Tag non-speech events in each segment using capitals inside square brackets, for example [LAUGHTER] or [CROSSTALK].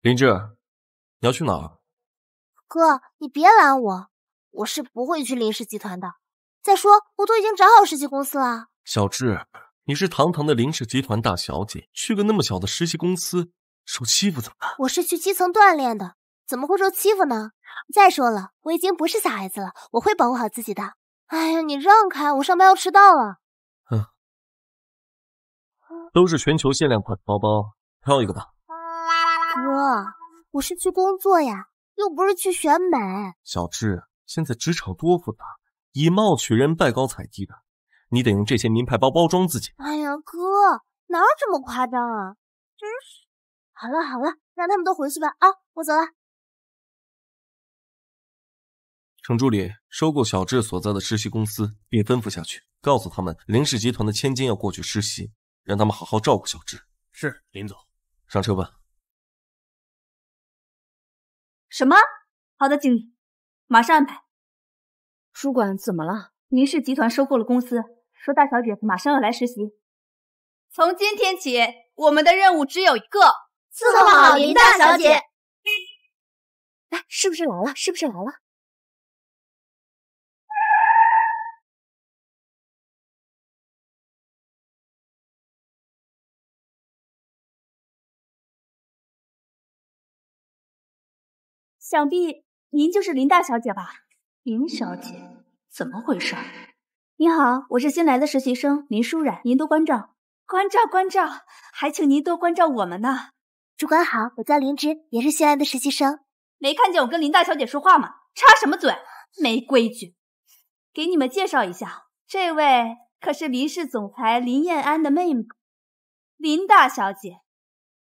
林志，你要去哪？儿？哥，你别拦我，我是不会去林氏集团的。再说，我都已经找好实习公司了。小志，你是堂堂的林氏集团大小姐，去个那么小的实习公司，受欺负怎么办？我是去基层锻炼的，怎么会受欺负呢？再说了，我已经不是小孩子了，我会保护好自己的。哎呀，你让开，我上班要迟到了。嗯，都是全球限量款的包包。挑一个吧，哥，我是去工作呀，又不是去选美。小智，现在职场多复杂，以貌取人、拜高踩低的，你得用这些名牌包包装自己。哎呀，哥，哪有这么夸张啊？真是，好了好了，让他们都回去吧。啊，我走了。程助理，收购小智所在的实习公司，并吩咐下去，告诉他们林氏集团的千金要过去实习，让他们好好照顾小智。是，林总。上车吧。什么？好的，经理，马上安排。主管怎么了？林氏集团收购了公司，说大小姐马上要来实习。从今天起，我们的任务只有一个：伺候好林大小姐。哎，是不是来了？是不是来了？想必您就是林大小姐吧？林小姐，怎么回事？你好，我是新来的实习生林舒然，您多关照。关照关照，还请您多关照我们呢。主管好，我叫林芝，也是新来的实习生。没看见我跟林大小姐说话吗？插什么嘴？没规矩。给你们介绍一下，这位可是林氏总裁林燕安的妹妹，林大小姐。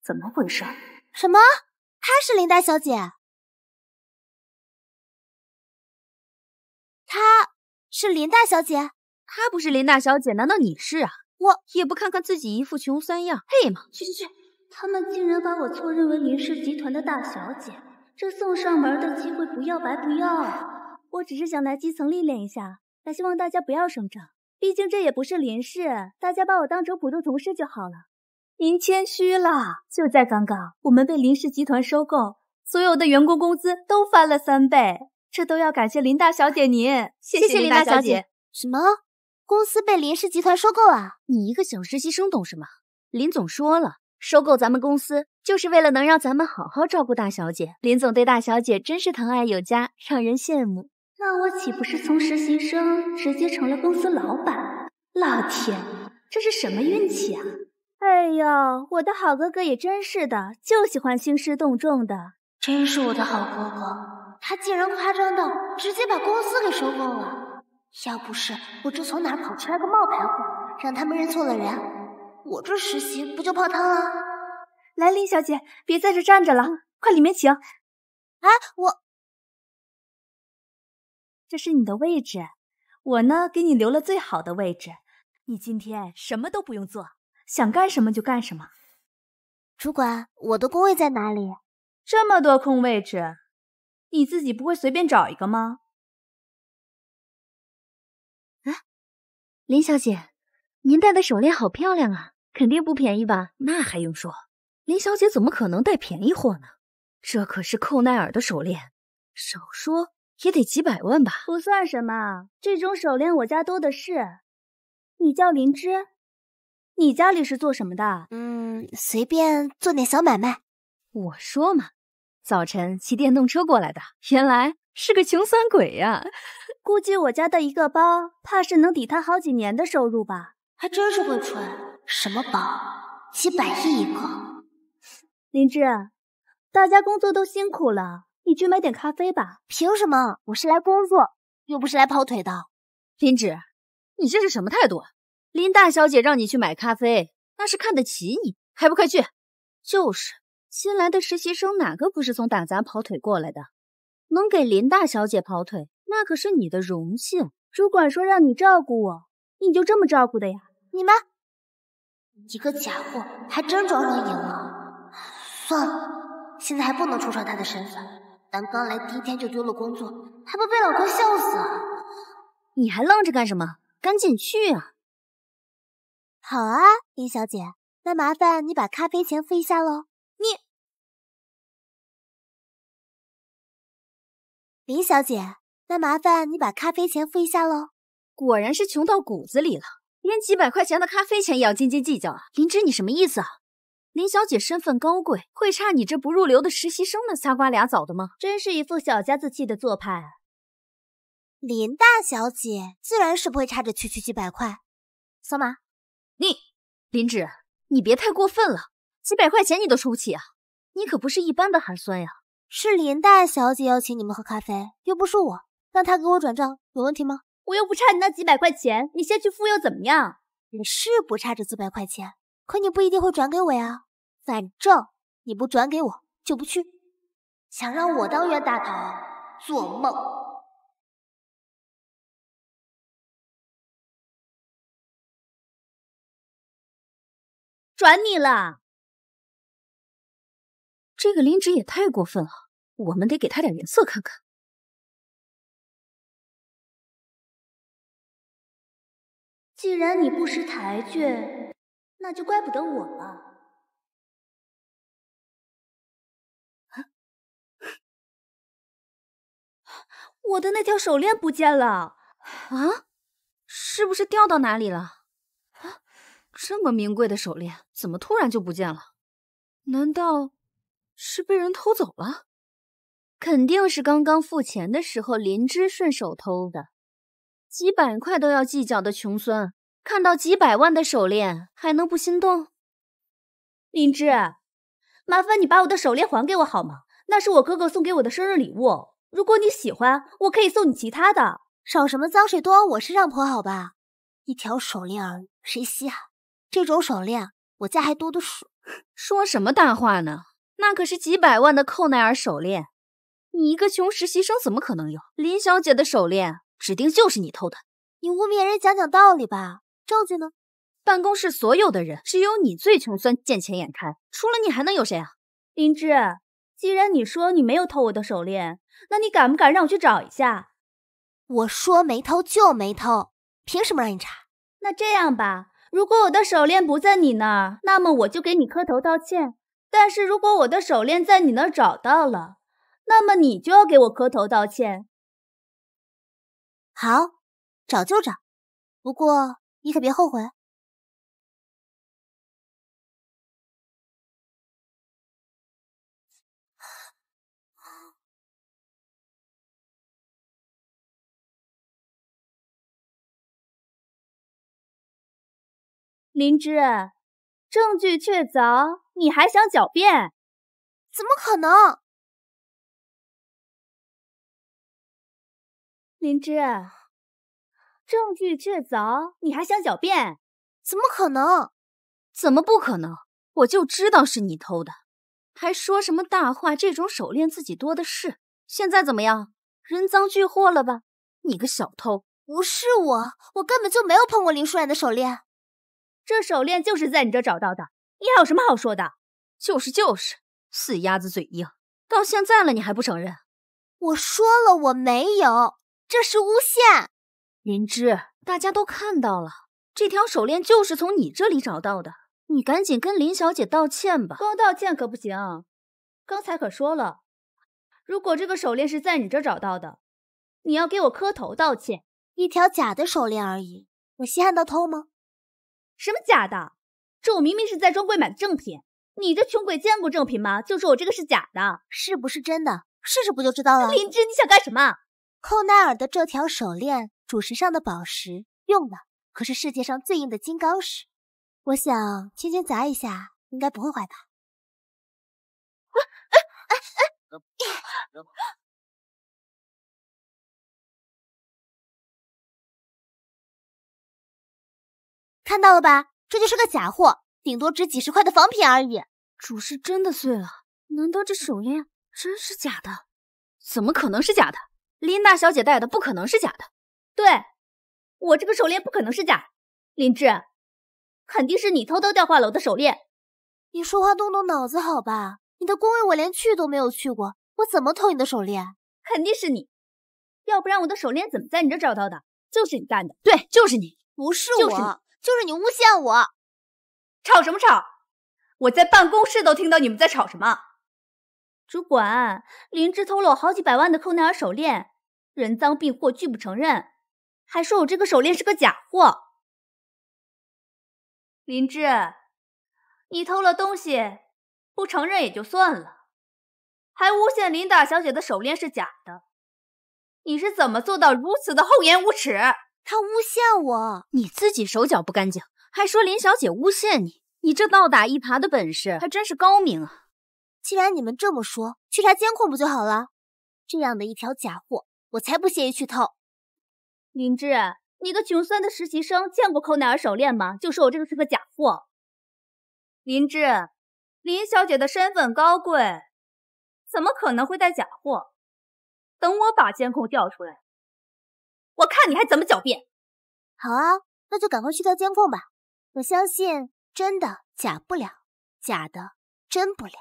怎么回事？什么？她是林大小姐？她是林大小姐，她不是林大小姐，难道你是啊？我也不看看自己一副穷酸样，嘿嘛！去去去，他们竟然把我错认为林氏集团的大小姐，这送上门的机会不要白不要。我只是想来基层历练一下，还希望大家不要声张，毕竟这也不是林氏，大家把我当成普通同事就好了。您谦虚了，就在刚刚，我们被林氏集团收购，所有的员工工资都翻了三倍。这都要感谢林大小姐您，谢谢林大小姐。什么公司被林氏集团收购啊？你一个小实习生懂什么？林总说了，收购咱们公司就是为了能让咱们好好照顾大小姐。林总对大小姐真是疼爱有加，让人羡慕。那我岂不是从实习生直接成了公司老板？老天，这是什么运气啊！哎呦，我的好哥哥也真是的，就喜欢兴师动众的，真是我的好哥哥。他竟然夸张到直接把公司给收购了！要不是不知从哪跑出来个冒牌货，让他们认错了人，我这实习不就泡汤了？来，林小姐，别在这站着了，快里面请。哎，我这是你的位置，我呢给你留了最好的位置，你今天什么都不用做，想干什么就干什么。主管，我的工位在哪里？这么多空位置？你自己不会随便找一个吗？哎，林小姐，您戴的手链好漂亮啊，肯定不便宜吧？那还用说，林小姐怎么可能戴便宜货呢？这可是寇奈尔的手链，少说也得几百万吧？不算什么，这种手链我家多的是。你叫林芝，你家里是做什么的？嗯，随便做点小买卖。我说嘛。早晨骑电动车过来的，原来是个穷酸鬼呀！[LAUGHS] 估计我家的一个包，怕是能抵他好几年的收入吧？还真是会吹！什么包？几百亿一个？林芝，大家工作都辛苦了，你去买点咖啡吧。凭什么？我是来工作，又不是来跑腿的。林芝，你这是什么态度？林大小姐让你去买咖啡，那是看得起你，还不快去？就是。新来的实习生哪个不是从打杂跑腿过来的？能给林大小姐跑腿，那可是你的荣幸。主管说让你照顾我，你就这么照顾的呀？你们一个假货，还真装上瘾了。算了，现在还不能戳穿他的身份。咱刚来第一天就丢了工作，还不被老哥笑死啊？你还愣着干什么？赶紧去啊！好啊，林小姐，那麻烦你把咖啡钱付一下喽。你林小姐，那麻烦你把咖啡钱付一下喽。果然是穷到骨子里了，连几百块钱的咖啡钱也要斤斤计较啊！林芝，你什么意思啊？林小姐身份高贵，会差你这不入流的实习生们仨瓜俩枣的吗？真是一副小家子气的做派。林大小姐自然是不会差这区区几百块。扫码。你林芝，你别太过分了。几百块钱你都出不起啊！你可不是一般的寒酸呀！是林大小姐邀请你们喝咖啡，又不是我，让她给我转账有问题吗？我又不差你那几百块钱，你先去付又怎么样？我是不差这几百块钱，可你不一定会转给我呀。反正你不转给我就不去。想让我当冤大头，做梦！转你了。这个林芷也太过分了，我们得给她点颜色看看。既然你不识抬举，那就怪不得我了。我的那条手链不见了啊？是不是掉到哪里了？啊？这么名贵的手链，怎么突然就不见了？难道？是被人偷走了，肯定是刚刚付钱的时候，林芝顺手偷的。几百块都要计较的穷酸，看到几百万的手链还能不心动？林芝，麻烦你把我的手链还给我好吗？那是我哥哥送给我的生日礼物。如果你喜欢，我可以送你其他的。少什么脏水都往我身上泼，好吧？一条手链而已，谁稀罕？这种手链我家还多的是。说什么大话呢？那可是几百万的寇奈尔手链，你一个穷实习生怎么可能有？林小姐的手链指定就是你偷的，你污蔑人，讲讲道理吧。证据呢？办公室所有的人，只有你最穷酸，见钱眼开，除了你还能有谁啊？林芝，既然你说你没有偷我的手链，那你敢不敢让我去找一下？我说没偷就没偷，凭什么让你查？那这样吧，如果我的手链不在你那儿，那么我就给你磕头道歉。但是如果我的手链在你那儿找到了，那么你就要给我磕头道歉。好，找就找，不过你可别后悔，林芝，证据确凿。你还想狡辩？怎么可能？灵芝，证据确凿，你还想狡辩？怎么可能？怎么不可能？我就知道是你偷的，还说什么大话？这种手链自己多的是。现在怎么样？人赃俱获了吧？你个小偷，不是我，我根本就没有碰过林舒然的手链。这手链就是在你这找到的。你还有什么好说的？就是就是，死鸭子嘴硬，到现在了你还不承认？我说了我没有，这是诬陷。林芝，大家都看到了，这条手链就是从你这里找到的，你赶紧跟林小姐道歉吧。光道歉可不行，刚才可说了，如果这个手链是在你这找到的，你要给我磕头道歉。一条假的手链而已，我稀罕到偷吗？什么假的？这我明明是在专柜买的正品，你这穷鬼见过正品吗？就说我这个是假的，是不是真的？试试不就知道了？林芝，你想干什么？寇奈尔的这条手链主石上的宝石，用的可是世界上最硬的金刚石，我想轻轻砸一下，应该不会坏吧？[COUGHS] 看到了吧？这就是个假货，顶多值几十块的仿品而已。主是真的碎了，难道这手链真是假的？怎么可能是假的？林大小姐戴的不可能是假的。对，我这个手链不可能是假。林志，肯定是你偷偷掉换了我的手链。你说话动动脑子好吧？你的工位我连去都没有去过，我怎么偷你的手链？肯定是你，要不然我的手链怎么在你这找到的？就是你干的，对，就是你，不是我。就是你诬陷我！吵什么吵？我在办公室都听到你们在吵什么。主管林芝偷了我好几百万的寇奈尔手链，人赃并获，拒不承认，还说我这个手链是个假货。林芝，你偷了东西不承认也就算了，还诬陷林大小姐的手链是假的，你是怎么做到如此的厚颜无耻？他诬陷我，你自己手脚不干净，还说林小姐诬陷你，你这倒打一耙的本事还真是高明啊！既然你们这么说，去查监控不就好了？这样的一条假货，我才不屑于去偷。林芝，你个穷酸的实习生，见过寇奈尔手链吗？就说我这个是个假货。林芝，林小姐的身份高贵，怎么可能会带假货？等我把监控调出来。我看你还怎么狡辩！好啊，那就赶快去调监控吧。我相信真的假不了，假的真不了。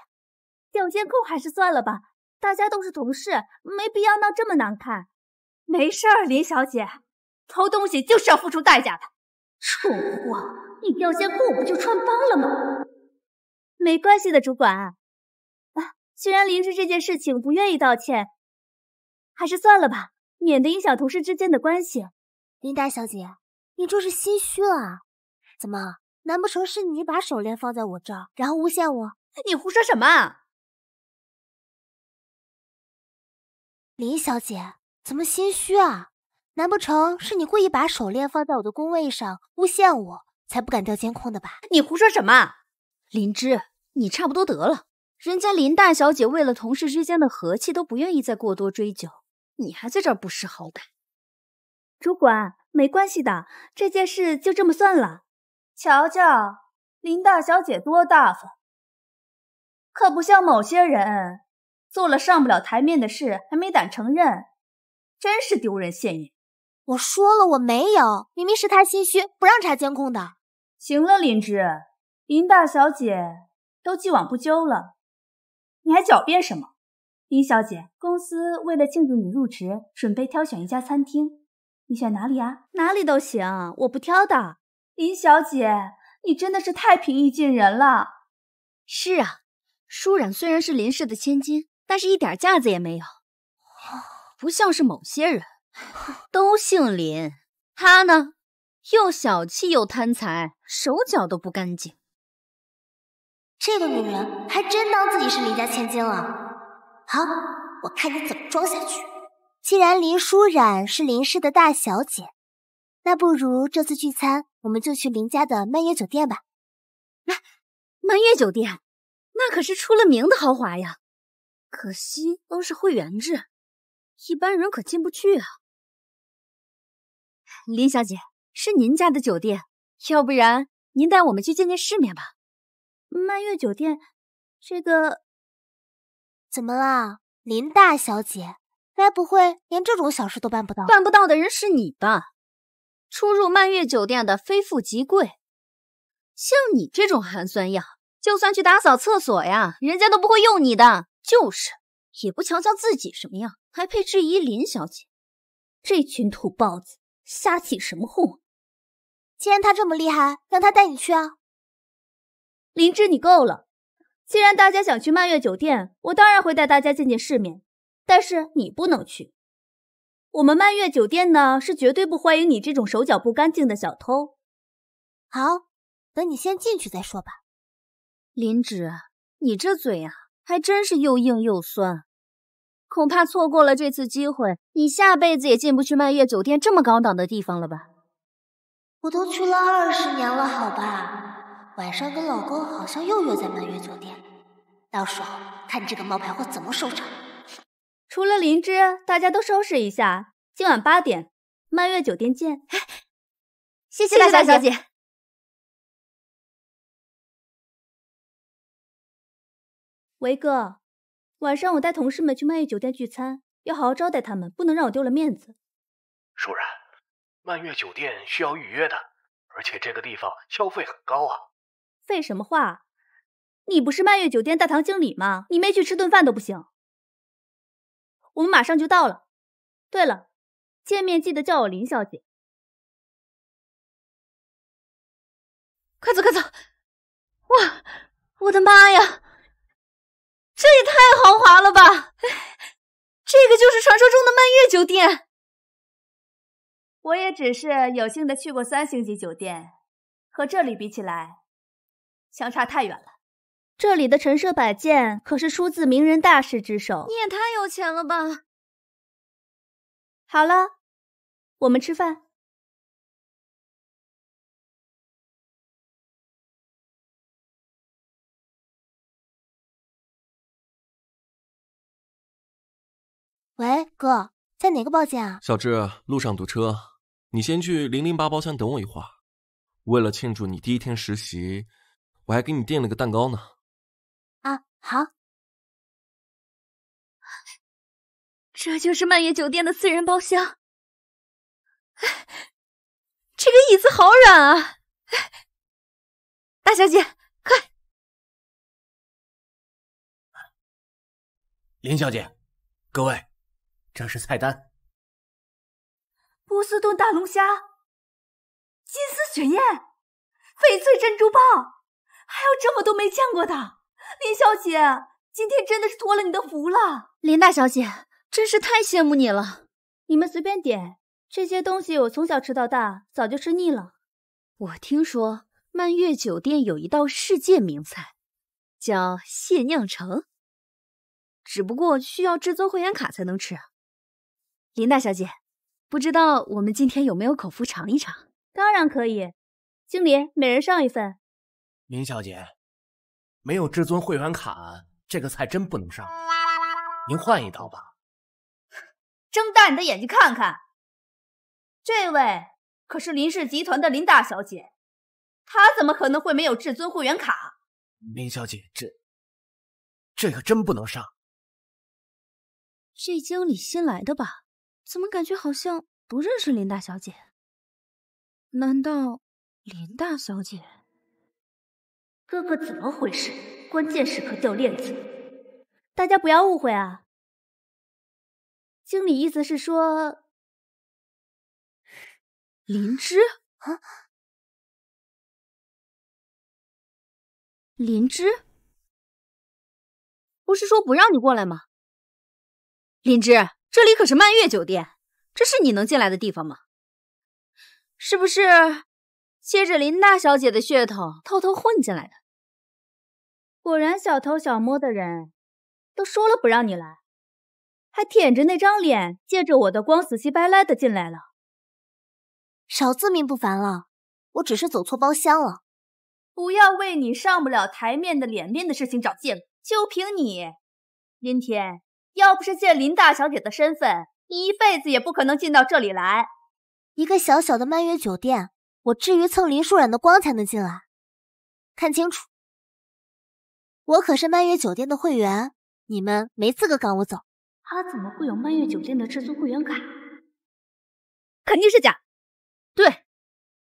调监控还是算了吧，大家都是同事，没必要闹这么难看。没事儿，林小姐，偷东西就是要付出代价的。蠢货，你调监控不就穿帮了吗？没关系的，主管。啊，既然林芝这件事情不愿意道歉，还是算了吧。免得影响同事之间的关系，林大小姐，你这是心虚了？怎么？难不成是你把手链放在我这儿，然后诬陷我？你胡说什么？林小姐怎么心虚啊？难不成是你故意把手链放在我的工位上，诬陷我才不敢调监控的吧？你胡说什么？林芝，你差不多得了。人家林大小姐为了同事之间的和气，都不愿意再过多追究。你还在这儿不识好歹，主管没关系的，这件事就这么算了。瞧瞧林大小姐多大方，可不像某些人，做了上不了台面的事还没胆承认，真是丢人现眼。我说了我没有，明明是他心虚不让查监控的。行了，林芝，林大小姐都既往不咎了，你还狡辩什么？林小姐，公司为了庆祝你入职，准备挑选一家餐厅，你选哪里啊？哪里都行，我不挑的。林小姐，你真的是太平易近人了。是啊，舒冉虽然是林氏的千金，但是一点架子也没有，不像是某些人。都姓林，她呢，又小气又贪财，手脚都不干净。这个女人还真当自己是林家千金了。好，我看你怎么装下去。既然林舒染是林氏的大小姐，那不如这次聚餐我们就去林家的满月酒店吧。那满月酒店，那可是出了名的豪华呀。可惜都是会员制，一般人可进不去啊。林小姐，是您家的酒店，要不然您带我们去见见世面吧。满月酒店，这个。怎么了，林大小姐？该不会连这种小事都办不到？办不到的人是你吧？出入曼月酒店的非富即贵，像你这种寒酸样，就算去打扫厕所呀，人家都不会用你的。就是，也不瞧瞧自己什么样，还配质疑林小姐？这群土包子瞎起什么哄？既然他这么厉害，让他带你去啊。林芝，你够了。既然大家想去满月酒店，我当然会带大家见见世面。但是你不能去，我们满月酒店呢是绝对不欢迎你这种手脚不干净的小偷。好，等你先进去再说吧。林芷，你这嘴啊，还真是又硬又酸。恐怕错过了这次机会，你下辈子也进不去满月酒店这么高档的地方了吧？我都去了二十年了，好吧。晚上跟老公好像又约在满月酒店，到时候看这个冒牌货怎么收场。除了林芝，大家都收拾一下，今晚八点，满月酒店见。[LAUGHS] 谢谢大小姐。维哥，晚上我带同事们去满月酒店聚餐，要好好招待他们，不能让我丢了面子。舒然，满月酒店需要预约的，而且这个地方消费很高啊。废什么话！你不是满月酒店大堂经理吗？你没去吃顿饭都不行。我们马上就到了。对了，见面记得叫我林小姐。快走，快走！哇，我的妈呀，这也太豪华了吧！这个就是传说中的满月酒店。我也只是有幸的去过三星级酒店，和这里比起来。相差太远了，这里的陈设摆件可是出自名人大师之手。你也太有钱了吧！好了，我们吃饭。喂，哥，在哪个包间啊？小智，路上堵车，你先去零零八包厢等我一会儿。为了庆祝你第一天实习。我还给你订了个蛋糕呢。啊，好，这就是蔓月酒店的私人包厢。哎，这个椅子好软啊！大小姐，快！林小姐，各位，这是菜单：波斯顿大龙虾、金丝雪燕、翡翠珍珠鲍。还有这么多没见过的，林小姐，今天真的是托了你的福了。林大小姐，真是太羡慕你了。你们随便点，这些东西我从小吃到大，早就吃腻了。我听说曼月酒店有一道世界名菜，叫蟹酿橙，只不过需要至尊会员卡才能吃。林大小姐，不知道我们今天有没有口福尝一尝？当然可以，经理，每人上一份。林小姐，没有至尊会员卡，这个菜真不能上。您换一道吧。睁大你的眼睛看看，这位可是林氏集团的林大小姐，她怎么可能会没有至尊会员卡？林小姐，这这可真不能上。这经理新来的吧？怎么感觉好像不认识林大小姐？难道林大小姐？哥哥怎么回事？关键时刻掉链子！大家不要误会啊！经理意思是说，林芝啊，林芝，不是说不让你过来吗？林芝，这里可是蔓月酒店，这是你能进来的地方吗？是不是借着林大小姐的噱头偷偷混进来的？果然小偷小摸的人，都说了不让你来，还舔着那张脸，借着我的光死乞白赖的进来了。少自命不凡了，我只是走错包厢了。不要为你上不了台面的脸面的事情找借口。就凭你，今天要不是借林大小姐的身份，你一辈子也不可能进到这里来。一个小小的满月酒店，我至于蹭林舒染的光才能进来？看清楚。我可是蔓月酒店的会员，你们没资格赶我走。他怎么会有蔓月酒店的至尊会员卡？肯定是假。对，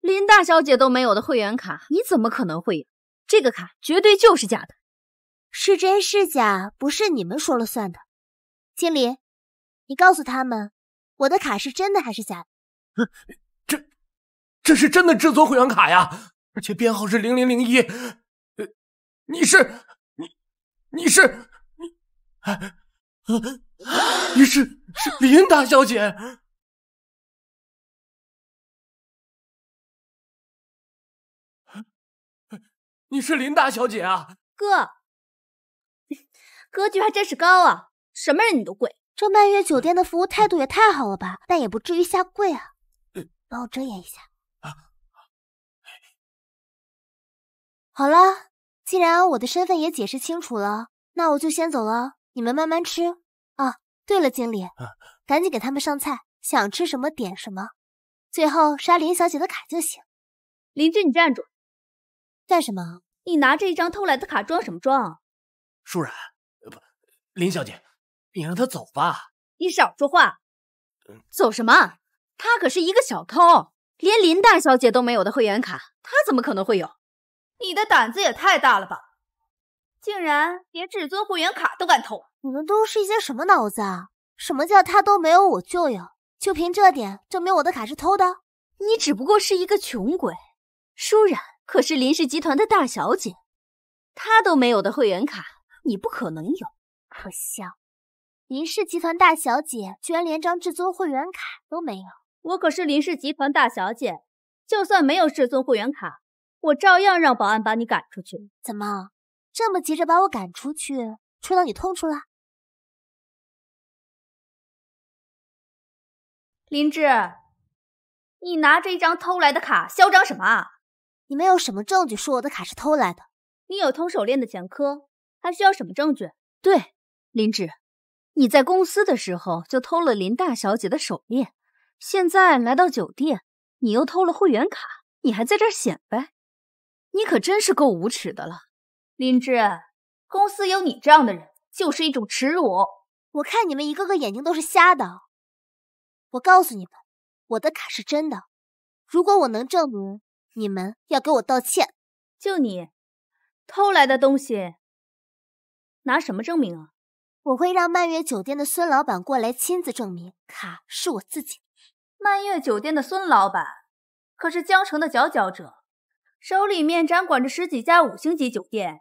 林大小姐都没有的会员卡，你怎么可能会有？这个卡绝对就是假的。是真是假，不是你们说了算的。经理，你告诉他们，我的卡是真的还是假的？[LAUGHS] 这，这是真的至尊会员卡呀，而且编号是零零零一。呃，你是？你是你，你是是林大小姐，你是林大小姐啊！哥，格局还真是高啊，什么人你都跪。这满月酒店的服务态度也太好了吧？但也不至于下跪啊！帮我遮掩一下。好了。既然我的身份也解释清楚了，那我就先走了。你们慢慢吃。啊，对了，经理，赶紧给他们上菜，想吃什么点什么，最后刷林小姐的卡就行。林芝，你站住！干什么？你拿着一张偷来的卡装什么装？舒然，不，林小姐，你让他走吧。你少说话。走什么？他可是一个小偷，连林大小姐都没有的会员卡，他怎么可能会有？你的胆子也太大了吧！竟然连至尊会员卡都敢偷，你们都是一些什么脑子啊？什么叫他都没有我就有？就凭这点证明我的卡是偷的？你只不过是一个穷鬼，舒然可是林氏集团的大小姐，她都没有的会员卡，你不可能有。可笑，林氏集团大小姐居然连张至尊会员卡都没有。我可是林氏集团大小姐，就算没有至尊会员卡。我照样让保安把你赶出去。怎么，这么急着把我赶出去，戳到你痛处了？林志，你拿着一张偷来的卡，嚣张什么？你没有什么证据说我的卡是偷来的。你有偷手链的前科，还需要什么证据？对，林志，你在公司的时候就偷了林大小姐的手链，现在来到酒店，你又偷了会员卡，你还在这儿显摆？你可真是够无耻的了，林芝，公司有你这样的人就是一种耻辱。我看你们一个个眼睛都是瞎的。我告诉你们，我的卡是真的。如果我能证明，你们要给我道歉。就你偷来的东西，拿什么证明啊？我会让漫月酒店的孙老板过来亲自证明，卡是我自己。漫月酒店的孙老板可是江城的佼佼者。手里面掌管着十几家五星级酒店，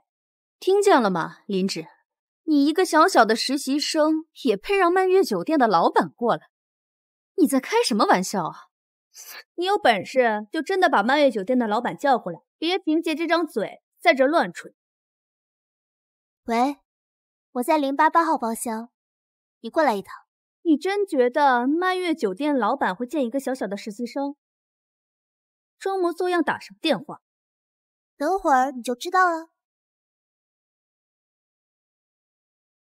听见了吗，林芷？你一个小小的实习生也配让曼月酒店的老板过来？你在开什么玩笑啊？你有本事就真的把曼月酒店的老板叫过来，别凭借这张嘴在这乱吹。喂，我在零八八号包厢，你过来一趟。你真觉得曼月酒店老板会见一个小小的实习生？装模作样打什么电话？等会儿你就知道了，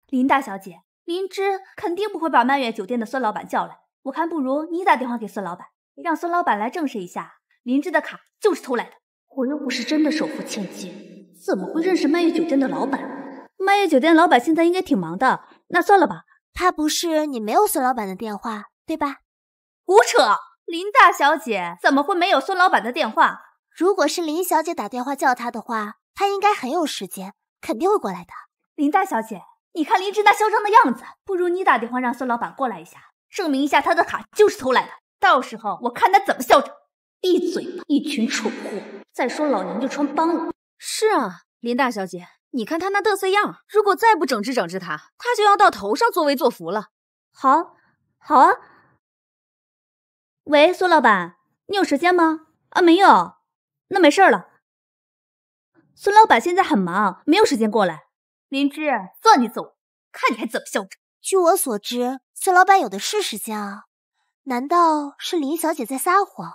林大小姐，林芝肯定不会把蔓月酒店的孙老板叫来。我看不如你打电话给孙老板，让孙老板来证实一下，林芝的卡就是偷来的。我又不是真的首富千金，怎么会认识蔓月酒店的老板？蔓月酒店老板现在应该挺忙的，那算了吧。怕不是你没有孙老板的电话，对吧？胡扯！林大小姐怎么会没有孙老板的电话？如果是林小姐打电话叫他的话，他应该很有时间，肯定会过来的。林大小姐，你看林芝那嚣张的样子，不如你打电话让孙老板过来一下，证明一下他的卡就是偷来的。到时候我看他怎么嚣张！闭嘴吧，一群蠢货！再说老娘就穿帮了。是啊，林大小姐，你看他那得瑟样，如果再不整治整治他，他就要到头上作威作福了。好，好啊。喂，孙老板，你有时间吗？啊，没有。那没事了，孙老板现在很忙，没有时间过来。林芝，算你走看你还怎么嚣张！据我所知，孙老板有的是时间啊，难道是林小姐在撒谎，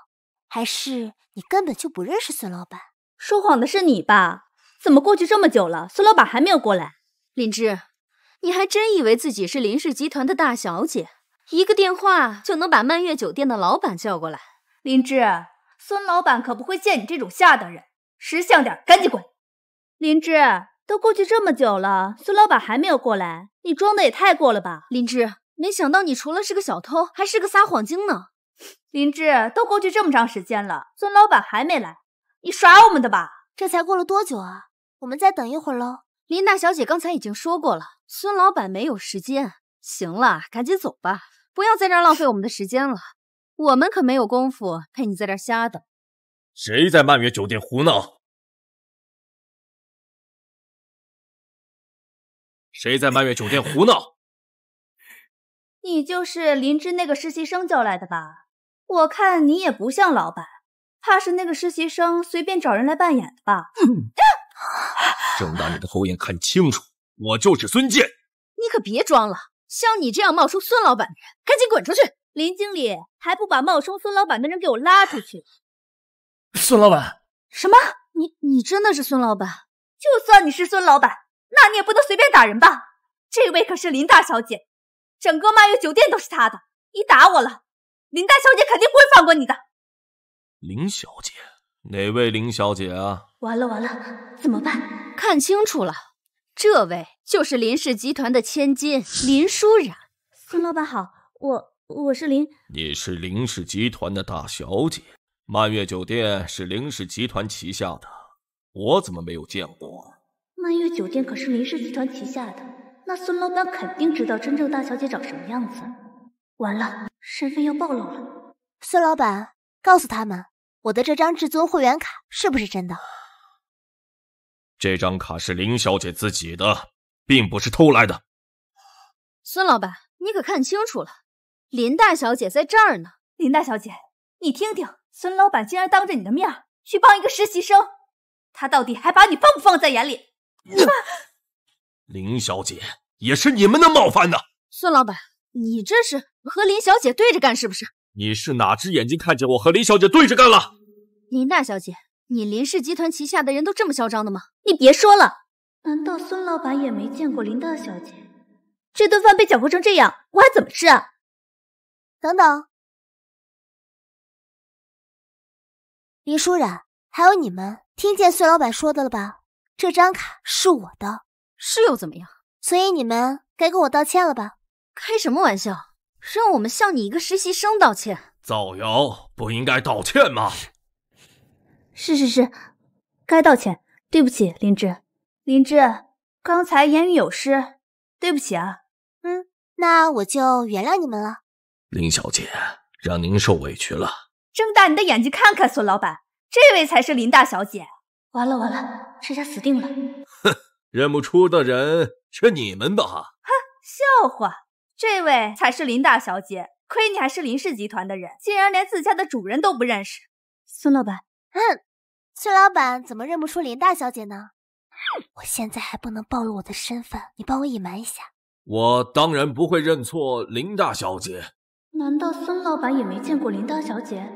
还是你根本就不认识孙老板？说谎的是你吧？怎么过去这么久了，孙老板还没有过来？林芝，你还真以为自己是林氏集团的大小姐，一个电话就能把蔓月酒店的老板叫过来？林芝。孙老板可不会见你这种下等人，识相点，赶紧滚！林芝，都过去这么久了，孙老板还没有过来，你装的也太过了吧！林芝，没想到你除了是个小偷，还是个撒谎精呢！林芝，都过去这么长时间了，孙老板还没来，你耍我们的吧？这才过了多久啊？我们再等一会儿喽。林大小姐刚才已经说过了，孙老板没有时间。行了，赶紧走吧，不要在这浪费我们的时间了。我们可没有功夫陪你在这瞎等。谁在曼月酒店胡闹？谁在曼月酒店胡闹？[LAUGHS] 你就是林芝那个实习生叫来的吧？我看你也不像老板，怕是那个实习生随便找人来扮演的吧？睁大你的狗眼看清楚，我就是孙健。你可别装了，像你这样冒充孙老板的人，赶紧滚出去！林经理还不把冒充孙老板的人给我拉出去！[LAUGHS] 孙老板，什么？你你真的是孙老板？就算你是孙老板，那你也不能随便打人吧？这位可是林大小姐，整个漫月酒店都是她的。你打我了，林大小姐肯定不会放过你的。林小姐，哪位林小姐啊？完了完了，怎么办？看清楚了，这位就是林氏集团的千金林舒然。孙老板好，我。我是林，你是林氏集团的大小姐，满月酒店是林氏集团旗下的，我怎么没有见过？满月酒店可是林氏集团旗下的，那孙老板肯定知道真正大小姐长什么样子。完了，身份要暴露了。孙老板，告诉他们，我的这张至尊会员卡是不是真的？这张卡是林小姐自己的，并不是偷来的。孙老板，你可看清楚了。林大小姐在这儿呢。林大小姐，你听听，孙老板竟然当着你的面去帮一个实习生，他到底还把你放不放在眼里？林小姐也是你们能冒犯的？孙老板，你这是和林小姐对着干是不是？你是哪只眼睛看见我和林小姐对着干了？林大小姐，你林氏集团旗下的人都这么嚣张的吗？你别说了。难道孙老板也没见过林大小姐？这顿饭被搅和成这样，我还怎么吃啊？等等，林舒然，还有你们，听见孙老板说的了吧？这张卡是我的，是又怎么样？所以你们该跟我道歉了吧？开什么玩笑？让我们向你一个实习生道歉？造谣不应该道歉吗？是是是，该道歉。对不起，林芝，林芝，刚才言语有失，对不起啊。嗯，那我就原谅你们了。林小姐，让您受委屈了。睁大你的眼睛看看，孙老板，这位才是林大小姐。完了完了，这下死定了。哼，认不出的人是你们的哈。哼，笑话，这位才是林大小姐。亏你还是林氏集团的人，竟然连自家的主人都不认识。孙老板，嗯，孙老板怎么认不出林大小姐呢？我现在还不能暴露我的身份，你帮我隐瞒一下。我当然不会认错林大小姐。难道孙老板也没见过林大小姐？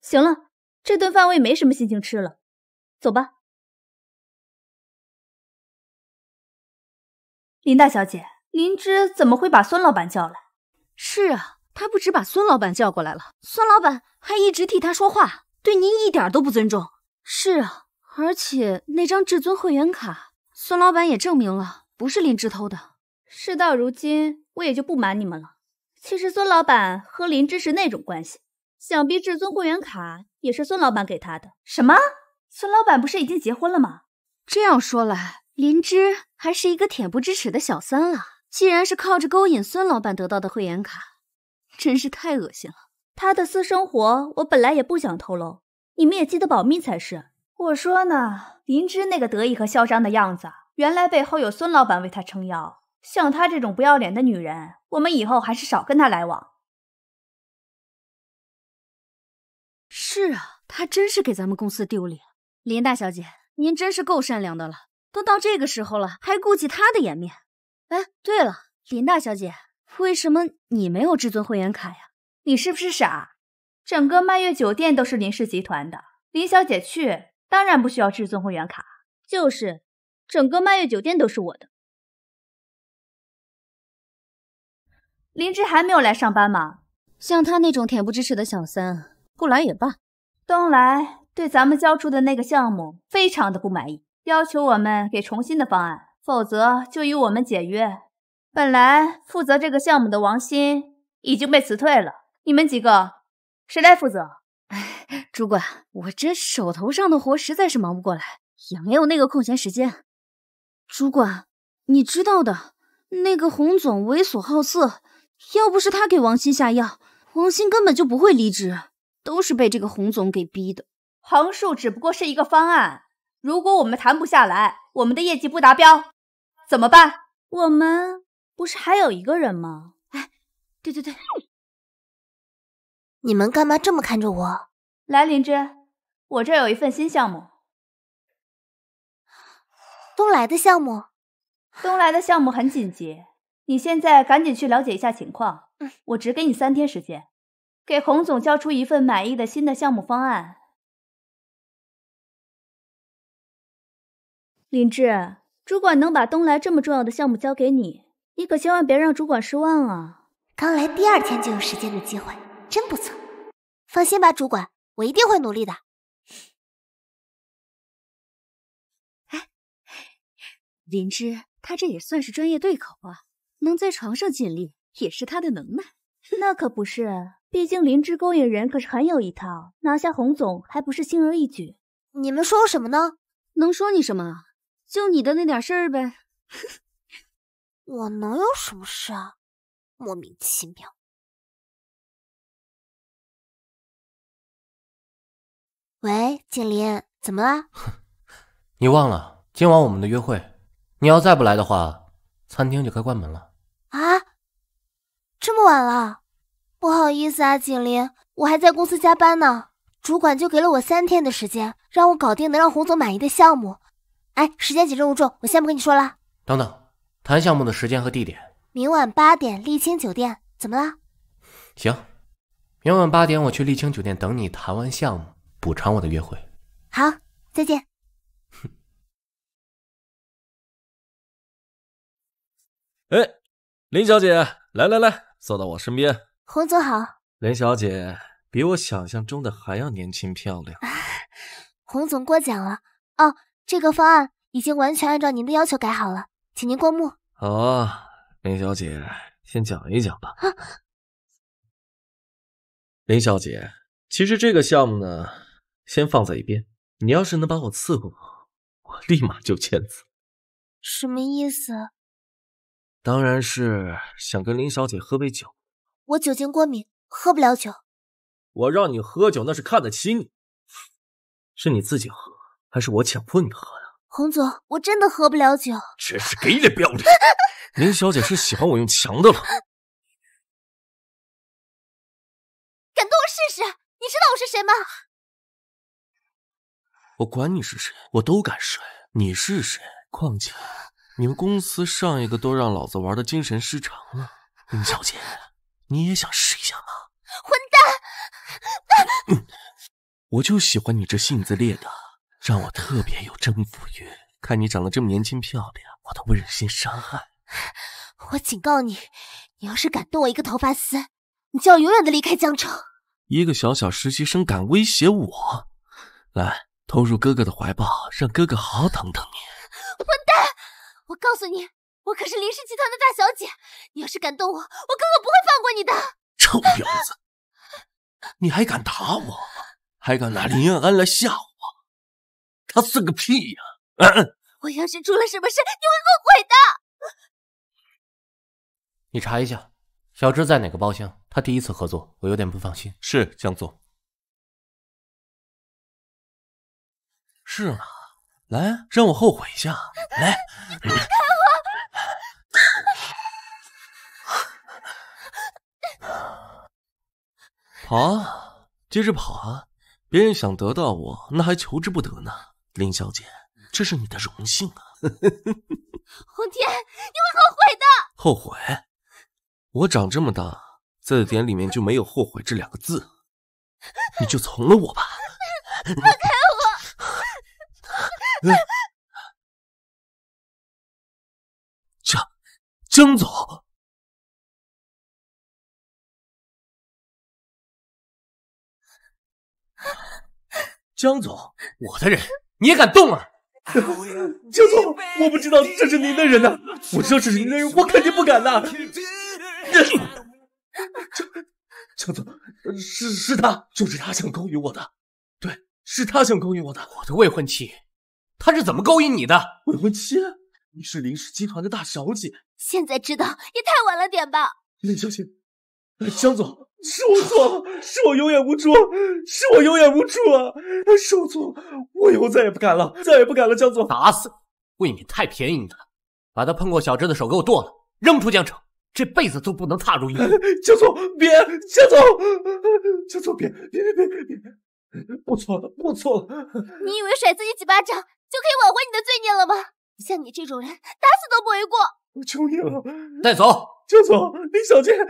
行了，这顿饭我也没什么心情吃了，走吧。林大小姐，林芝怎么会把孙老板叫来？是啊，她不止把孙老板叫过来了，孙老板还一直替她说话，对您一点都不尊重。是啊，而且那张至尊会员卡，孙老板也证明了不是林芝偷的。事到如今，我也就不瞒你们了。其实孙老板和林芝是那种关系，想必至尊会员卡也是孙老板给他的。什么？孙老板不是已经结婚了吗？这样说来，林芝还是一个恬不知耻的小三啊！既然是靠着勾引孙老板得到的会员卡，真是太恶心了。他的私生活我本来也不想透露，你们也记得保密才是。我说呢，林芝那个得意和嚣张的样子，原来背后有孙老板为他撑腰。像她这种不要脸的女人，我们以后还是少跟她来往。是啊，她真是给咱们公司丢脸。林大小姐，您真是够善良的了，都到这个时候了，还顾及她的颜面。哎，对了，林大小姐，为什么你没有至尊会员卡呀？你是不是傻？整个满月酒店都是林氏集团的，林小姐去当然不需要至尊会员卡。就是，整个满月酒店都是我的。林芝还没有来上班吗？像他那种恬不知耻的小三，不来也罢。东来对咱们交出的那个项目非常的不满意，要求我们给重新的方案，否则就与我们解约。本来负责这个项目的王鑫已经被辞退了，你们几个谁来负责？哎，主管，我这手头上的活实在是忙不过来，也没有那个空闲时间。主管，你知道的，那个洪总猥琐好色。要不是他给王鑫下药，王鑫根本就不会离职，都是被这个洪总给逼的。横竖只不过是一个方案，如果我们谈不下来，我们的业绩不达标，怎么办？我们不是还有一个人吗？哎，对对对，你们干嘛这么看着我？来，林芝，我这有一份新项目，东来的项目。东来的项目很紧急。你现在赶紧去了解一下情况，我只给你三天时间，给洪总交出一份满意的新的项目方案。林芝主管能把东来这么重要的项目交给你，你可千万别让主管失望啊！刚来第二天就有时间的机会，真不错。放心吧，主管，我一定会努力的。哎，林芝，他这也算是专业对口啊。能在床上尽力，也是他的能耐。[LAUGHS] 那可不是，毕竟林芝勾引人可是很有一套，拿下洪总还不是轻而易举。你们说什么呢？[LAUGHS] 能说你什么？就你的那点事儿呗。我能有什么事啊？莫名其妙。[LAUGHS] 喂，景林，怎么了？你忘了今晚我们的约会？你要再不来的话，餐厅就该关门了。啊，这么晚了，不好意思啊，景林，我还在公司加班呢。主管就给了我三天的时间，让我搞定能让洪总满意的项目。哎，时间紧任务重，我先不跟你说了。等等，谈项目的时间和地点，明晚八点，丽清酒店。怎么了？行，明晚八点我去丽清酒店等你谈完项目，补偿我的约会。好，再见。哼。[LAUGHS] 哎。林小姐，来来来，坐到我身边。洪总好，林小姐比我想象中的还要年轻漂亮。洪总过奖了。哦，这个方案已经完全按照您的要求改好了，请您过目。好，林小姐先讲一讲吧。林小姐，其实这个项目呢，先放在一边。你要是能把我伺候，我立马就签字。什么意思？当然是想跟林小姐喝杯酒。我酒精过敏，喝不了酒。我让你喝酒，那是看得起你。是你自己喝，还是我强迫你喝呀？洪总，我真的喝不了酒。真是给脸不要脸！林小姐是喜欢我用强的了。敢动我试试？你知道我是谁吗？我管你是谁，我都敢睡。你是谁？况且。你们公司上一个都让老子玩的精神失常了，林小姐，你也想试一下吗？混蛋！我就喜欢你这性子烈的，让我特别有征服欲。看你长得这么年轻漂亮，我都不忍心伤害。我警告你，你要是敢动我一个头发丝，你就要永远的离开江城。一个小小实习生敢威胁我？来，投入哥哥的怀抱，让哥哥好好疼疼你。混蛋！我告诉你，我可是林氏集团的大小姐，你要是敢动我，我哥哥不会放过你的，臭婊子，你还敢打我，还敢拿林安安来吓我，他算个屁呀！嗯、我要是出了什么事，你会后悔的。你查一下，小芝在哪个包厢？他第一次合作，我有点不放心。是江总。是吗？来，让我后悔一下。来，跑啊，接着跑啊！别人想得到我，那还求之不得呢。林小姐，这是你的荣幸啊！红 [LAUGHS] 天，你会后悔的。后悔？我长这么大，在字典里面就没有后悔这两个字。你就从了我吧，放开我！江江总，江总，我的人你也敢动啊？江总，我不知道这是您的人呐，我知道这是您的人，我肯定不敢呐。江江总，是是他，就是他想勾引我的，对，是他想勾引我的，我的未婚妻。他是怎么勾引你的未婚妻？你是林氏集团的大小姐，现在知道也太晚了点吧？林小姐，江总，是我错了，是我有眼无珠，是我有眼无珠啊！是我错了，我以后再也不敢了，再也不敢了，江总，打死，未免太便宜你了。把他碰过小芝的手给我剁了，扔出江城，这辈子都不能踏入一步。江总，别，江总，江总，别，别，别，别，别，我错了，我错了。你以为甩自己几巴掌？就可以挽回你的罪孽了吗？像你这种人，打死都不为过。我求你了，带走，江总，林小贱。[LAUGHS]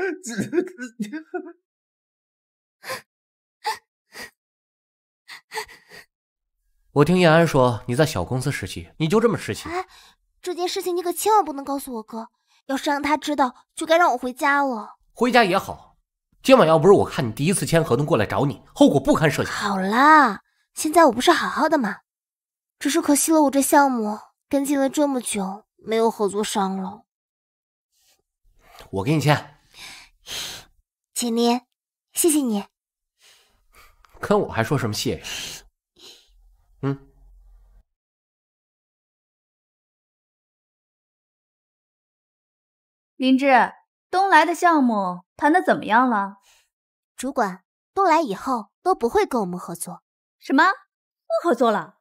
我听叶安说你在小公司实习，你就这么痴情？这件事情你可千万不能告诉我哥，要是让他知道，就该让我回家了。回家也好，今晚要不是我看你第一次签合同过来找你，后果不堪设想。好啦，现在我不是好好的吗？只是可惜了，我这项目跟进了这么久，没有合作商了。我给你签，秦林，谢谢你。跟我还说什么谢嗯。林志，东来的项目谈的怎么样了？主管，东来以后都不会跟我们合作。什么？不合作了？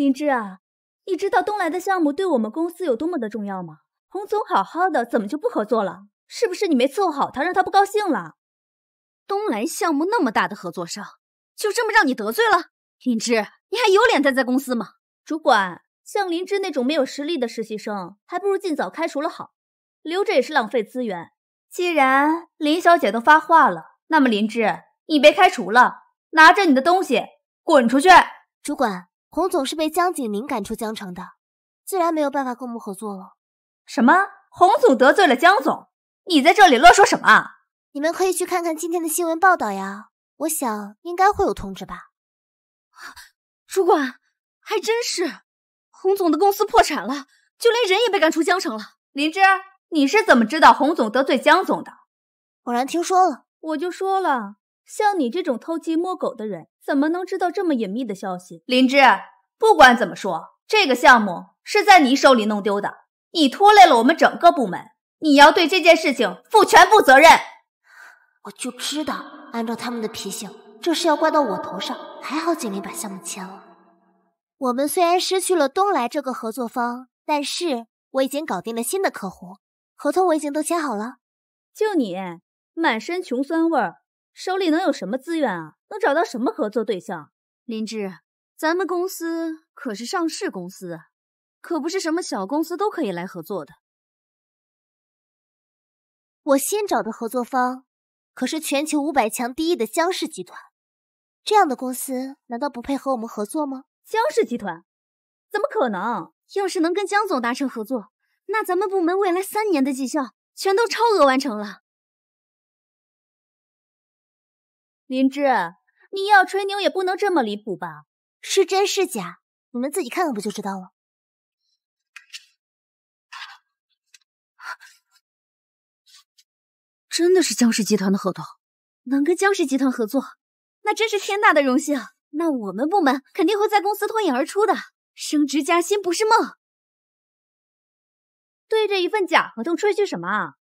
林芝啊，你知道东来的项目对我们公司有多么的重要吗？洪总好好的，怎么就不合作了？是不是你没伺候好他，让他不高兴了？东来项目那么大的合作商，就这么让你得罪了？林芝，你还有脸待在公司吗？主管，像林芝那种没有实力的实习生，还不如尽早开除了好，留着也是浪费资源。既然林小姐都发话了，那么林芝，你被开除了，拿着你的东西，滚出去！主管。洪总是被江景林赶出江城的，自然没有办法跟我们合作了。什么？洪总得罪了江总？你在这里乱说什么？你们可以去看看今天的新闻报道呀，我想应该会有通知吧。主管还真是，洪总的公司破产了，就连人也被赶出江城了。林芝，你是怎么知道洪总得罪江总的？偶然听说了，我就说了。像你这种偷鸡摸狗的人，怎么能知道这么隐秘的消息？林芝，不管怎么说，这个项目是在你手里弄丢的，你拖累了我们整个部门，你要对这件事情负全部责任。我就知道，按照他们的脾性，这事要怪到我头上。还好锦鲤把项目签了。我们虽然失去了东来这个合作方，但是我已经搞定了新的客户，合同我已经都签好了。就你，满身穷酸味儿。手里能有什么资源啊？能找到什么合作对象？林芝，咱们公司可是上市公司，可不是什么小公司都可以来合作的。我先找的合作方可是全球五百强第一的江氏集团，这样的公司难道不配和我们合作吗？江氏集团？怎么可能？要是能跟江总达成合作，那咱们部门未来三年的绩效全都超额完成了。林芝，你要吹牛也不能这么离谱吧？是真是假，你们自己看看不就知道了。真的是江氏集团的合同，能跟江氏集团合作，那真是天大的荣幸。那我们部门肯定会在公司脱颖而出的，升职加薪不是梦。对着一份假合同吹嘘什么啊？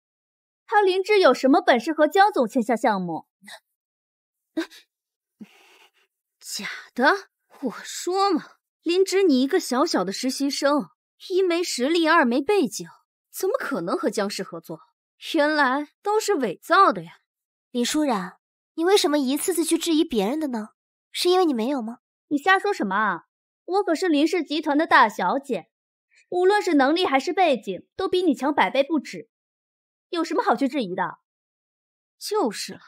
他林芝有什么本事和江总签下项目？[LAUGHS] 假的，我说嘛，林芝，你一个小小的实习生，一没实力，二没背景，怎么可能和江氏合作？原来都是伪造的呀！李舒然，你为什么一次次去质疑别人的呢？是因为你没有吗？你瞎说什么啊！我可是林氏集团的大小姐，无论是能力还是背景，都比你强百倍不止，有什么好去质疑的？就是。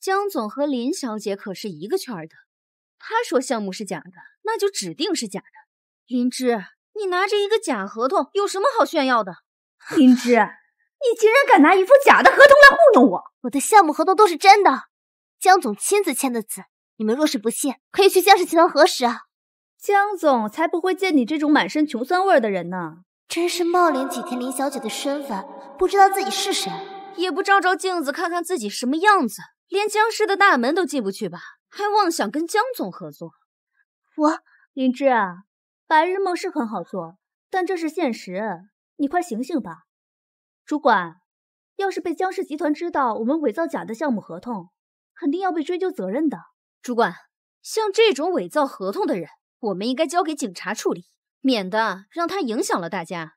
江总和林小姐可是一个圈的，他说项目是假的，那就指定是假的。林芝，你拿着一个假合同，有什么好炫耀的？[LAUGHS] 林芝，你竟然敢拿一副假的合同来糊弄我！我的项目合同都是真的，江总亲自签的字，你们若是不信，可以去江氏集团核实啊。江总才不会见你这种满身穷酸味的人呢！真是冒领几天林小姐的身份，不知道自己是谁，也不照照镜子看看自己什么样子。连江氏的大门都进不去吧，还妄想跟江总合作？我林芝啊，白日梦是很好做，但这是现实，你快醒醒吧！主管，要是被江氏集团知道我们伪造假的项目合同，肯定要被追究责任的。主管，像这种伪造合同的人，我们应该交给警察处理，免得让他影响了大家。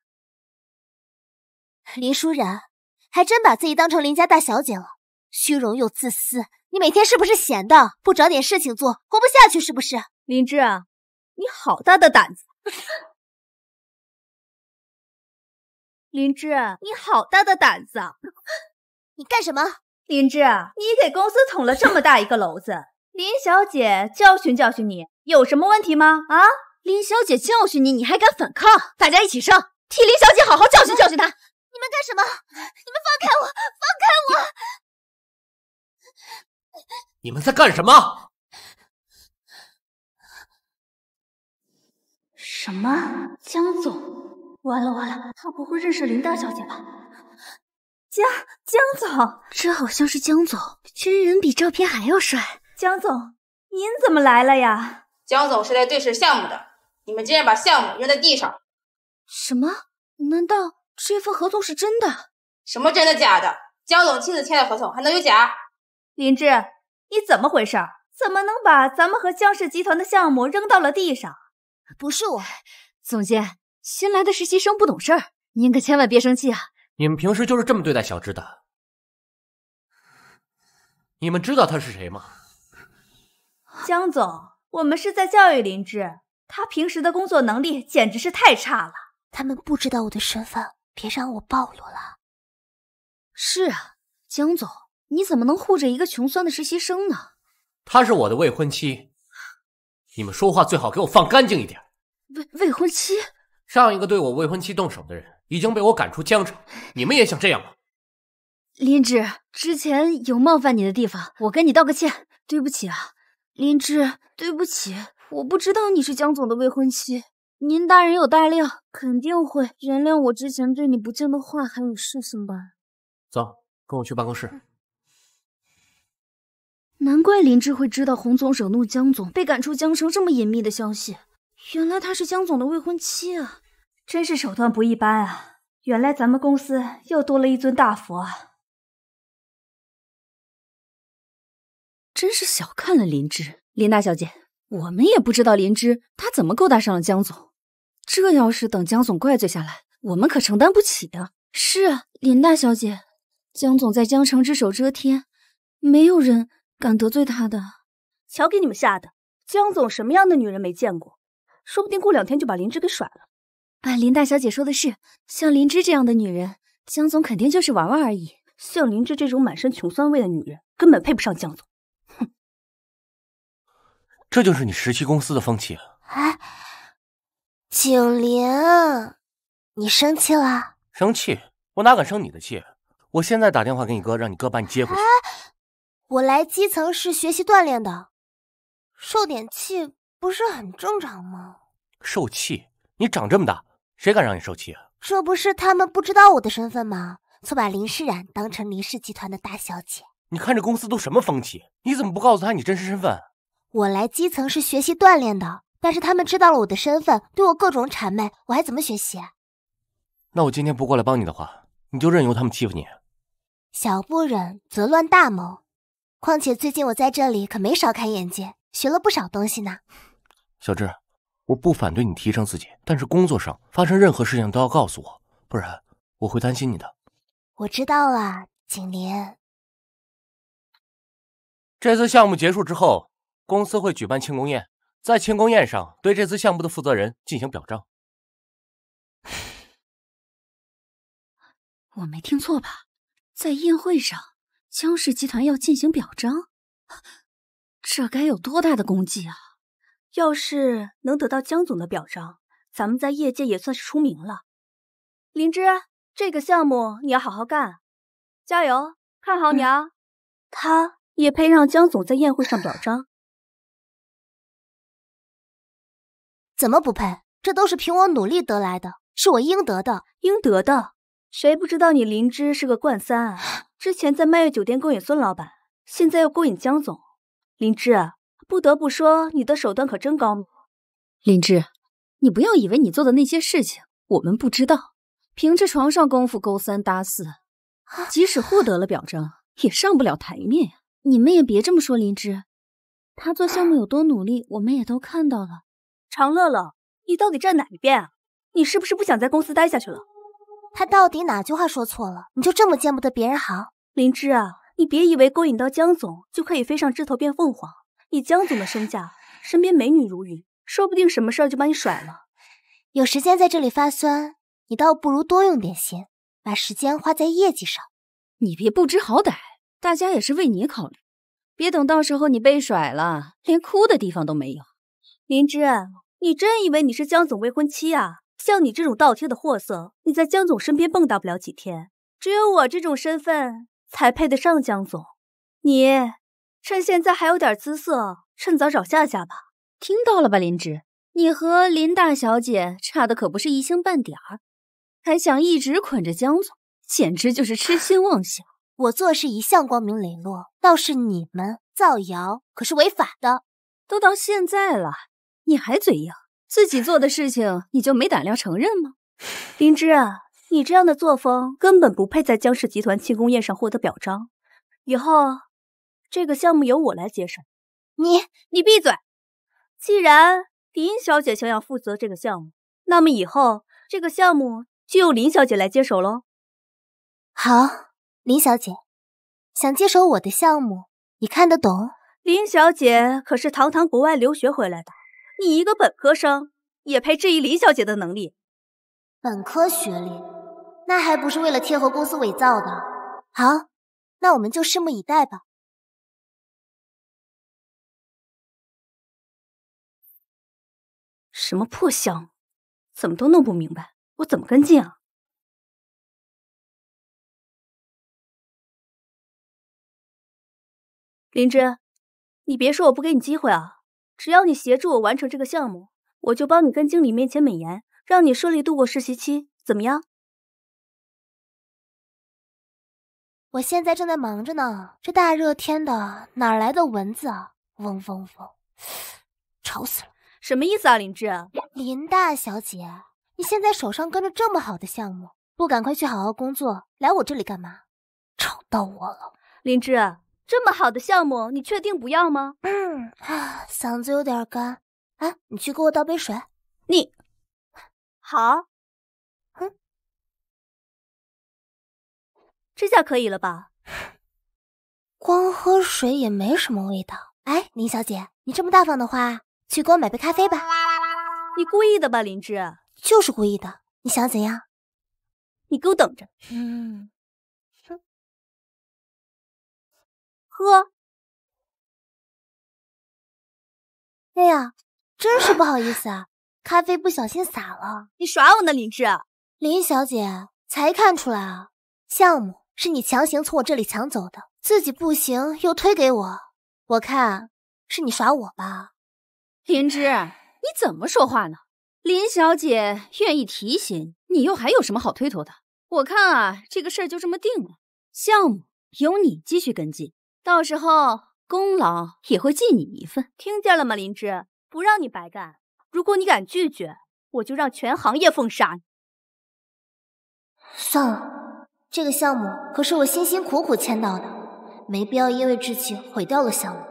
林舒然，还真把自己当成林家大小姐了。虚荣又自私，你每天是不是闲的不找点事情做，活不下去是不是？林志啊，你好大的胆子！[LAUGHS] 林志，你好大的胆子！你干什么？[LAUGHS] 林志，你给公司捅了这么大一个篓子，林小姐教训教训你，有什么问题吗？啊，林小姐教训你，你还敢反抗？大家一起上，替林小姐好好教训教训她！你们干什么？你们放开我！放开我！你们在干什么？什么？江总，完了完了，他不会认识林大小姐吧？江江总，这好像是江总，真人比照片还要帅。江总，您怎么来了呀？江总是来对视项目的，你们竟然把项目扔在地上。什么？难道这份合同是真的？什么真的假的？江总亲自签的合同还能有假？林芝，你怎么回事？怎么能把咱们和江氏集团的项目扔到了地上？不是我，总监，新来的实习生不懂事儿，您可千万别生气啊！你们平时就是这么对待小芝的？你们知道他是谁吗？江总，我们是在教育林芝，他平时的工作能力简直是太差了。他们不知道我的身份，别让我暴露了。是啊，江总。你怎么能护着一个穷酸的实习生呢？她是我的未婚妻，你们说话最好给我放干净一点。未未婚妻，上一个对我未婚妻动手的人已经被我赶出江城，你们也想这样吗？林芝，之前有冒犯你的地方，我跟你道个歉，对不起啊，林芝，对不起，我不知道你是江总的未婚妻，您大人有大量，肯定会原谅我之前对你不敬的话。还有事情吧？走，跟我去办公室。难怪林芝会知道洪总惹怒江总被赶出江城这么隐秘的消息，原来她是江总的未婚妻啊！真是手段不一般啊！原来咱们公司又多了一尊大佛，啊！真是小看了林芝林大小姐。我们也不知道林芝她怎么勾搭上了江总，这要是等江总怪罪下来，我们可承担不起啊！是啊，林大小姐，江总在江城只手遮天，没有人。敢得罪他的，瞧给你们吓的！江总什么样的女人没见过，说不定过两天就把林芝给甩了。哎，林大小姐说的是，像林芝这样的女人，江总肯定就是玩玩而已。像林芝这种满身穷酸味的女人，根本配不上江总。哼，这就是你十七公司的风气啊！哎，景林，你生气了？生气？我哪敢生你的气？我现在打电话给你哥，让你哥把你接回去。我来基层是学习锻炼的，受点气不是很正常吗？受气？你长这么大，谁敢让你受气啊？这不是他们不知道我的身份吗？错把林诗冉当成林氏集团的大小姐。你看这公司都什么风气？你怎么不告诉他你真实身份？我来基层是学习锻炼的，但是他们知道了我的身份，对我各种谄媚，我还怎么学习？那我今天不过来帮你的话，你就任由他们欺负你？小不忍则乱大谋。况且最近我在这里可没少开眼界，学了不少东西呢。小智，我不反对你提升自己，但是工作上发生任何事情都要告诉我，不然我会担心你的。我知道了，景林。这次项目结束之后，公司会举办庆功宴，在庆功宴上对这次项目的负责人进行表彰。我没听错吧？在宴会上？江氏集团要进行表彰，这该有多大的功绩啊！要是能得到江总的表彰，咱们在业界也算是出名了。灵芝，这个项目你要好好干，加油！看好你啊！他也配让江总在宴会上表彰？怎么不配？这都是凭我努力得来的，是我应得的，应得的。谁不知道你灵芝是个冠三？啊？之前在蔓越酒店勾引孙老板，现在又勾引江总，林芝，不得不说你的手段可真高明。林芝，你不要以为你做的那些事情我们不知道，凭着床上功夫勾三搭四，即使获得了表彰，也上不了台面呀。你们也别这么说林芝，他做项目有多努力，我们也都看到了。常乐乐，你到底站哪一边啊？你是不是不想在公司待下去了？他到底哪句话说错了？你就这么见不得别人好？林芝啊，你别以为勾引到江总就可以飞上枝头变凤凰。以江总的身价，身边美女如云，说不定什么事儿就把你甩了。有时间在这里发酸，你倒不如多用点心，把时间花在业绩上。你别不知好歹，大家也是为你考虑。别等到时候你被甩了，连哭的地方都没有。林芝，你真以为你是江总未婚妻啊？像你这种倒贴的货色，你在江总身边蹦跶不了几天。只有我这种身份才配得上江总。你趁现在还有点姿色，趁早找夏夏吧。听到了吧，林芝？你和林大小姐差的可不是一星半点儿，还想一直捆着江总，简直就是痴心妄想。我做事一向光明磊落，倒是你们造谣可是违法的。都到现在了，你还嘴硬？自己做的事情，你就没胆量承认吗，林芝啊？你这样的作风根本不配在江氏集团庆功宴上获得表彰。以后这个项目由我来接手。你你闭嘴！既然林小姐想要负责这个项目，那么以后这个项目就由林小姐来接手喽。好，林小姐想接手我的项目，你看得懂？林小姐可是堂堂国外留学回来的。你一个本科生也配质疑林小姐的能力？本科学历，那还不是为了贴合公司伪造的？好，那我们就拭目以待吧。什么破项目，怎么都弄不明白？我怎么跟进啊？林芝，你别说我不给你机会啊！只要你协助我完成这个项目，我就帮你跟经理面前美言，让你顺利度过实习期，怎么样？我现在正在忙着呢，这大热天的哪来的蚊子啊？嗡嗡嗡，吵死了！什么意思啊，林志？林大小姐，你现在手上跟着这么好的项目，不赶快去好好工作，来我这里干嘛？吵到我了，林志。这么好的项目，你确定不要吗？嗯，嗓子有点干。哎，你去给我倒杯水。你，好。这下可以了吧？光喝水也没什么味道。哎，林小姐，你这么大方的话，去给我买杯咖啡吧。你故意的吧，林芝？就是故意的。你想怎样？你给我等着。嗯。喝！哎呀，真是不好意思啊，咖啡不小心洒了。你耍我呢，林芝？林小姐才看出来啊，项目是你强行从我这里抢走的，自己不行又推给我，我看是你耍我吧。林芝，你怎么说话呢？林小姐愿意提醒你，你又还有什么好推脱的？我看啊，这个事儿就这么定了，项目由你继续跟进。到时候功劳也会记你一份，听见了吗？林芝，不让你白干。如果你敢拒绝，我就让全行业封杀你。算了，这个项目可是我辛辛苦苦签到的，没必要因为志气毁掉了项目。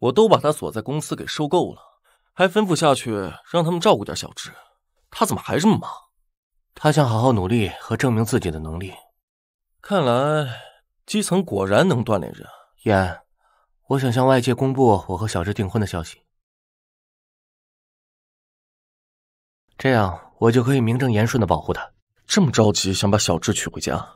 我都把他锁在公司给收够了，还吩咐下去让他们照顾点小智，他怎么还这么忙？他想好好努力和证明自己的能力。看来基层果然能锻炼人。叶我想向外界公布我和小智订婚的消息，这样我就可以名正言顺的保护他。这么着急想把小智娶回家？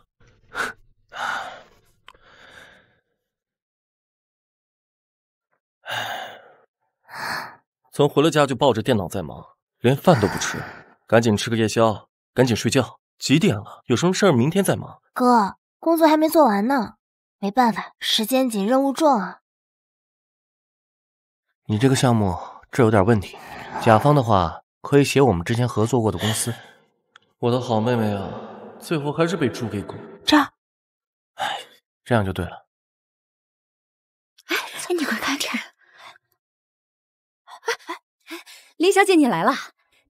从回了家就抱着电脑在忙，连饭都不吃，赶紧吃个夜宵，赶紧睡觉。几点了？有什么事儿明天再忙。哥，工作还没做完呢，没办法，时间紧，任务重啊。你这个项目这有点问题，甲方的话可以写我们之前合作过的公司。我的好妹妹啊，最后还是被猪给拱这儿，哎，这样就对了。哎你快看，这，哎哎哎，林小姐你来了，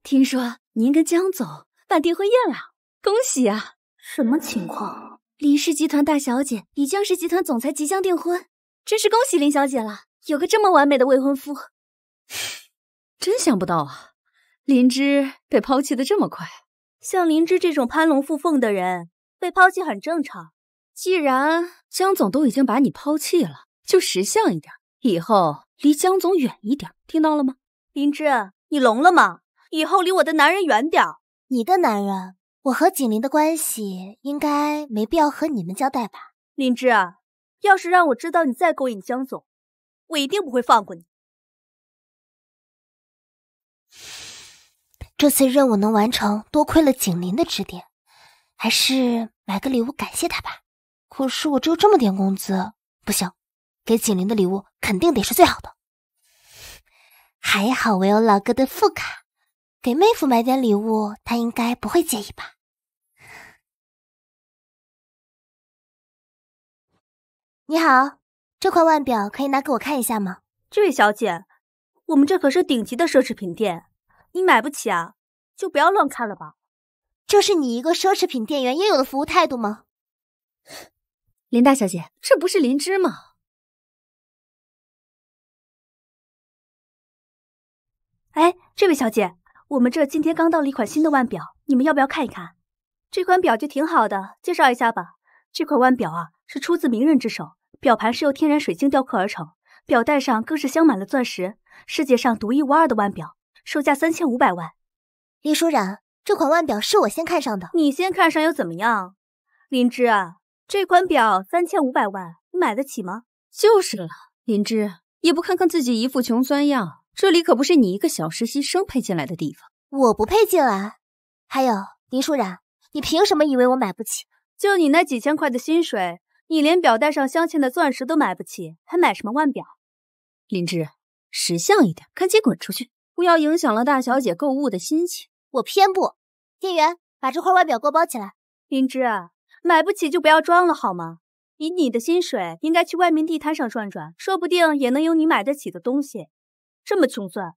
听说您跟江总办订婚宴了。恭喜啊！什么情况？林氏集团大小姐与江氏集团总裁即将订婚，真是恭喜林小姐了，有个这么完美的未婚夫，[LAUGHS] 真想不到啊！林芝被抛弃的这么快，像林芝这种攀龙附凤的人，被抛弃很正常。既然江总都已经把你抛弃了，就识相一点，以后离江总远一点，听到了吗？林芝，你聋了吗？以后离我的男人远点，你的男人。我和景林的关系应该没必要和你们交代吧，林芝。要是让我知道你再勾引江总，我一定不会放过你。这次任务能完成，多亏了景林的指点，还是买个礼物感谢他吧。可是我只有这么点工资，不行，给景林的礼物肯定得是最好的。还好我有老哥的副卡，给妹夫买点礼物，他应该不会介意吧。你好，这块腕表可以拿给我看一下吗？这位小姐，我们这可是顶级的奢侈品店，你买不起啊，就不要乱看了吧。这是你一个奢侈品店员应有的服务态度吗？林大小姐，这不是林芝吗？哎，这位小姐，我们这今天刚到了一款新的腕表，你们要不要看一看？这款表就挺好的，介绍一下吧。这款腕表啊。是出自名人之手，表盘是由天然水晶雕刻而成，表带上更是镶满了钻石，世界上独一无二的腕表，售价三千五百万。林舒然，这款腕表是我先看上的，你先看上又怎么样？林芝啊，这款表三千五百万，你买得起吗？就是了，林芝也不看看自己一副穷酸样，这里可不是你一个小实习生配进来的地方。我不配进来。还有林舒然，你凭什么以为我买不起？就你那几千块的薪水。你连表带上镶嵌的钻石都买不起，还买什么腕表？林芝，识相一点，赶紧滚出去，不要影响了大小姐购物的心情。我偏不。店员，把这块腕表给我包起来。林芝，买不起就不要装了好吗？以你的薪水，应该去外面地摊上转转，说不定也能有你买得起的东西。这么穷酸，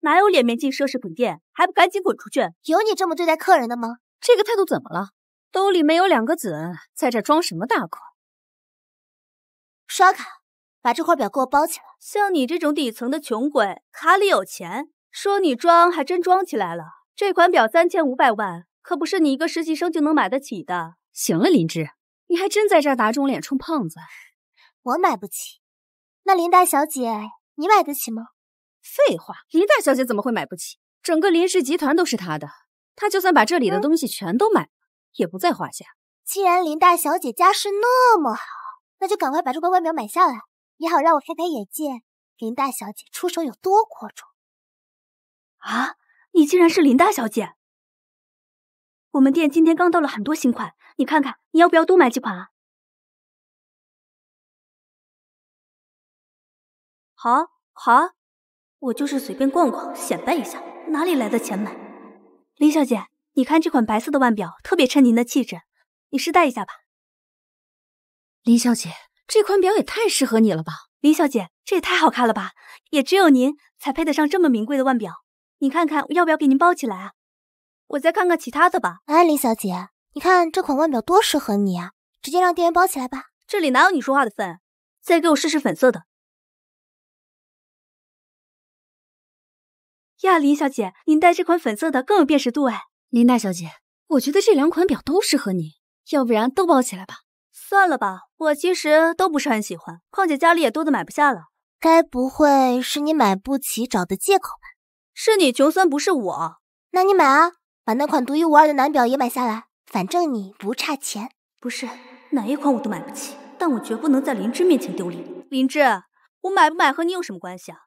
哪有脸面进奢侈品店？还不赶紧滚出去？有你这么对待客人的吗？这个态度怎么了？兜里没有两个子，在这装什么大款？刷卡，把这块表给我包起来。像你这种底层的穷鬼，卡里有钱，说你装还真装起来了。这款表三千五百万，可不是你一个实习生就能买得起的。行了，林芝，你还真在这儿打肿脸充胖子。[LAUGHS] 我买不起，那林大小姐你买得起吗？废话，林大小姐怎么会买不起？整个林氏集团都是她的，她就算把这里的东西全都买了，也不在话下。既然林大小姐家世那么好，那就赶快把这块腕表买下来，也好让我开开眼界。林大小姐出手有多阔绰啊！你竟然是林大小姐！我们店今天刚到了很多新款，你看看，你要不要多买几款啊？好，好，我就是随便逛逛，显摆一下，哪里来的钱买？林小姐，你看这款白色的腕表特别衬您的气质，你试戴一下吧。林小姐，这款表也太适合你了吧！林小姐，这也太好看了吧！也只有您才配得上这么名贵的腕表。你看看，要不要给您包起来啊？我再看看其他的吧。哎，林小姐，你看这款腕表多适合你啊！直接让店员包起来吧。这里哪有你说话的份？再给我试试粉色的。呀，林小姐，您戴这款粉色的更有辨识度哎。林大小姐，我觉得这两款表都适合你，要不然都包起来吧。算了吧，我其实都不是很喜欢，况且家里也多的买不下了。该不会是你买不起找的借口吧？是你穷酸，不是我。那你买啊，把那款独一无二的男表也买下来，反正你不差钱。不是哪一款我都买不起，但我绝不能在林芝面前丢脸。林芝，我买不买和你有什么关系啊？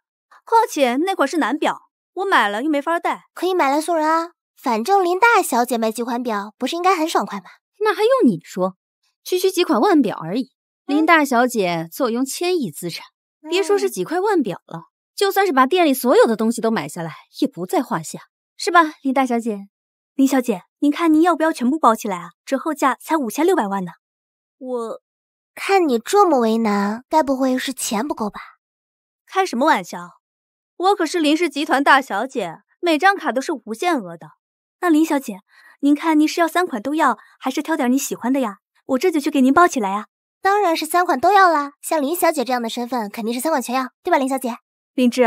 况且那款是男表，我买了又没法戴，可以买来送人啊。反正林大小姐买几款表，不是应该很爽快吗？那还用你说？区区几款腕表而已，林大小姐坐拥千亿资产，别说是几块腕表了，就算是把店里所有的东西都买下来，也不在话下，是吧，林大小姐？林小姐，您看您要不要全部包起来啊？折后价才五千六百万呢。我看你这么为难，该不会是钱不够吧？开什么玩笑！我可是林氏集团大小姐，每张卡都是无限额的。那林小姐，您看您是要三款都要，还是挑点你喜欢的呀？我这就去给您包起来呀！当然是三款都要啦，像林小姐这样的身份，肯定是三款全要，对吧，林小姐？林芝，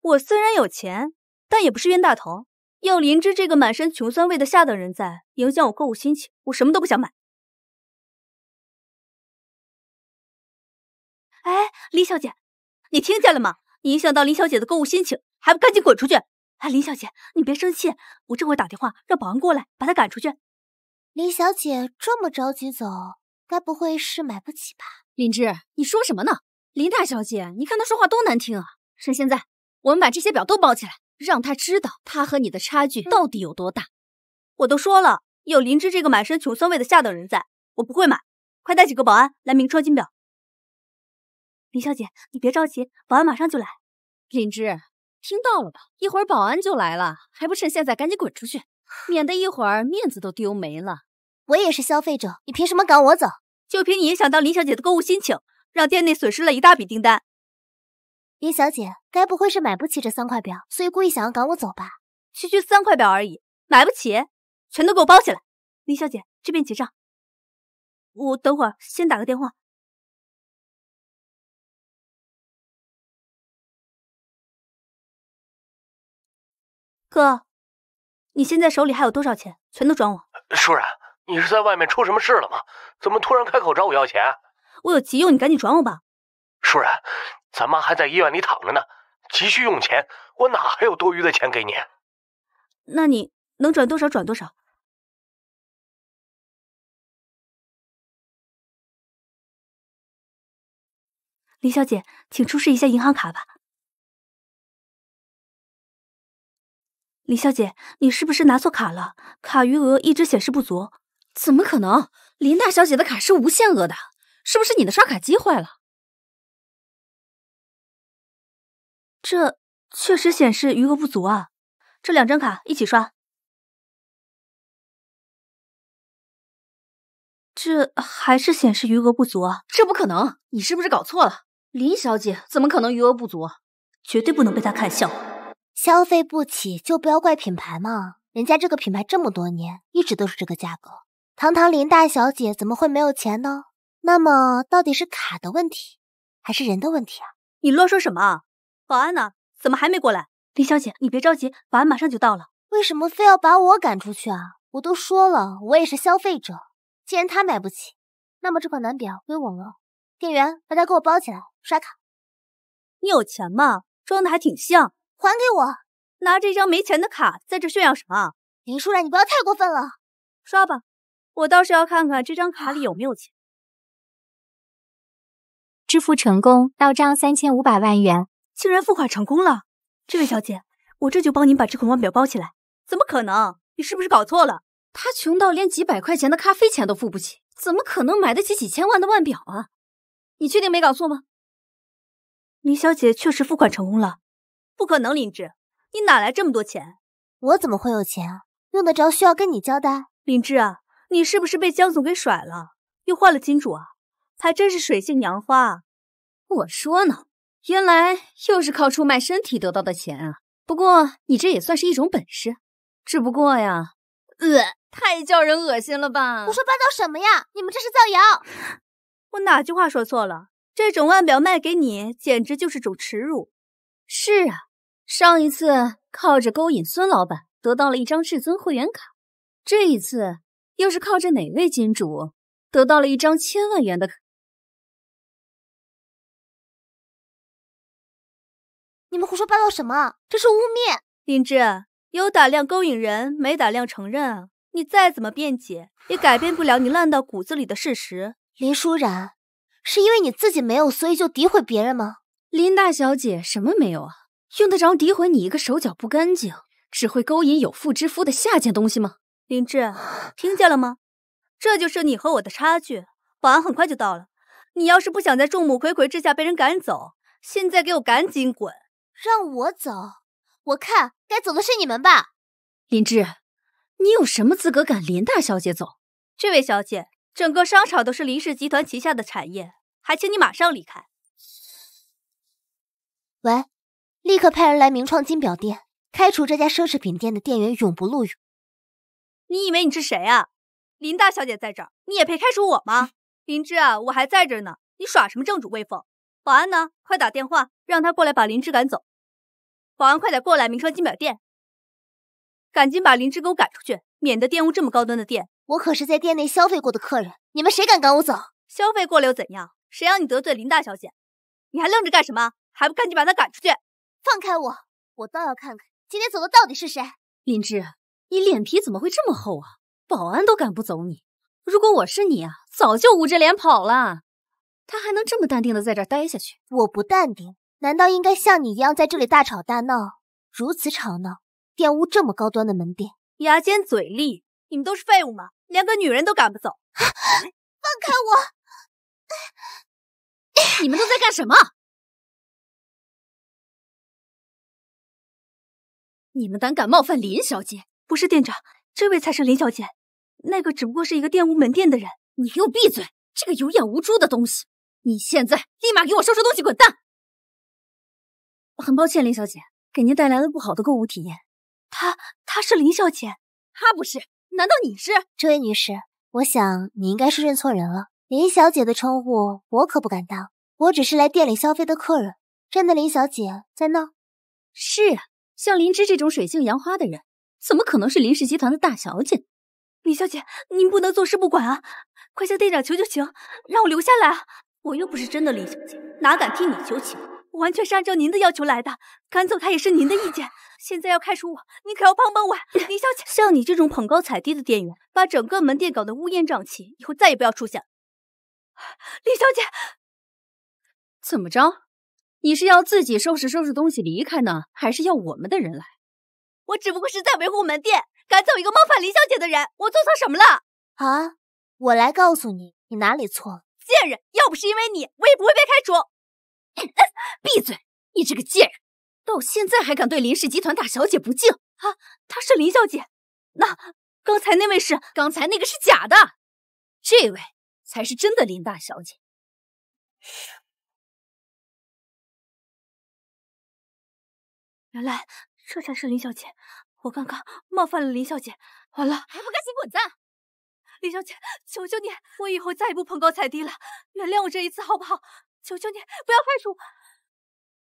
我虽然有钱，但也不是冤大头。要林芝这个满身穷酸味的下等人在，影响我购物心情，我什么都不想买。哎，林小姐，你听见了吗？你影响到林小姐的购物心情，还不赶紧滚出去！啊，林小姐，你别生气，我这会打电话让保安过来，把他赶出去。林小姐这么着急走，该不会是买不起吧？林芝，你说什么呢？林大小姐，你看她说话多难听啊！趁现在，我们把这些表都包起来，让她知道她和你的差距到底有多大。我都说了，有林芝这个满身穷酸味的下等人在，我不会买。快带几个保安来名车金表。林小姐，你别着急，保安马上就来。林芝，听到了吧？一会儿保安就来了，还不趁现在赶紧滚出去！免得一会儿面子都丢没了。我也是消费者，你凭什么赶我走？就凭你影响到林小姐的购物心情，让店内损失了一大笔订单。林小姐，该不会是买不起这三块表，所以故意想要赶我走吧？区区三块表而已，买不起？全都给我包起来。林小姐，这边结账。我等会儿先打个电话。哥。你现在手里还有多少钱？全都转我。舒然，你是在外面出什么事了吗？怎么突然开口找我要钱？我有急用，你赶紧转我吧。舒然，咱妈还在医院里躺着呢，急需用钱，我哪还有多余的钱给你？那你能转多少转多少。李小姐，请出示一下银行卡吧。李小姐，你是不是拿错卡了？卡余额一直显示不足，怎么可能？林大小姐的卡是无限额的，是不是你的刷卡机坏了？这确实显示余额不足啊！这两张卡一起刷，这还是显示余额不足啊！这不可能！你是不是搞错了？林小姐怎么可能余额不足？绝对不能被他看笑。消费不起就不要怪品牌嘛，人家这个品牌这么多年一直都是这个价格，堂堂林大小姐怎么会没有钱呢？那么到底是卡的问题，还是人的问题啊？你乱说什么？保安呢？怎么还没过来？林小姐，你别着急，保安马上就到了。为什么非要把我赶出去啊？我都说了，我也是消费者。既然他买不起，那么这款男表归我了。店员，把它给我包起来，刷卡。你有钱吗？装的还挺像。还给我！拿着一张没钱的卡在这炫耀什么？林舒然，你不要太过分了！刷吧，我倒是要看看这张卡里有没有钱。支付成功，到账三千五百万元。竟然付款成功了？这位小姐，我这就帮您把这款腕表包起来。怎么可能？你是不是搞错了？他穷到连几百块钱的咖啡钱都付不起，怎么可能买得起几千万的腕表啊？你确定没搞错吗？林小姐确实付款成功了。不可能，林志，你哪来这么多钱？我怎么会有钱？用得着需要跟你交代？林志啊，你是不是被江总给甩了，又换了金主啊？还真是水性杨花我说呢，原来又是靠出卖身体得到的钱啊。不过你这也算是一种本事，只不过呀，呃，太叫人恶心了吧！胡说八道什么呀？你们这是造谣！我哪句话说错了？这种腕表卖给你，简直就是种耻辱！是啊，上一次靠着勾引孙老板得到了一张至尊会员卡，这一次又是靠着哪位金主得到了一张千万元的？你们胡说八道什么？这是污蔑！林芝有胆量勾引人，没胆量承认啊！你再怎么辩解，也改变不了你烂到骨子里的事实。林舒然，是因为你自己没有，所以就诋毁别人吗？林大小姐，什么没有啊？用得着诋毁你一个手脚不干净、只会勾引有妇之夫的下贱东西吗？林志，听见了吗？这就是你和我的差距。保安很快就到了，你要是不想在众目睽睽之下被人赶走，现在给我赶紧滚！让我走？我看该走的是你们吧。林志，你有什么资格赶林大小姐走？这位小姐，整个商场都是林氏集团旗下的产业，还请你马上离开。喂，立刻派人来名创金表店开除这家奢侈品店的店员，永不录用。你以为你是谁啊？林大小姐在这儿，你也配开除我吗？林芝啊，我还在这呢，你耍什么正主威风？保安呢？快打电话让他过来把林芝赶走。保安快点过来，名创金表店，赶紧把林芝给我赶出去，免得玷污这么高端的店。我可是在店内消费过的客人，你们谁敢赶我走？消费过了又怎样？谁让你得罪林大小姐？你还愣着干什么？还不赶紧把他赶出去！放开我，我倒要看看今天走的到底是谁。林志，你脸皮怎么会这么厚啊？保安都赶不走你，如果我是你啊，早就捂着脸跑了。他还能这么淡定的在这儿待下去？我不淡定，难道应该像你一样在这里大吵大闹？如此吵闹，玷污这么高端的门店。牙尖嘴利，你们都是废物吗？连个女人都赶不走，放开我！[COUGHS] 你们都在干什么？你们胆敢冒犯林小姐？不是店长，这位才是林小姐，那个只不过是一个玷污门店的人。你给我闭嘴！这个有眼无珠的东西，你现在立马给我收拾东西滚蛋！很抱歉，林小姐，给您带来了不好的购物体验。她，她是林小姐，她不是，难道你是？这位女士，我想你应该是认错人了。林小姐的称呼我可不敢当，我只是来店里消费的客人。真的林小姐在那？是。像林芝这种水性杨花的人，怎么可能是林氏集团的大小姐？李小姐，您不能坐视不管啊！快向店长求求情，让我留下来啊！我又不是真的林小姐，哪敢替你求情？我完全是按照您的要求来的，赶走她也是您的意见。现在要开除我，你可要帮帮我，李小姐。像你这种捧高踩低的店员，把整个门店搞得乌烟瘴气，以后再也不要出现李小姐，怎么着？你是要自己收拾收拾东西离开呢，还是要我们的人来？我只不过是在维护门店，赶走一个冒犯林小姐的人，我做错什么了？啊！我来告诉你，你哪里错了？贱人！要不是因为你，我也不会被开除。[COUGHS] 闭嘴！你这个贱人，到现在还敢对林氏集团大小姐不敬！啊！她是林小姐，那刚才那位是……刚才那个是假的，这位才是真的林大小姐。原来这才是林小姐，我刚刚冒犯了林小姐，完了还不赶紧滚蛋！林小姐，求求你，我以后再也不捧高踩低了，原谅我这一次好不好？求求你不要开除我。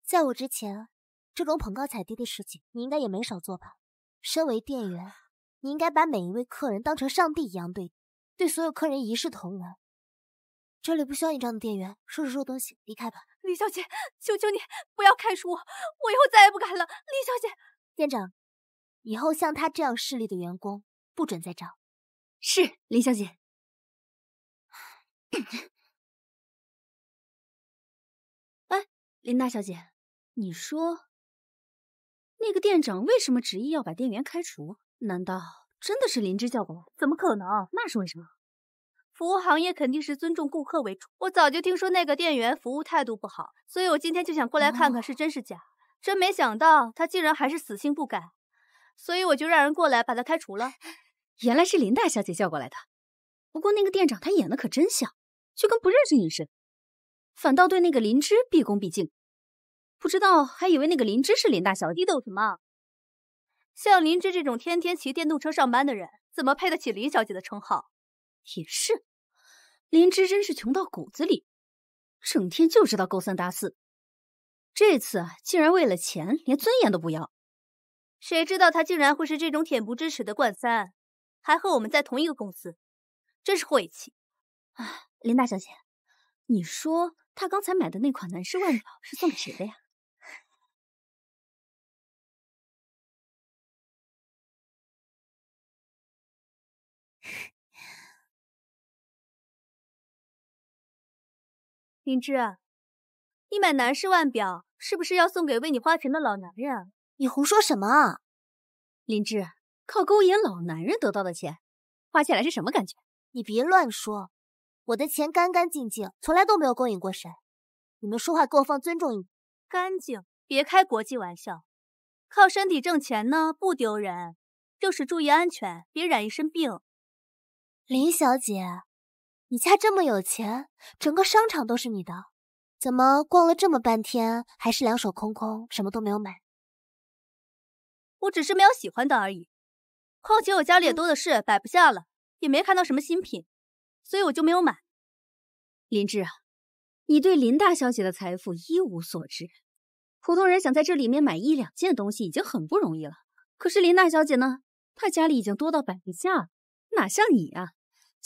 在我之前，这种捧高踩低的事情，你应该也没少做吧？身为店员，你应该把每一位客人当成上帝一样对待，对所有客人一视同仁。这里不需要你这样的店员，收拾收拾东西离开吧。林小姐，求求你不要开除我，我以后再也不敢了。林小姐，店长，以后像他这样势利的员工不准再招。是林小姐。哎，林大小姐，你说那个店长为什么执意要把店员开除？难道真的是林芝叫过来？怎么可能？那是为什么？服务行业肯定是尊重顾客为主。我早就听说那个店员服务态度不好，所以我今天就想过来看看是真是假。真没想到他竟然还是死性不改，所以我就让人过来把他开除了。[LAUGHS] 原来是林大小姐叫过来的，不过那个店长他演的可真像，就跟不认识你的，反倒对那个林芝毕恭毕敬。不知道还以为那个林芝是林大小姐。你懂什么？像林芝这种天天骑电动车上班的人，怎么配得起林小姐的称号？也是。林芝真是穷到骨子里，整天就知道勾三搭四，这次竟然为了钱连尊严都不要，谁知道他竟然会是这种恬不知耻的惯三，还和我们在同一个公司，真是晦气！林大小姐，你说他刚才买的那款男士腕表是送给谁的呀？林芝，你买男士腕表是不是要送给为你花钱的老男人？你胡说什么啊？林芝，靠勾引老男人得到的钱，花起来是什么感觉？你别乱说，我的钱干干净净，从来都没有勾引过谁。你们说话给我放尊重一点。干净，别开国际玩笑。靠身体挣钱呢，不丢人，就是注意安全，别染一身病。林小姐。你家这么有钱，整个商场都是你的，怎么逛了这么半天还是两手空空，什么都没有买？我只是没有喜欢的而已。况且我家里也多的是，摆不下了，也没看到什么新品，所以我就没有买。林志，你对林大小姐的财富一无所知，普通人想在这里面买一两件东西已经很不容易了。可是林大小姐呢，她家里已经多到摆不下了，哪像你啊？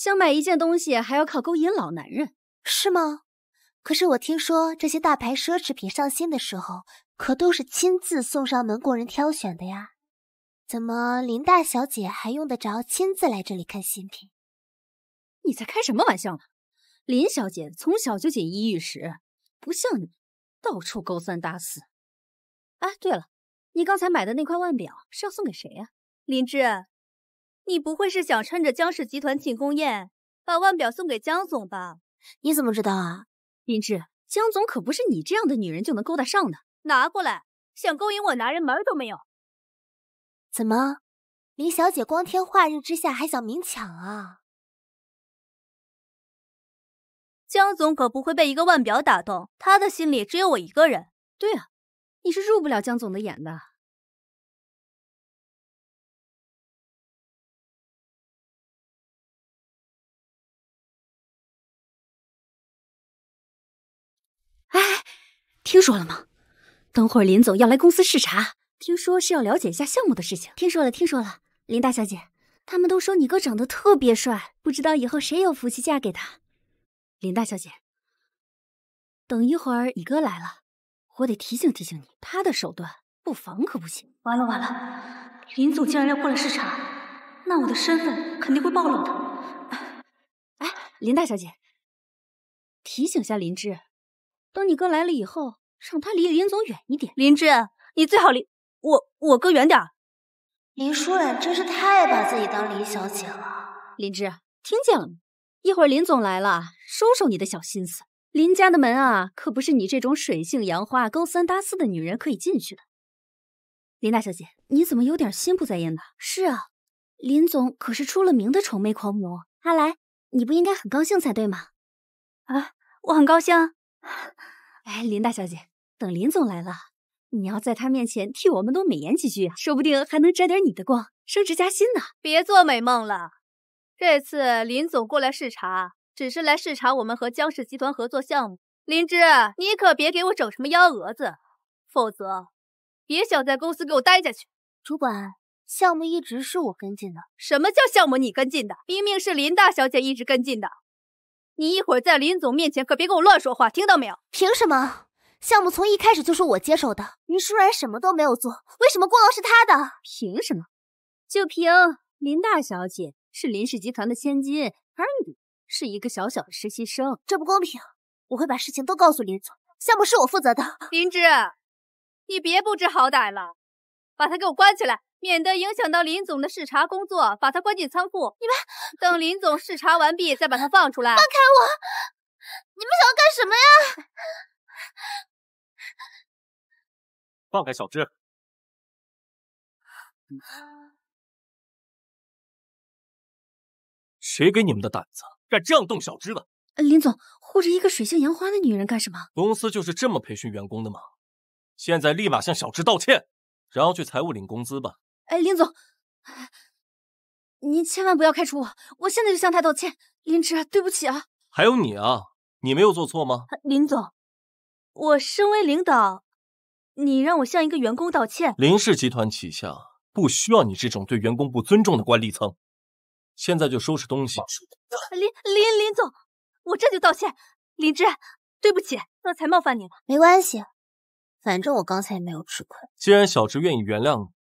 想买一件东西还要靠勾引老男人，是吗？可是我听说这些大牌奢侈品上新的时候，可都是亲自送上门供人挑选的呀。怎么林大小姐还用得着亲自来这里看新品？你在开什么玩笑呢？林小姐从小就锦衣玉食，不像你到处勾三搭四。哎，对了，你刚才买的那块腕表是要送给谁呀？林志。你不会是想趁着江氏集团庆功宴把腕表送给江总吧？你怎么知道啊？林志，江总可不是你这样的女人就能勾搭上的。拿过来，想勾引我男人门都没有。怎么，林小姐光天化日之下还想明抢啊？江总可不会被一个腕表打动，他的心里只有我一个人。对啊，你是入不了江总的眼的。听说了吗？等会林总要来公司视察，听说是要了解一下项目的事情。听说了，听说了，林大小姐，他们都说你哥长得特别帅，不知道以后谁有福气嫁给他。林大小姐，等一会儿你哥来了，我得提醒提醒你，他的手段不防可不行。完了完了，林总竟然要过来视察，那我的身份肯定会暴露的。哎，林大小姐，提醒下林志。等你哥来了以后，让他离林总远一点。林芝，你最好离我我哥远点。林舒染真是太把自己当林小姐了。林芝，听见了吗？一会儿林总来了，收收你的小心思。林家的门啊，可不是你这种水性杨花、勾三搭四的女人可以进去的。林大小姐，你怎么有点心不在焉的？是啊，林总可是出了名的宠妹狂魔。阿来，你不应该很高兴才对吗？啊，我很高兴。[LAUGHS] 哎，林大小姐，等林总来了，你要在他面前替我们多美言几句啊，说不定还能沾点你的光，升职加薪呢。别做美梦了，这次林总过来视察，只是来视察我们和江氏集团合作项目。林芝，你可别给我整什么幺蛾子，否则别想在公司给我待下去。主管，项目一直是我跟进的。什么叫项目你跟进的？明明是林大小姐一直跟进的。你一会儿在林总面前可别跟我乱说话，听到没有？凭什么？项目从一开始就是我接手的，于舒然什么都没有做，为什么功劳是他的？凭什么？就凭林大小姐是林氏集团的千金，而你是一个小小的实习生，这不公平。我会把事情都告诉林总，项目是我负责的。林芝，你别不知好歹了，把他给我关起来。免得影响到林总的视察工作，把他关进仓库。你们等林总视察完毕再把他放出来。放开我！你们想要干什么呀？放开小芝！谁给你们的胆子，敢这样动小芝的？林总护着一个水性杨花的女人干什么？公司就是这么培训员工的吗？现在立马向小芝道歉，然后去财务领工资吧。哎，林总，您千万不要开除我，我现在就向他道歉。林芝，对不起啊。还有你啊，你没有做错吗？林总，我身为领导，你让我向一个员工道歉。林氏集团旗下不需要你这种对员工不尊重的管理层，现在就收拾东西。林林林总，我这就道歉。林芝，对不起，刚才冒犯你了。没关系，反正我刚才也没有吃亏。既然小芝愿意原谅你。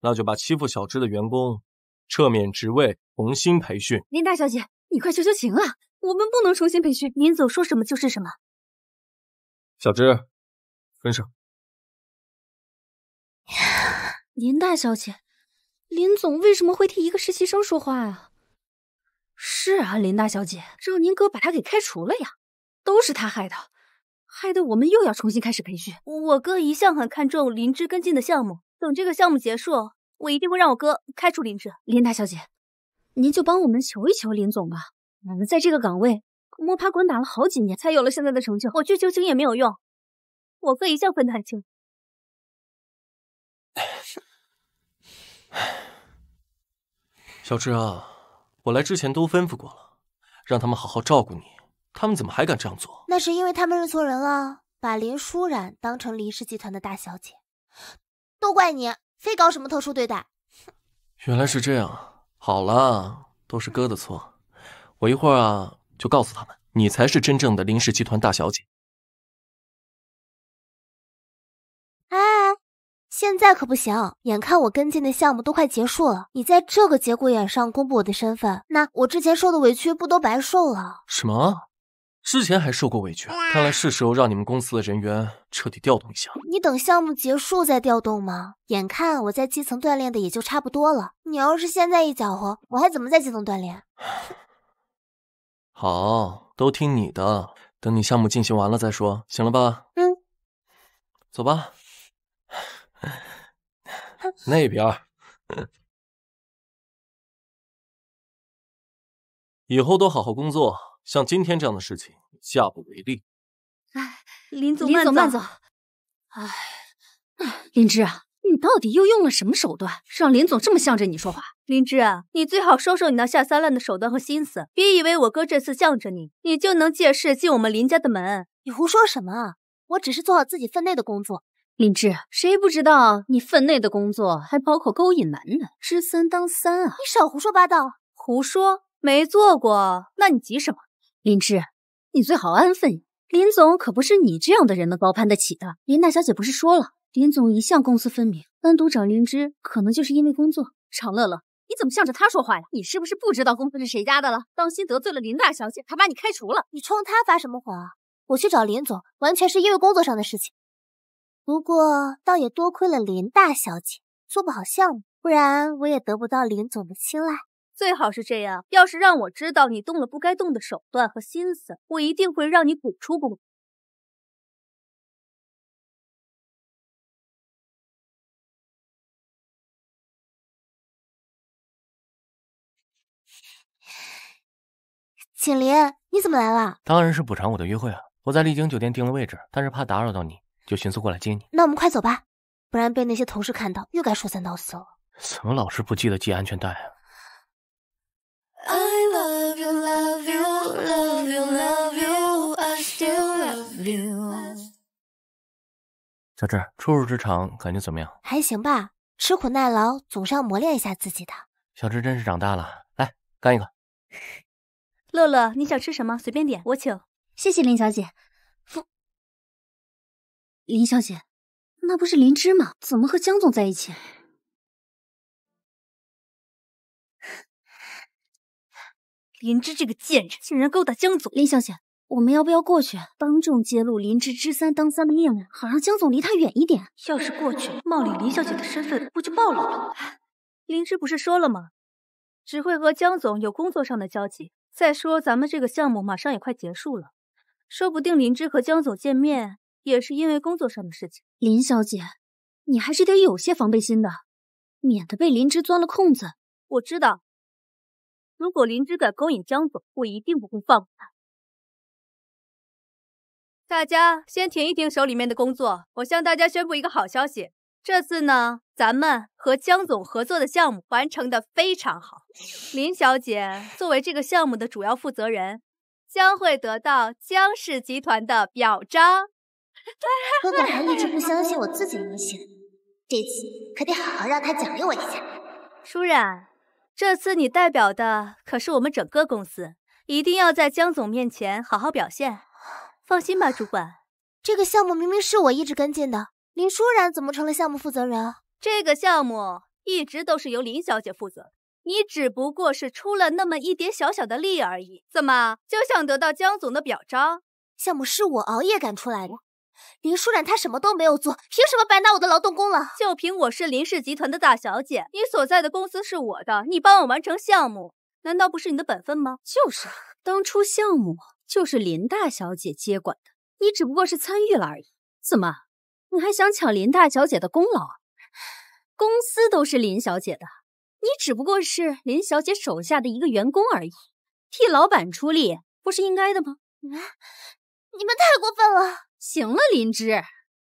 那就把欺负小芝的员工撤免职位，重新培训。林大小姐，你快求求情啊！我们不能重新培训。林总说什么就是什么。小芝，分手。[SIGHS] 林大小姐，林总为什么会替一个实习生说话啊？是啊，林大小姐，让您哥把他给开除了呀，都是他害的，害得我们又要重新开始培训。我哥一向很看重林芝跟进的项目。等这个项目结束，我一定会让我哥开除林志林大小姐。您就帮我们求一求林总吧。我们在这个岗位摸爬滚打了好几年，才有了现在的成就。我去求情也没有用。我哥一向分得很清。[SIGHS] 小志啊，我来之前都吩咐过了，让他们好好照顾你。他们怎么还敢这样做？那是因为他们认错人了，把林舒然当成林氏集团的大小姐。都怪你，非搞什么特殊对待，哼！原来是这样，好了，都是哥的错，我一会儿啊就告诉他们，你才是真正的林氏集团大小姐。哎，现在可不行，眼看我跟进的项目都快结束了，你在这个节骨眼上公布我的身份，那我之前受的委屈不都白受了？什么？之前还受过委屈，看来是时候让你们公司的人员彻底调动一下。你等项目结束再调动吗？眼看我在基层锻炼的也就差不多了，你要是现在一搅和，我还怎么在基层锻炼？[SIGHS] 好，都听你的，等你项目进行完了再说，行了吧？嗯。走吧，[LAUGHS] 那边。[LAUGHS] 以后都好好工作。像今天这样的事情，下不为例。哎，林总，林总慢走。哎，林芝啊，你到底又用了什么手段，让林总这么向着你说话？林芝啊，你最好收收你那下三滥的手段和心思，别以为我哥这次向着你，你就能借势进我们林家的门。你胡说什么啊？我只是做好自己分内的工作。林芝，谁不知道你分内的工作还包括勾引男人？知三当三啊！你少胡说八道。胡说？没做过？那你急什么？林芝，你最好安分。林总可不是你这样的人能高攀得起的。林大小姐不是说了，林总一向公私分明，单独找林芝可能就是因为工作。常乐乐，你怎么向着他说话呀？你是不是不知道公司是谁家的了？当心得罪了林大小姐，还把你开除了，你冲他发什么火啊？我去找林总，完全是因为工作上的事情。不过，倒也多亏了林大小姐，做不好项目，不然我也得不到林总的青睐。最好是这样。要是让我知道你动了不该动的手段和心思，我一定会让你滚出公景林，你怎么来了？当然是补偿我的约会啊！我在丽晶酒店订了位置，但是怕打扰到你，就寻思过来接你。那我们快走吧，不然被那些同事看到又该说三道四了。怎么老是不记得系安全带啊？i love you love you love you love you i still love you。小智，初入职场感觉怎么样？还行吧，吃苦耐劳，总是要磨练一下自己的。小智真是长大了，来，干一个。[LAUGHS] 乐乐，你想吃什么随便点，我请。谢谢林小姐。林小姐，那不是林芝吗？怎么和江总在一起？林芝这个贱人，竟然勾搭江总！林小姐，我们要不要过去，当众揭露林芝知三当三的面目，好让江总离他远一点？要是过去，冒领林小姐的身份，不就暴露了？林芝不是说了吗，只会和江总有工作上的交集。再说咱们这个项目马上也快结束了，说不定林芝和江总见面也是因为工作上的事情。林小姐，你还是得有些防备心的，免得被林芝钻了空子。我知道。如果林芝敢勾引江总，我一定不会放过他。大家先停一停手里面的工作，我向大家宣布一个好消息。这次呢，咱们和江总合作的项目完成的非常好，林小姐作为这个项目的主要负责人，将会得到江氏集团的表彰。哥哥还一直不相信我自己能行，这次可得好好让他奖励我一下。舒冉。这次你代表的可是我们整个公司，一定要在江总面前好好表现。放心吧，主管，这个项目明明是我一直跟进的，林舒然怎么成了项目负责人？这个项目一直都是由林小姐负责，你只不过是出了那么一点小小的力而已。怎么就想得到江总的表彰？项目是我熬夜赶出来的。林舒然她什么都没有做，凭什么白拿我的劳动功劳？就凭我是林氏集团的大小姐，你所在的公司是我的，你帮我完成项目，难道不是你的本分吗？就是，当初项目就是林大小姐接管的，你只不过是参与了而已。怎么，你还想抢林大小姐的功劳？公司都是林小姐的，你只不过是林小姐手下的一个员工而已，替老板出力不是应该的吗？你们太过分了！行了，林芝，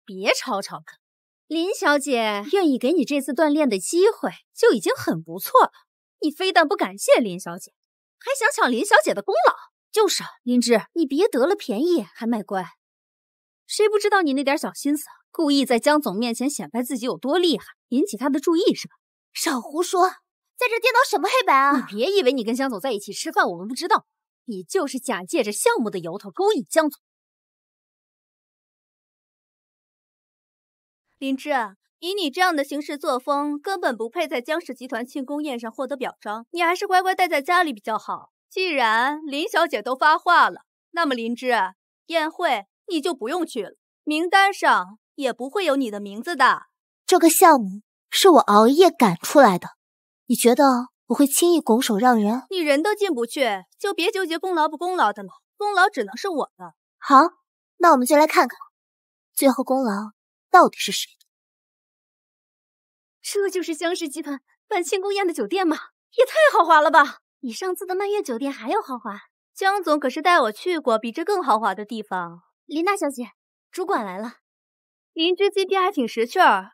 别吵吵了。林小姐愿意给你这次锻炼的机会，就已经很不错了。你非但不感谢林小姐，还想抢林小姐的功劳，就是。林芝，你别得了便宜还卖乖。谁不知道你那点小心思，故意在江总面前显摆自己有多厉害，引起他的注意是吧？少胡说，在这颠倒什么黑白啊！你别以为你跟江总在一起吃饭，我们不知道。你就是假借着项目的由头，勾引江总。林芝以你这样的行事作风，根本不配在江氏集团庆功宴上获得表彰。你还是乖乖待在家里比较好。既然林小姐都发话了，那么林芝，宴会你就不用去了，名单上也不会有你的名字的。这个项目是我熬夜赶出来的，你觉得我会轻易拱手让人？你人都进不去，就别纠结功劳不功劳的了。功劳只能是我的。好，那我们就来看看，最后功劳。到底是谁的？这就是江氏集团办庆功宴的酒店吗？也太豪华了吧！比上次的漫月酒店还要豪华。江总可是带我去过比这更豪华的地方。林大小姐，主管来了。林之基天还挺识趣儿，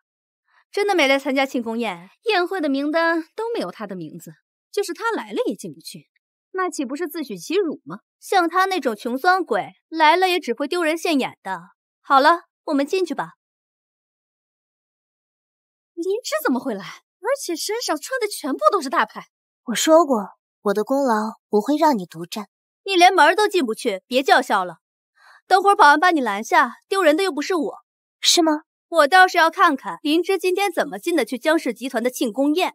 真的没来参加庆功宴，宴会的名单都没有他的名字，就是他来了也进不去，那岂不是自取其辱吗？像他那种穷酸鬼来了也只会丢人现眼的。好了，我们进去吧。林芝怎么会来？而且身上穿的全部都是大牌。我说过，我的功劳不会让你独占。你连门都进不去，别叫嚣了。等会儿保安把你拦下，丢人的又不是我，是吗？我倒是要看看林芝今天怎么进的去江氏集团的庆功宴。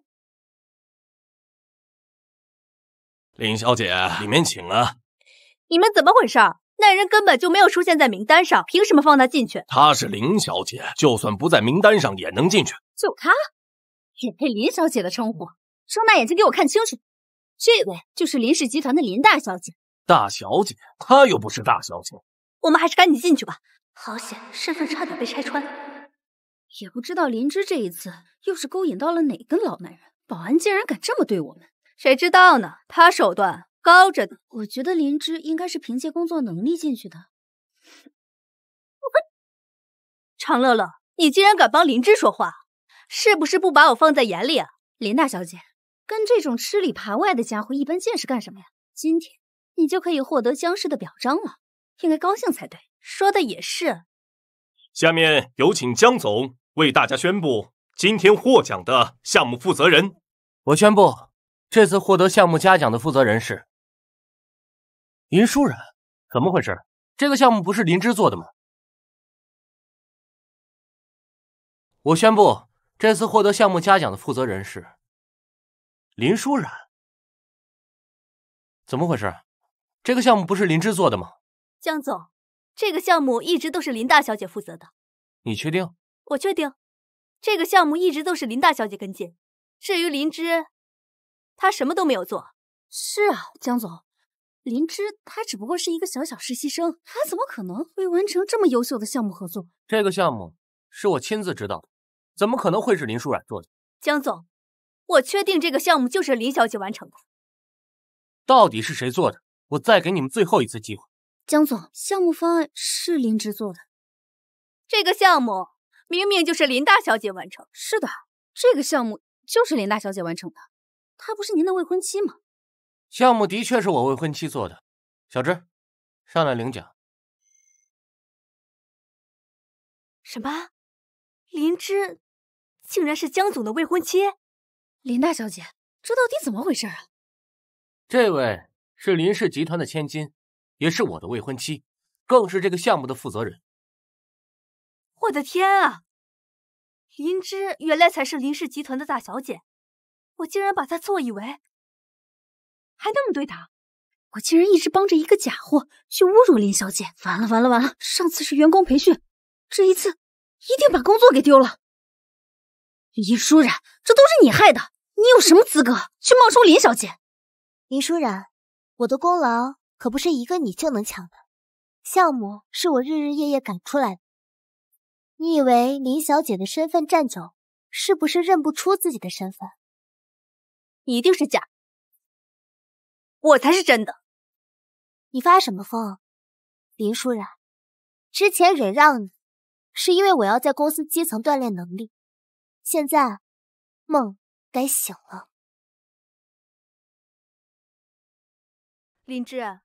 林小姐，里面请啊。你们怎么回事？那人根本就没有出现在名单上，凭什么放他进去？她是林小姐，就算不在名单上也能进去。就她也配林小姐的称呼？睁大眼睛给我看清楚，这位就是林氏集团的林大小姐。大小姐，她又不是大小姐。我们还是赶紧进去吧。好险，身份差点被拆穿。也不知道林芝这一次又是勾引到了哪个老男人，保安竟然敢这么对我们，谁知道呢？他手段。高着呢，我觉得林芝应该是凭借工作能力进去的。长常乐乐，你竟然敢帮林芝说话，是不是不把我放在眼里啊？林大小姐，跟这种吃里扒外的家伙一般见识干什么呀？今天你就可以获得江氏的表彰了，应该高兴才对。说的也是。下面有请江总为大家宣布今天获奖的项目负责人。我宣布，这次获得项目嘉奖的负责人是。林舒然，怎么回事？这个项目不是林芝做的吗？我宣布，这次获得项目嘉奖的负责人是林舒然。怎么回事？这个项目不是林芝做的吗？江总，这个项目一直都是林大小姐负责的。你确定？我确定，这个项目一直都是林大小姐跟进。至于林芝，她什么都没有做。是啊，江总。林芝，她只不过是一个小小实习生，她怎么可能会完成这么优秀的项目合作？这个项目是我亲自指导的，怎么可能会是林舒然做的？江总，我确定这个项目就是林小姐完成的。到底是谁做的？我再给你们最后一次机会。江总，项目方案是林芝做的，这个项目明明就是林大小姐完成。是的，这个项目就是林大小姐完成的。她不是您的未婚妻吗？项目的确是我未婚妻做的，小芝，上来领奖。什么？林芝竟然是江总的未婚妻？林大小姐，这到底怎么回事啊？这位是林氏集团的千金，也是我的未婚妻，更是这个项目的负责人。我的天啊！林芝原来才是林氏集团的大小姐，我竟然把她错以为……还那么对他？我竟然一直帮着一个假货去侮辱林小姐，完了完了完了！上次是员工培训，这一次一定把工作给丢了。林舒然，这都是你害的！你有什么资格去冒充林小姐？林舒然，我的功劳可不是一个你就能抢的。项目是我日日夜夜赶出来的。你以为林小姐的身份站久，是不是认不出自己的身份？一定是假。我才是真的！你发什么疯？林舒然，之前忍让你，是因为我要在公司基层锻炼能力。现在梦该醒了。林芝，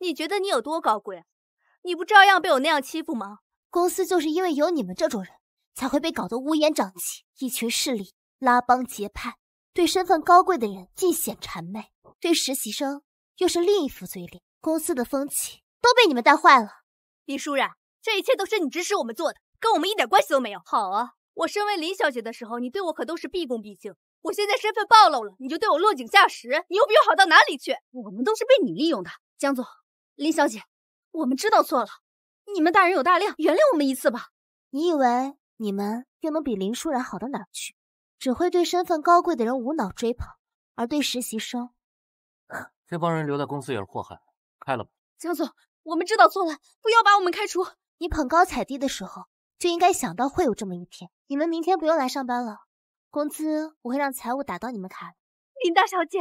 你觉得你有多高贵？你不照样被我那样欺负吗？公司就是因为有你们这种人，才会被搞得乌烟瘴气，一群势力拉帮结派，对身份高贵的人尽显谄媚。对实习生又是另一副嘴脸，公司的风气都被你们带坏了。林舒然，这一切都是你指使我们做的，跟我们一点关系都没有。好啊，我身为林小姐的时候，你对我可都是毕恭毕敬。我现在身份暴露了，你就对我落井下石，你又比我好到哪里去？我们都是被你利用的，江总，林小姐，我们知道错了，你们大人有大量，原谅我们一次吧。你以为你们又能比林舒然好到哪儿去？只会对身份高贵的人无脑追捧，而对实习生。这帮人留在公司也是祸害，开了吧。江总，我们知道错了，不要把我们开除。你捧高踩低的时候，就应该想到会有这么一天。你们明天不用来上班了，工资我会让财务打到你们卡里。林大小姐，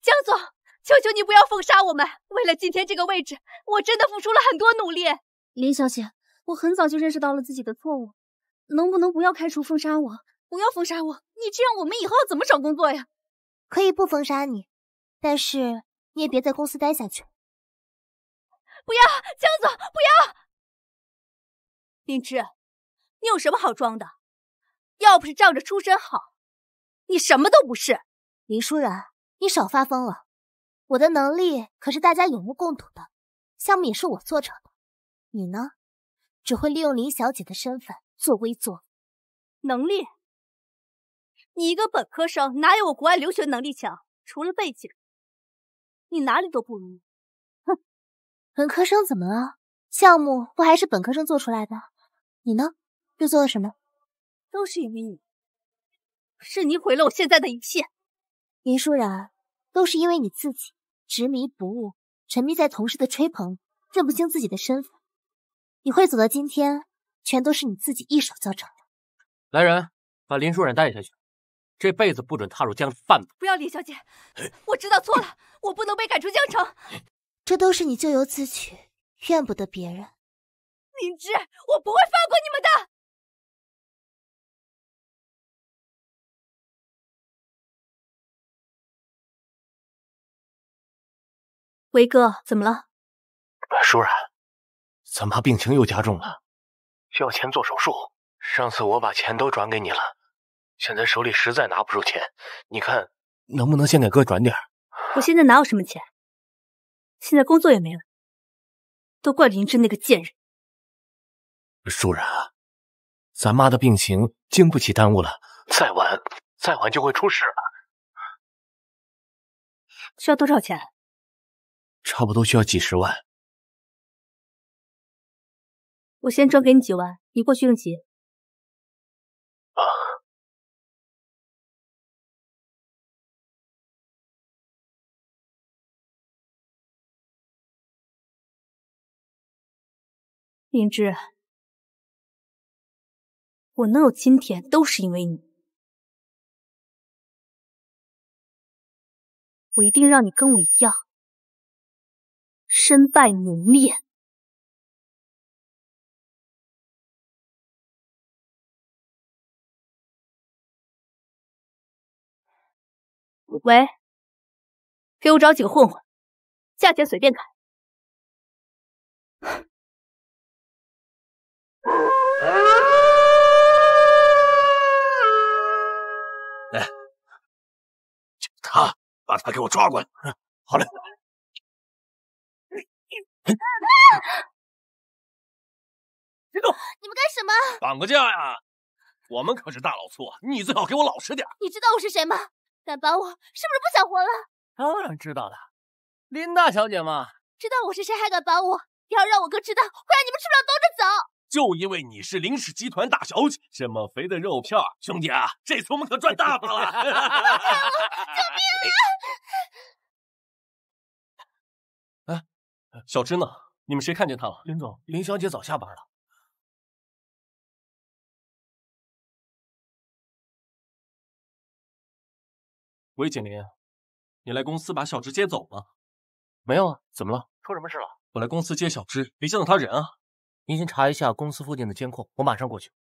江总，求求你不要封杀我们。为了今天这个位置，我真的付出了很多努力。林小姐，我很早就认识到了自己的错误，能不能不要开除封杀我？不要封杀我，你这样我们以后要怎么找工作呀？可以不封杀你，但是。你也别在公司待下去，不要，江总，不要。林芝，你有什么好装的？要不是仗着出身好，你什么都不是。林舒然，你少发疯了。我的能力可是大家有目共睹的，项目也是我做成的。你呢，只会利用林小姐的身份做威作能力？你一个本科生，哪有我国外留学能力强？除了背景。你哪里都不如哼，本科生怎么了？项目不还是本科生做出来的？你呢，又做了什么？都是因为你，是你毁了我现在的一切，林舒然，都是因为你自己执迷不悟，沉迷在同事的吹捧，认不清自己的身份，你会走到今天，全都是你自己一手造成的。来人，把林舒然带下去。这辈子不准踏入江贩子。不要，林小姐，我知道错了，我不能被赶出江城。这都是你咎由自取，怨不得别人。明芝，我不会放过你们的。维哥，怎么了？舒然，咱妈病情又加重了，需要钱做手术。上次我把钱都转给你了。现在手里实在拿不出钱，你看能不能先给哥转点我现在哪有什么钱？现在工作也没了，都怪林芝那个贱人。舒然啊，咱妈的病情经不起耽误了，再晚再晚就会出事了。需要多少钱？差不多需要几十万。我先转给你几万，你过去用急。灵芝，我能有今天都是因为你，我一定让你跟我一样身败名裂。喂，给我找几个混混，价钱随便开。来，就他把他给我抓过来。好嘞。别动！你们干什么？绑个架呀！我们可是大老粗，你最好给我老实点。你知道我是谁吗？敢绑我，是不是不想活了？当然知道了，林大小姐嘛。知道我是谁还敢绑我？要让我哥知道，会让你们吃不了兜着走。就因为你是林氏集团大小姐，这么肥的肉票，兄弟啊，这次我们可赚大发了！[LAUGHS] [LAUGHS] 救命！[LAUGHS] 哎，小芝呢？你们谁看见她了？林总，林小姐早下班了。喂，景林，你来公司把小芝接走吗？没有啊，怎么了？出什么事了？我来公司接小芝，没见到她人啊。你先查一下公司附近的监控，我马上过去。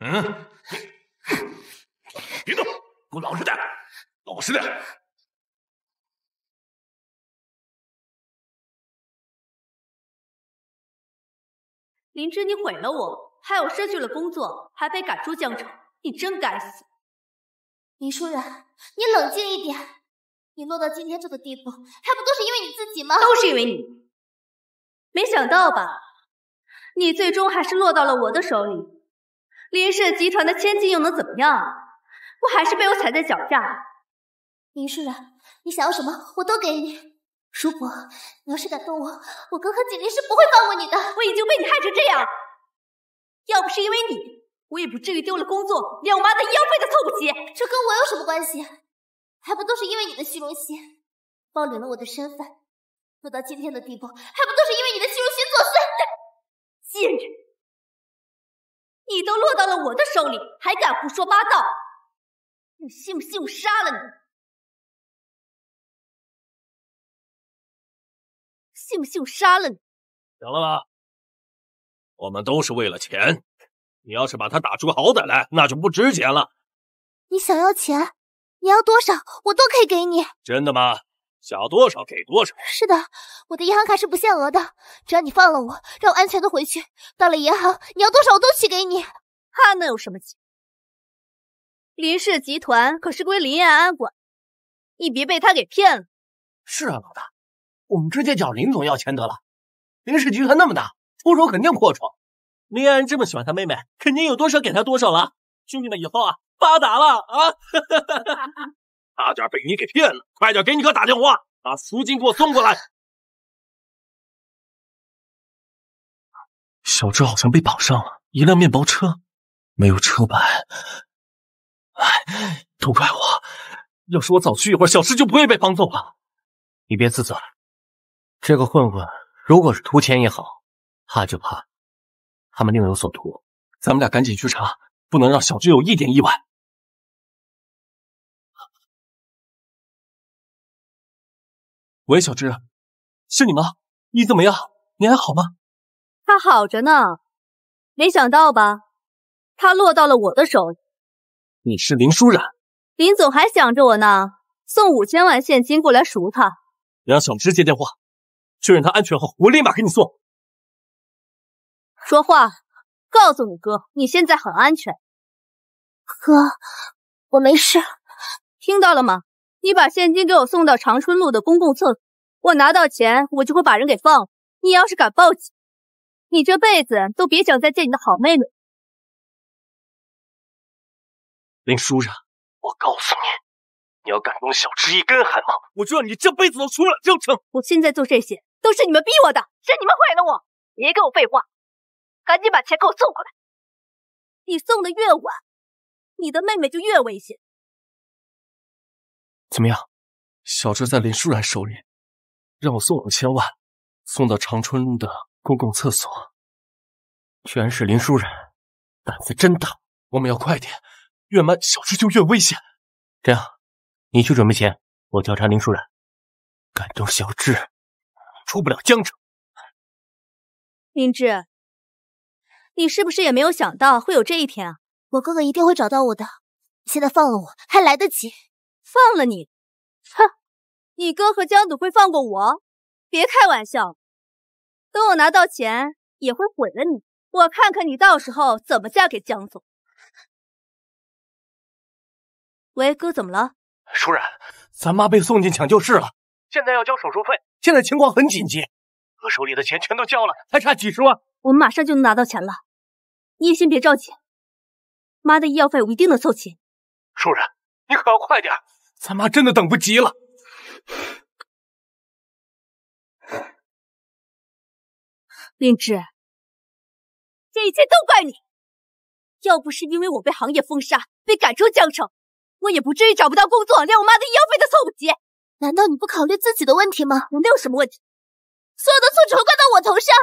嗯，别动，给我老实点，老实点。林芝，你毁了我，害我失去了工作，还被赶出江城，你真该死。林舒然，你冷静一点，你落到今天这个地步，还不都是因为你自己吗？都是因为你。没想到吧，你最终还是落到了我的手里。林氏集团的千金又能怎么样？不还是被我踩在脚下？林氏然，你想要什么我都给你。如果你要是敢动我，我哥和锦林是不会放过你的。我已经被你害成这样，要不是因为你，我也不至于丢了工作，连我妈的医药费都凑不齐。这跟我有什么关系？还不都是因为你的虚荣心，暴露了我的身份，落到今天的地步，还不都是因为你的。贱人，你都落到了我的手里，还敢胡说八道？你信不信我杀了你？信不信我杀了你？行了吧，我们都是为了钱。你要是把他打出个好歹来，那就不值钱了。你想要钱，你要多少，我都可以给你。真的吗？想要多少给多少。是的，我的银行卡是不限额的，只要你放了我，让我安全的回去，到了银行你要多少我都取给你。他能有什么钱？林氏集团可是归林安安管，你别被他给骗了。是啊，老大，我们直接找林总要钱得了。林氏集团那么大，出手肯定阔绰。林安安这么喜欢他妹妹，肯定有多少给他多少了。兄弟们，以后啊，发达了啊！[LAUGHS] 差点被你给骗了！快点给你哥打电话，把赎金给我送过来。小智好像被绑上了一辆面包车，没有车牌。哎，都怪我！要是我早去一会儿，小智就不会被绑走了。你别自责了。这个混混如果是图钱也好，怕就怕他们另有所图。咱们俩赶紧去查，不能让小智有一点意外。喂，小芝，是你吗？你怎么样？你还好吗？他好着呢，没想到吧？他落到了我的手里。你是林舒然，林总还想着我呢，送五千万现金过来赎他。让小芝接电话，确认他安全后，我立马给你送。说话，告诉你哥，你现在很安全。哥，我没事。听到了吗？你把现金给我送到长春路的公共厕所，我拿到钱，我就会把人给放了。你要是敢报警，你这辈子都别想再见你的好妹妹。林舒然，我告诉你，你要敢动小芝一根汗毛，我就让你这辈子都出不了江城。我现在做这些都是你们逼我的，是你们毁了我。别给我废话，赶紧把钱给我送过来。你送的越晚，你的妹妹就越危险。怎么样，小智在林舒然手里，让我送五千万送到长春的公共厕所，居然是林舒然，胆子真大！我们要快点，越慢小智就越危险。这样，你去准备钱，我调查林舒然，敢动小智，出不了江城。明智，你是不是也没有想到会有这一天啊？我哥哥一定会找到我的，现在放了我，还来得及。放了你！哼，你哥和江总会放过我？别开玩笑！等我拿到钱，也会毁了你。我看看你到时候怎么嫁给江总。喂，哥，怎么了？舒然，咱妈被送进抢救室了，现在要交手术费，现在情况很紧急。哥手里的钱全都交了，还差几十万。我们马上就能拿到钱了，你也先别着急，妈的医药费我一定能凑齐。舒然，你可要快点！咱妈真的等不及了，林芝，这一切都怪你。要不是因为我被行业封杀，被赶出江城，我也不至于找不到工作，连我妈的医药费都凑不齐。难道你不考虑自己的问题吗？我能有什么问题？所有的错只会怪到我头上。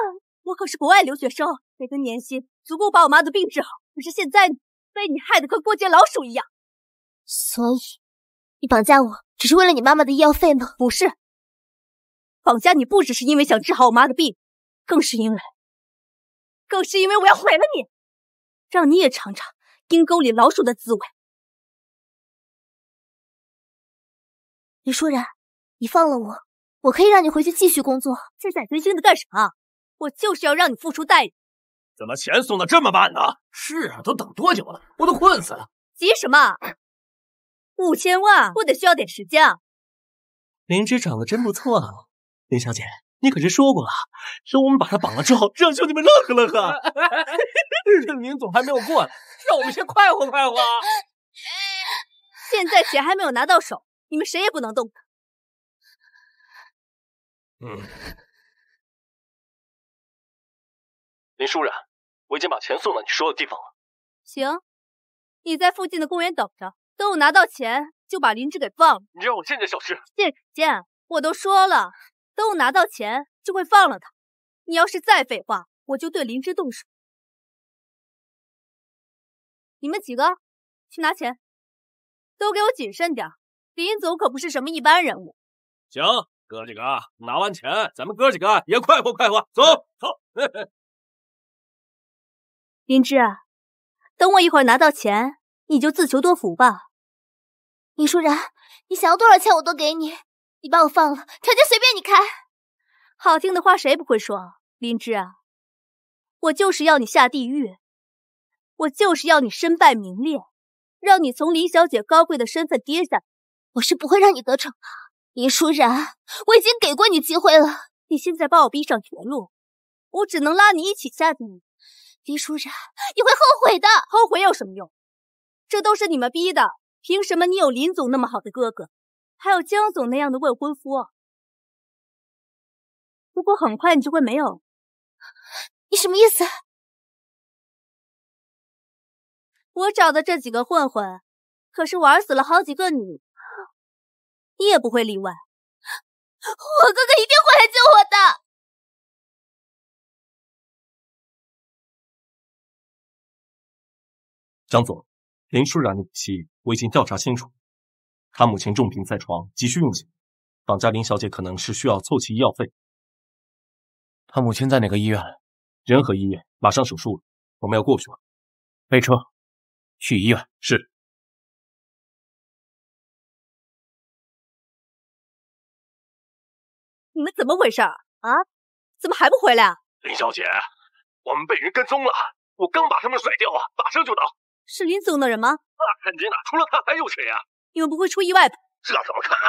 我可是国外留学生，每个年薪足够把我妈的病治好。可是现在呢，被你害得跟过街老鼠一样。所以。你绑架我，只是为了你妈妈的医药费吗？不是，绑架你不只是因为想治好我妈的病，更是因为，更是因为我要毁了你，让你也尝尝阴沟里老鼠的滋味。李舒然，你放了我，我可以让你回去继续工作。这在堆惺的干什么？我就是要让你付出代价。怎么钱送的这么慢呢？是啊，都等多久了，我都困死了。急什么？五千万，我得需要点时间啊。林芝长得真不错啊，林小姐，你可是说过了，等我们把她绑了之后，让兄弟们乐呵乐呵。[LAUGHS] 林 [LAUGHS] 总还没有过来，让我们先快活快活。[LAUGHS] 现在钱还没有拿到手，你们谁也不能动他。嗯，林舒然，我已经把钱送到你说的地方了。行，你在附近的公园等着。等我拿到钱，就把林芝给放了。你让我见见小芝。见见，我都说了，等我拿到钱就会放了他。你要是再废话，我就对林芝动手。你们几个去拿钱，都给我谨慎点，林总可不是什么一般人物。行，哥几个拿完钱，咱们哥几个也快活快活。走，走。[LAUGHS] 林芝，等我一会儿拿到钱，你就自求多福吧。李舒然，你想要多少钱我都给你，你把我放了，条件随便你开。好听的话谁不会说？林芝啊，我就是要你下地狱，我就是要你身败名裂，让你从林小姐高贵的身份跌下。我是不会让你得逞的。林舒然，我已经给过你机会了，你现在把我逼上绝路，我只能拉你一起下地狱。林舒然，你会后悔的。后悔有什么用？这都是你们逼的。凭什么你有林总那么好的哥哥，还有江总那样的未婚夫？不过很快你就会没有你什么意思？我找的这几个混混，可是玩死了好几个女，你也不会例外。我哥哥一定会来救我的，江总。林舒然的底细我已经调查清楚，她母亲重病在床，急需用钱，绑架林小姐可能是需要凑齐医药费。她母亲在哪个医院？仁和医院，马上手术了，我们要过去了。备车，去医院。是。你们怎么回事？啊？怎么还不回来？林小姐，我们被人跟踪了，我刚把他们甩掉啊，马上就到。是林总的人吗？那肯定的，除了他还有谁啊？你们不会出意外吧？这怎么可能？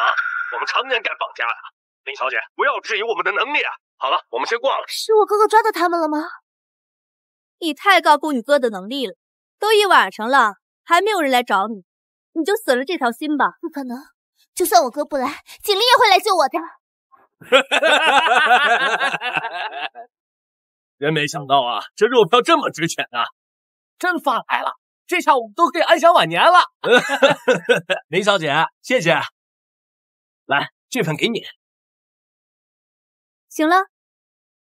我们常年干绑架呀！林小姐，不要质疑我们的能力啊！好了，我们先挂了。是我哥哥抓到他们了吗？你太高估你哥的能力了，都一晚上了，还没有人来找你，你就死了这条心吧。不可能，就算我哥不来，锦鲤也会来救我的。哈，真没想到啊，这肉票这么值钱啊！真发财了。这下我们都可以安享晚年了。林 [LAUGHS] [LAUGHS] 小姐，谢谢。来，这份给你。行了，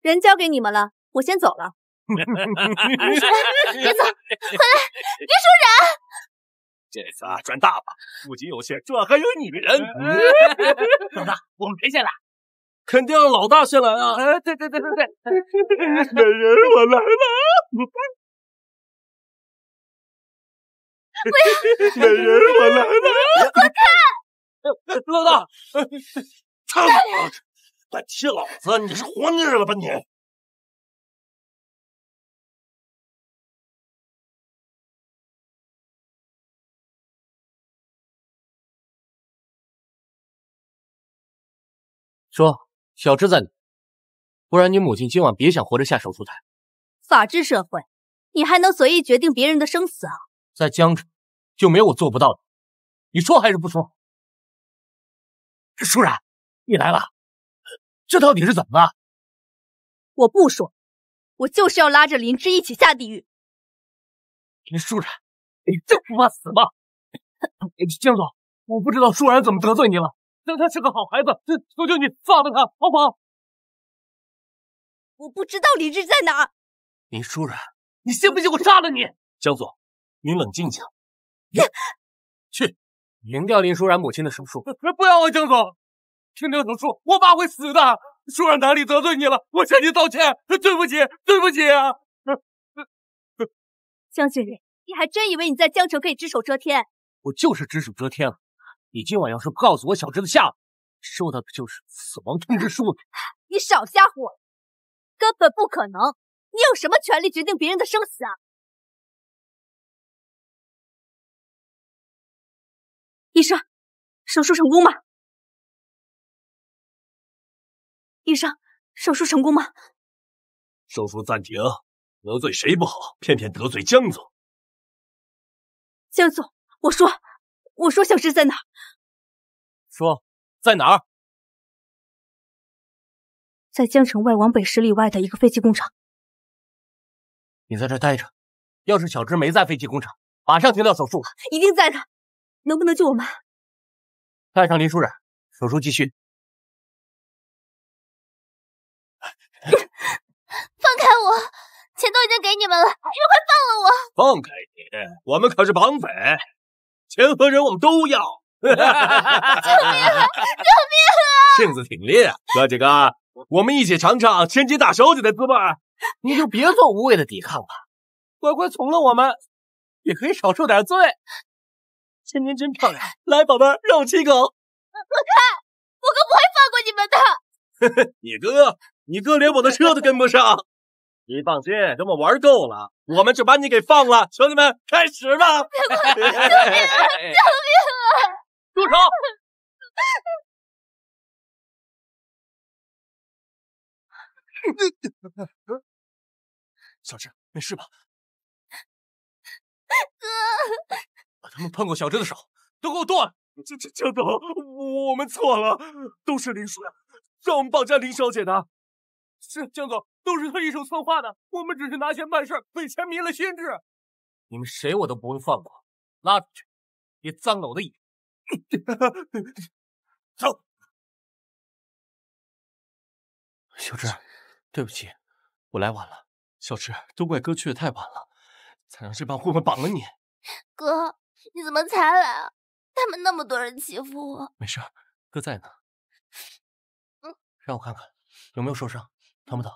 人交给你们了，我先走了。[LAUGHS] 别走，回来，别说人。这次赚大了，不仅有钱，主要还有你的人。老大，我们赔先来？肯定要老大先来啊！对对对对对。美人，我来了。野人，我来了！滚开！老大，[LAUGHS] 操、敢，敢老子，你是活腻了吧你？说，小智在哪？不然你母亲今晚别想活着下手术台。法治社会，你还能随意决定别人的生死啊？在江城。就没有我做不到的，你说还是不说？舒然，你来了，这到底是怎么了？我不说，我就是要拉着林芝一起下地狱。林舒然，你真不怕死吗？江 [COUGHS] 总，我不知道舒然怎么得罪你了，但他是个好孩子，求求你放了他，好不好？我不知道林芝在哪。林舒然，你信不信我杀了你？江总，您冷静一下。去，赢掉林舒然母亲的手术！不要啊，江总！听刘手术，我爸会死的！舒然哪里得罪你了？我向你道歉，对不起，对不起啊！[LAUGHS] 江经理，你还真以为你在江城可以只手遮天？我就是只手遮天了！你今晚要是告诉我小侄的下落，收到的就是死亡通知书。你少吓唬我根本不可能！你有什么权利决定别人的生死啊？医生，手术成功吗？医生，手术成功吗？手术暂停，得罪谁不好，偏偏得罪江总。江总，我说，我说小芝在哪？说，在哪儿？在江城外往北十里外的一个废弃工厂。你在这待着，要是小芝没在废弃工厂，马上停掉手术。一定在的。能不能救我妈？带上林舒染，手术继续。放开我！钱都已经给你们了，你快放了我！放开你！我们可是绑匪，钱和人我们都要。[LAUGHS] 救命！啊！救命啊！[LAUGHS] 性子挺烈，啊，哥几个，我们一起尝尝千金大小姐的滋味。你就别做无谓的抵抗了，乖乖从了我们，也可以少受点罪。今年真漂亮，来，宝贝儿，让我亲一口。滚开！我哥不会放过你们的。[LAUGHS] 你哥，你哥连我的车都跟不上。你放心，等我玩够了，我们就把你给放了。兄弟们，开始吧！[LAUGHS] 救命啊！救命啊！住手！小智，没事吧？哥。他们碰过小芝的手，都给我断！江江总，我们错了，都是林叔雅，让我们绑架林小姐的。是江总，都是他一手策划的，我们只是拿钱办事，被钱迷了心智。你们谁我都不会放过，拉出去！别脏了我的眼。走。小芝，对不起，我来晚了。小芝，都怪哥去的太晚了，才让这帮混混绑了你。哥。你怎么才来啊？他们那么多人欺负我，没事，哥在呢。让我看看有没有受伤，疼不疼？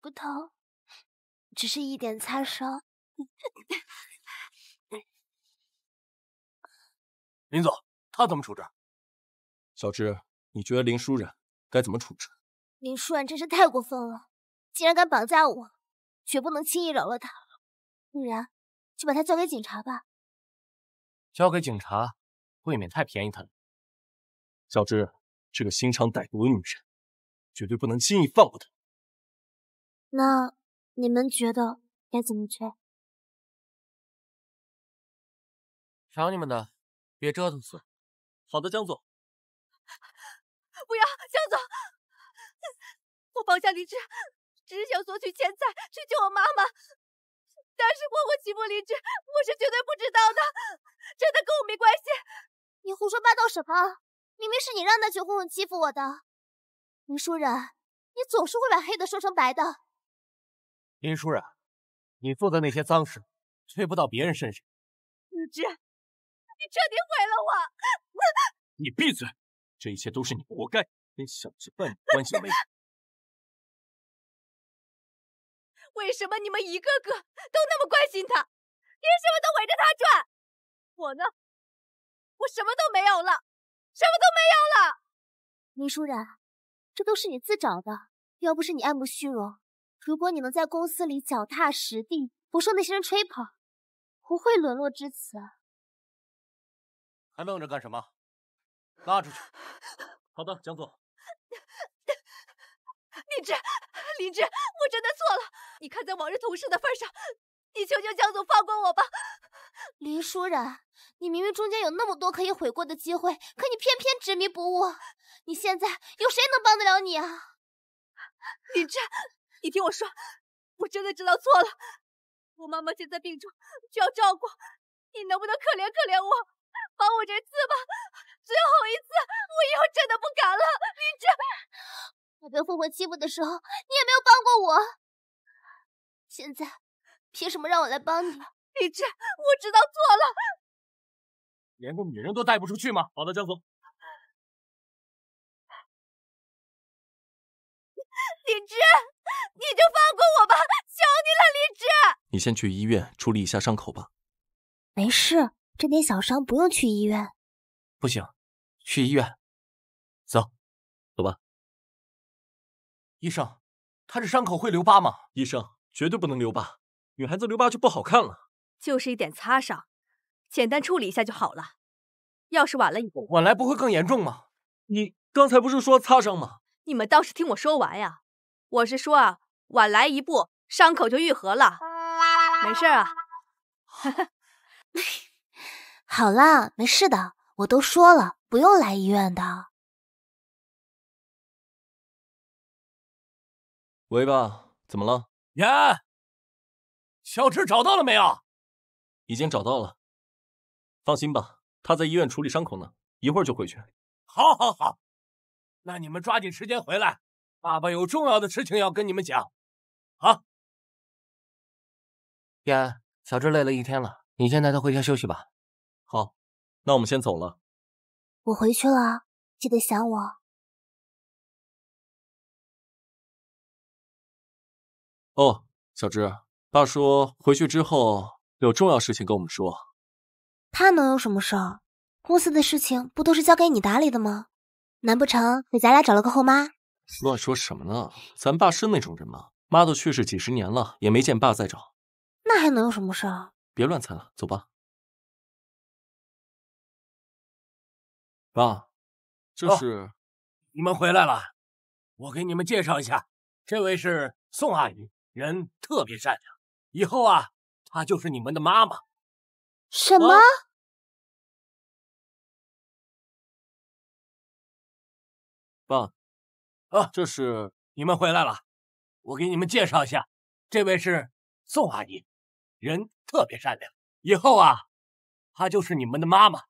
不疼，只是一点擦伤。[LAUGHS] 林总，他怎么处置？小芝，你觉得林舒然该怎么处置？林舒然真是太过分了，竟然敢绑架我，绝不能轻易饶了他，不然就把他交给警察吧。交给警察，未免太便宜他了。小芝，这个心肠歹毒的女人，绝对不能轻易放过她。那你们觉得该怎么劝？理？你们的，别折腾死。好的，江总。[LAUGHS] 不要，江总，我绑下离智，只是想索取钱财，去救我妈妈。但是霍霍欺负林志，我是绝对不知道的，真的跟我没关系。你胡说八道什么？明明是你让那群混混欺负我的。林舒然，你总是会把黑的说成白的。林舒然，你做的那些脏事推不到别人身上。林芝，你彻底毁了我。你闭嘴，这一切都是你活该。你小系都没有。为什么你们一个个都那么关心他，连什么都围着他转？我呢？我什么都没有了，什么都没有了。林舒然，这都是你自找的。要不是你爱慕虚荣，如果你能在公司里脚踏实地，不受那些人吹捧，不会沦落至此。还愣着干什么？拉出去！好的，江总。林芝，林芝，我真的错了。你看在往日同事的份上，你求求江总放过我吧。林舒然，你明明中间有那么多可以悔过的机会，可你偏偏执迷不悟。你现在有谁能帮得了你啊？林芝，你听我说，我真的知道错了。我妈妈现在病重，需要照顾。你能不能可怜可怜我，帮我这次吧？最后一次，我以后真的不敢了。林芝。我被混混欺负的时候，你也没有帮过我。现在凭什么让我来帮你？李志，我知道错了。连个女人都带不出去吗？好的，江总。[LAUGHS] 李志，你就放过我吧，求你了，李志。你先去医院处理一下伤口吧。没事，这点小伤不用去医院。不行，去医院。走。医生，他这伤口会留疤吗？医生，绝对不能留疤，女孩子留疤就不好看了。就是一点擦伤，简单处理一下就好了。要是晚了一步，晚来不会更严重吗？你刚才不是说擦伤吗？你们倒是听我说完呀！我是说，啊，晚来一步，伤口就愈合了，没事啊。哈哈，好啦，没事的，我都说了不用来医院的。喂，爸，怎么了？延小智找到了没有？已经找到了，放心吧，他在医院处理伤口呢，一会儿就回去。好，好，好，那你们抓紧时间回来，爸爸有重要的事情要跟你们讲。啊。延安，小智累了一天了，你先带他回家休息吧。好，那我们先走了。我回去了，记得想我。哦，小芝，爸说回去之后有重要事情跟我们说。他能有什么事儿？公司的事情不都是交给你打理的吗？难不成给咱俩找了个后妈？乱说什么呢？咱爸是那种人吗？妈都去世几十年了，也没见爸再找。那还能有什么事儿？别乱猜了，走吧。爸，这是，你们回来了，我给你们介绍一下，这位是宋阿姨。人特别善良，以后啊，她就是你们的妈妈。什么？爸，啊，这是你们回来了，我给你们介绍一下，这位是宋阿姨，人特别善良，以后啊，她就是你们的妈妈。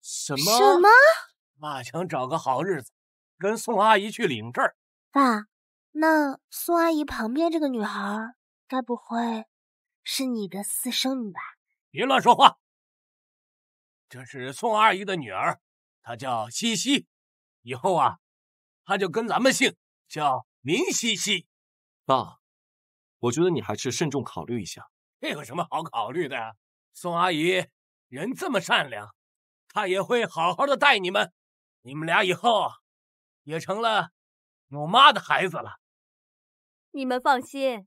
什么？什么？爸想找个好日子，跟宋阿姨去领证。爸。那宋阿姨旁边这个女孩，该不会是你的私生女吧？别乱说话。这是宋阿姨的女儿，她叫西西，以后啊，她就跟咱们姓，叫林西西。爸，我觉得你还是慎重考虑一下。这有什么好考虑的呀？宋阿姨人这么善良，她也会好好的待你们。你们俩以后也成了我妈的孩子了。你们放心，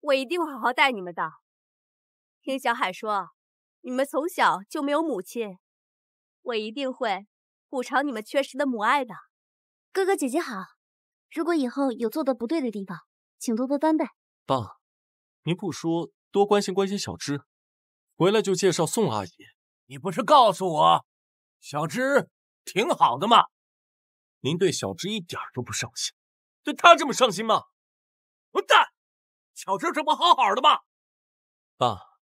我一定会好好待你们的。听小海说，你们从小就没有母亲，我一定会补偿你们缺失的母爱的。哥哥姐姐好，如果以后有做的不对的地方，请多多担待。爸，您不说多关心关心小芝，回来就介绍宋阿姨。你不是告诉我小芝挺好的吗？您对小芝一点都不上心，对她这么上心吗？混蛋，小侄这不好好的吗？爸，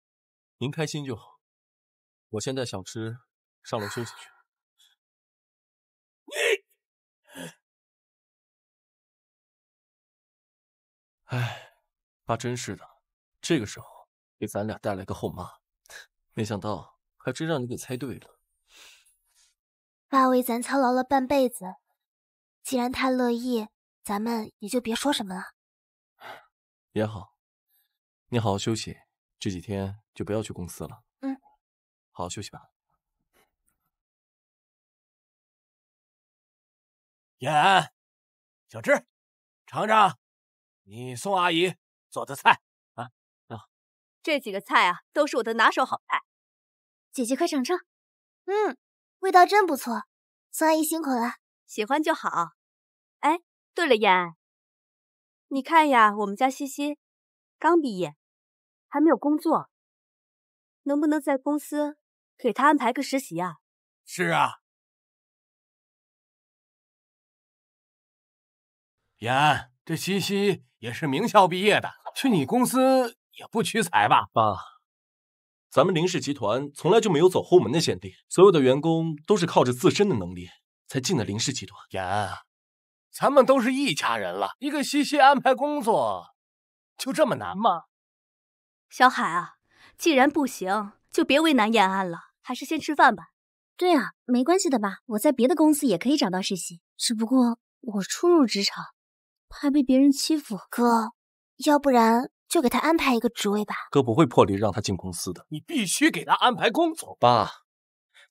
您开心就好。我现在想吃，上楼休息去。你，哎，爸真是的，这个时候给咱俩带来个后妈，没想到还真让你给猜对了。爸为咱操劳了半辈子，既然他乐意，咱们也就别说什么了。也好，你好好休息，这几天就不要去公司了。嗯，好好休息吧。延安，小志，尝尝你宋阿姨做的菜啊。啊，这几个菜啊都是我的拿手好菜，姐姐快尝尝。嗯，味道真不错。宋阿姨辛苦了，喜欢就好。哎，对了，延安。你看呀，我们家西西刚毕业，还没有工作，能不能在公司给他安排个实习啊？是啊，延安，这西西也是名校毕业的，去你公司也不屈才吧？爸，咱们林氏集团从来就没有走后门的先例，所有的员工都是靠着自身的能力才进的林氏集团。延安。咱们都是一家人了，一个西西安排工作，就这么难吗？小海啊，既然不行，就别为难燕安了，还是先吃饭吧。对啊，没关系的，爸，我在别的公司也可以找到实习，只不过我初入职场，怕被别人欺负。哥，要不然就给他安排一个职位吧。哥不会破例让他进公司的，你必须给他安排工作，爸。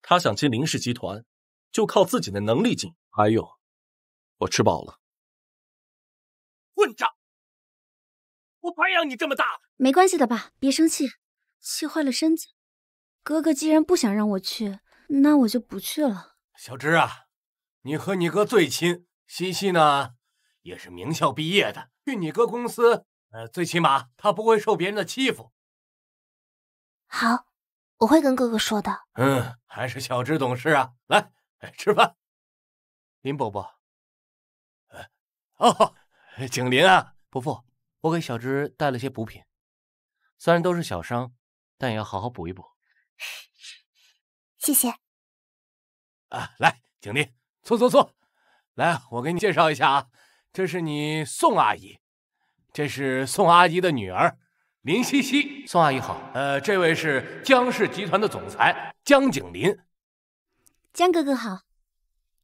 他想进林氏集团，就靠自己的能力进。还有。我吃饱了，混账！我白养你这么大。没关系的，爸，别生气，气坏了身子。哥哥既然不想让我去，那我就不去了。小芝啊，你和你哥最亲，西西呢，也是名校毕业的，去你哥公司，呃，最起码他不会受别人的欺负。好，我会跟哥哥说的。嗯，还是小芝懂事啊。来，吃饭。林伯伯。哦，景林啊，伯父，我给小芝带了些补品，虽然都是小伤，但也要好好补一补。[LAUGHS] 谢谢。啊，来，景林，坐坐坐。来，我给你介绍一下啊，这是你宋阿姨，这是宋阿姨的女儿林西西。宋阿姨好，呃，这位是江氏集团的总裁江景林。江哥哥好，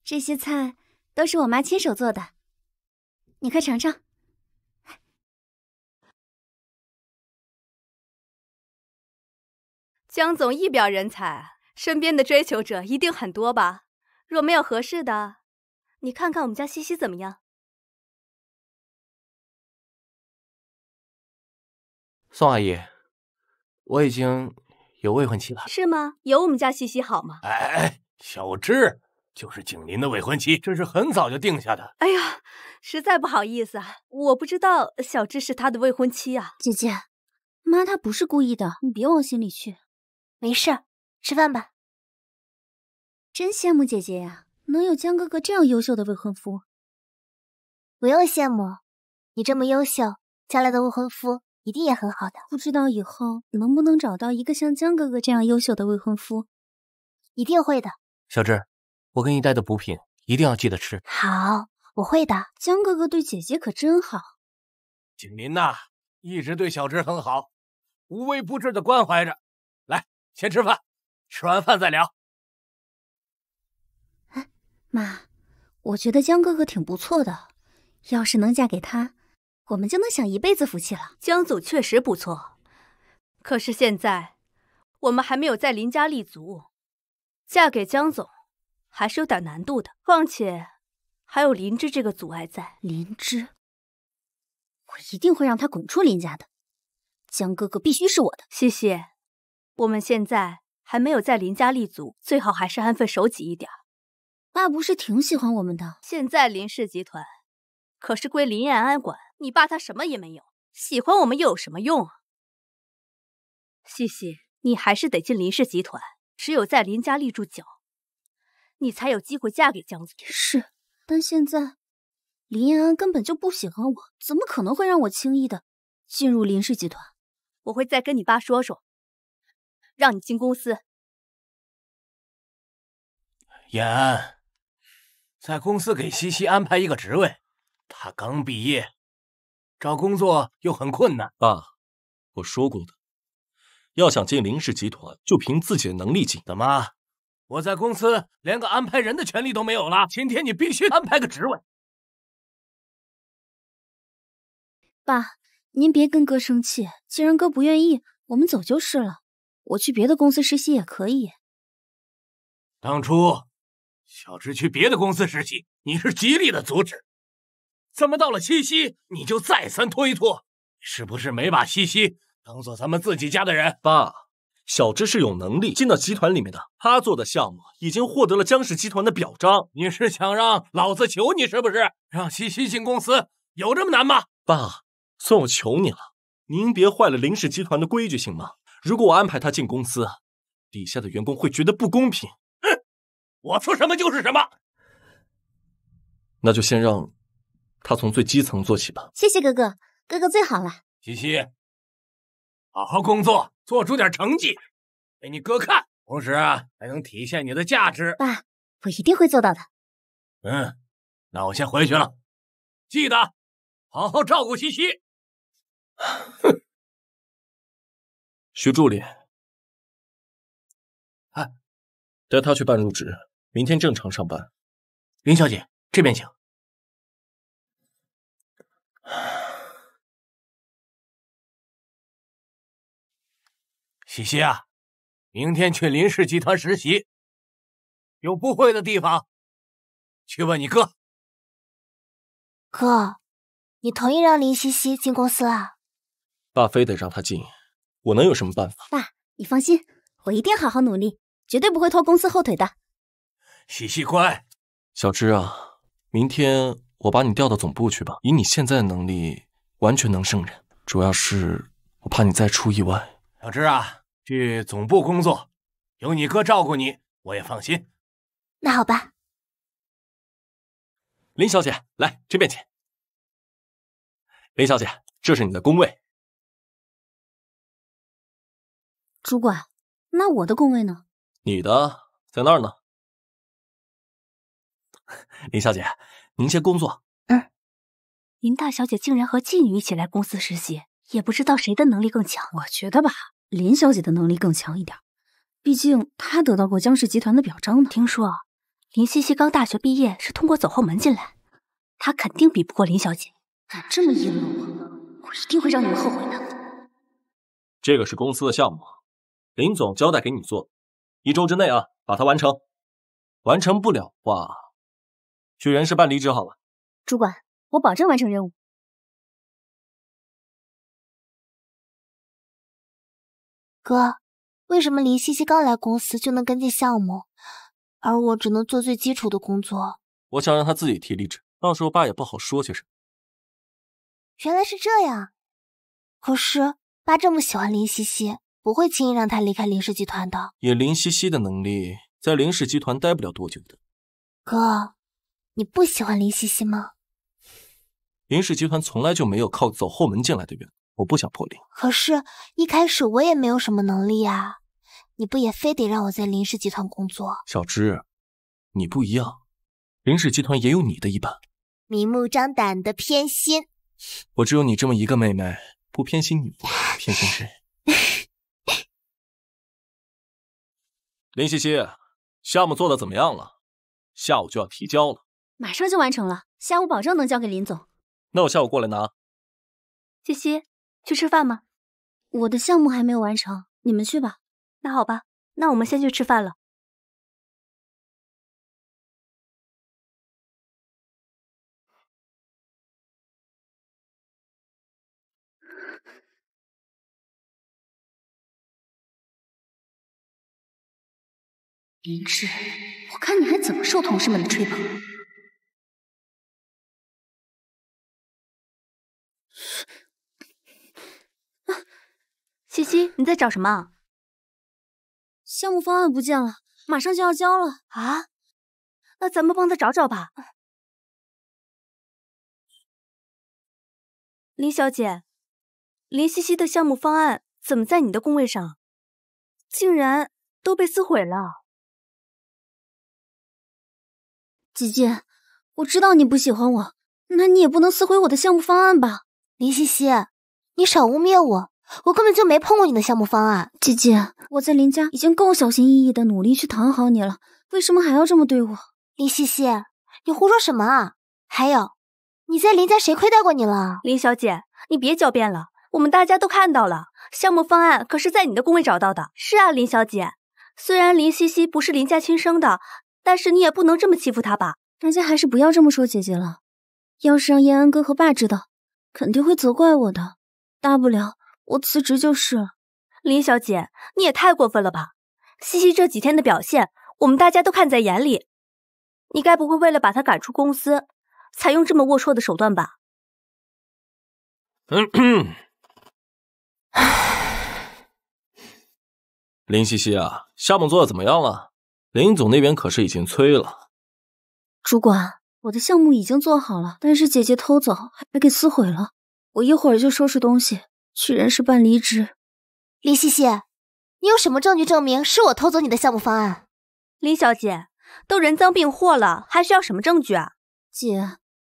这些菜都是我妈亲手做的。你快尝尝，江总一表人才，身边的追求者一定很多吧？若没有合适的，你看看我们家西西怎么样？宋阿姨，我已经有未婚妻了。是吗？有我们家西西好吗？哎哎，小智。就是景林的未婚妻，这是很早就定下的。哎呀，实在不好意思，啊，我不知道小智是他的未婚妻啊。姐姐，妈她不是故意的，你别往心里去，没事。吃饭吧。真羡慕姐姐呀，能有江哥哥这样优秀的未婚夫。不用羡慕，你这么优秀，将来的未婚夫一定也很好的。不知道以后能不能找到一个像江哥哥这样优秀的未婚夫？一定会的。小智。我给你带的补品，一定要记得吃。好，我会的。江哥哥对姐姐可真好。景林呐，一直对小芝很好，无微不至的关怀着。来，先吃饭，吃完饭再聊。妈，我觉得江哥哥挺不错的，要是能嫁给他，我们就能享一辈子福气了。江总确实不错，可是现在我们还没有在林家立足，嫁给江总。还是有点难度的，况且还有林芝这个阻碍在。林芝，我一定会让他滚出林家的。江哥哥必须是我的。西西，我们现在还没有在林家立足，最好还是安分守己一点。爸不是挺喜欢我们的？现在林氏集团可是归林彦安管，你爸他什么也没有，喜欢我们又有什么用啊？西西，你还是得进林氏集团，只有在林家立住脚。你才有机会嫁给江总。是，但现在林延安根本就不喜欢我，怎么可能会让我轻易的进入林氏集团？我会再跟你爸说说，让你进公司。延安，在公司给西西安排一个职位。她刚毕业，找工作又很困难。爸，我说过的，要想进林氏集团，就凭自己的能力进。怎么？我在公司连个安排人的权利都没有了，今天你必须安排个职位。爸，您别跟哥生气，既然哥不愿意，我们走就是了。我去别的公司实习也可以。当初小芝去别的公司实习，你是极力的阻止，怎么到了七夕你就再三推脱？是不是没把西西当做咱们自己家的人？爸。小芝是有能力进到集团里面的，他做的项目已经获得了江氏集团的表彰。你是想让老子求你是不是？让西西进公司有这么难吗？爸，算我求你了，您别坏了林氏集团的规矩行吗？如果我安排他进公司，底下的员工会觉得不公平。哼，我说什么就是什么。那就先让他从最基层做起吧。谢谢哥哥，哥哥最好了。西西，好好工作。做出点成绩，被你哥看，同时还能体现你的价值。爸，我一定会做到的。嗯，那我先回去了，记得好好照顾西西。哼，徐助理，哎，带他去办入职，明天正常上班。林小姐，这边请。西西啊，明天去林氏集团实习，有不会的地方去问你哥。哥，你同意让林西西进公司了？爸非得让他进，我能有什么办法？爸，你放心，我一定好好努力，绝对不会拖公司后腿的。西西乖，小芝啊，明天我把你调到总部去吧，以你现在能力完全能胜任。主要是我怕你再出意外。小芝啊。去总部工作，有你哥照顾你，我也放心。那好吧。林小姐，来这边请。林小姐，这是你的工位。主管，那我的工位呢？你的在那儿呢。[LAUGHS] 林小姐，您先工作。嗯。林大小姐竟然和妓女一起来公司实习，也不知道谁的能力更强。我觉得吧。林小姐的能力更强一点，毕竟她得到过江氏集团的表彰呢。听说林西西刚大学毕业是通过走后门进来，她肯定比不过林小姐。敢这么议论我，我一定会让你们后悔的。这个是公司的项目，林总交代给你做，一周之内啊把它完成。完成不了的话，去人事办离职好了。主管，我保证完成任务。哥，为什么林西西刚来公司就能跟进项目，而我只能做最基础的工作？我想让她自己提离职，到时候爸也不好说些什么。原来是这样，可是爸这么喜欢林西西，不会轻易让她离开林氏集团的。以林西西的能力，在林氏集团待不了多久的。哥，你不喜欢林西西吗？林氏集团从来就没有靠走后门进来的员我不想破零，可是，一开始我也没有什么能力啊，你不也非得让我在林氏集团工作？小芝，你不一样，林氏集团也有你的一半。明目张胆的偏心！我只有你这么一个妹妹，不偏心你，偏心谁？[LAUGHS] 林西西，项目做的怎么样了？下午就要提交了，马上就完成了，下午保证能交给林总。那我下午过来拿。西西。去吃饭吗？我的项目还没有完成，你们去吧。那好吧，那我们先去吃饭了。林志，我看你还怎么受同事们的吹捧。西西，你在找什么？项目方案不见了，马上就要交了啊！那咱们帮他找找吧。林小姐，林西西的项目方案怎么在你的工位上？竟然都被撕毁了！姐姐，我知道你不喜欢我，那你也不能撕毁我的项目方案吧？林西西，你少污蔑我！我根本就没碰过你的项目方案，姐姐，我在林家已经够小心翼翼的努力去讨好你了，为什么还要这么对我？林西西，你胡说什么啊？还有，你在林家谁亏待过你了？林小姐，你别狡辩了，我们大家都看到了，项目方案可是在你的工位找到的。是啊，林小姐，虽然林西西不是林家亲生的，但是你也不能这么欺负她吧？大家还是不要这么说姐姐了，要是让燕安哥和爸知道，肯定会责怪我的，大不了。我辞职就是林小姐，你也太过分了吧！西西这几天的表现，我们大家都看在眼里。你该不会为了把她赶出公司，采用这么龌龊的手段吧？[COUGHS] 林西西啊，项目做的怎么样了？林总那边可是已经催了。主管，我的项目已经做好了，但是姐姐偷走，还被给撕毁了。我一会儿就收拾东西。居然是办离职，林西西，你有什么证据证明是我偷走你的项目方案？林小姐都人赃并获了，还需要什么证据啊？姐，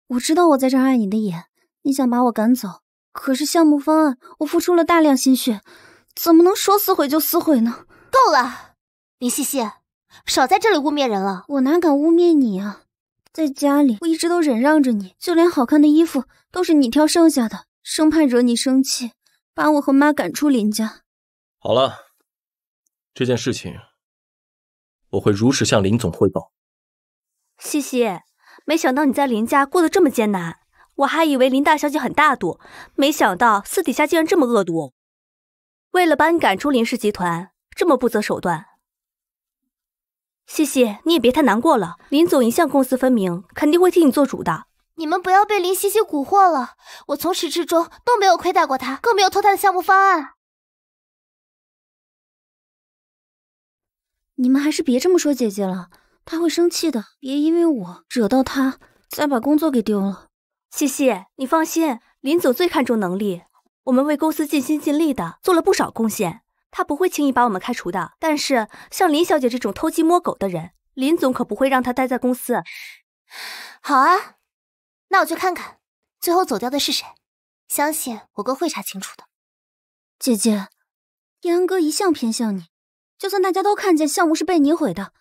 我知道我在这儿碍你的眼，你想把我赶走，可是项目方案我付出了大量心血，怎么能说撕毁就撕毁呢？够了，林西西，少在这里污蔑人了。我哪敢污蔑你啊？在家里我一直都忍让着你，就连好看的衣服都是你挑剩下的，生怕惹你生气。把我和妈赶出林家。好了，这件事情我会如实向林总汇报。西西，没想到你在林家过得这么艰难，我还以为林大小姐很大度，没想到私底下竟然这么恶毒。为了把你赶出林氏集团，这么不择手段。西西，你也别太难过了，林总一向公私分明，肯定会替你做主的。你们不要被林西西蛊惑了，我从始至终都没有亏待过她，更没有偷她的项目方案。你们还是别这么说姐姐了，她会生气的。别因为我惹到她，再把工作给丢了。西西，你放心，林总最看重能力，我们为公司尽心尽力的做了不少贡献，他不会轻易把我们开除的。但是像林小姐这种偷鸡摸狗的人，林总可不会让她待在公司。好啊。那我去看看，最后走掉的是谁？相信我哥会查清楚的。姐姐，燕安哥一向偏向你，就算大家都看见项目是被你毁的，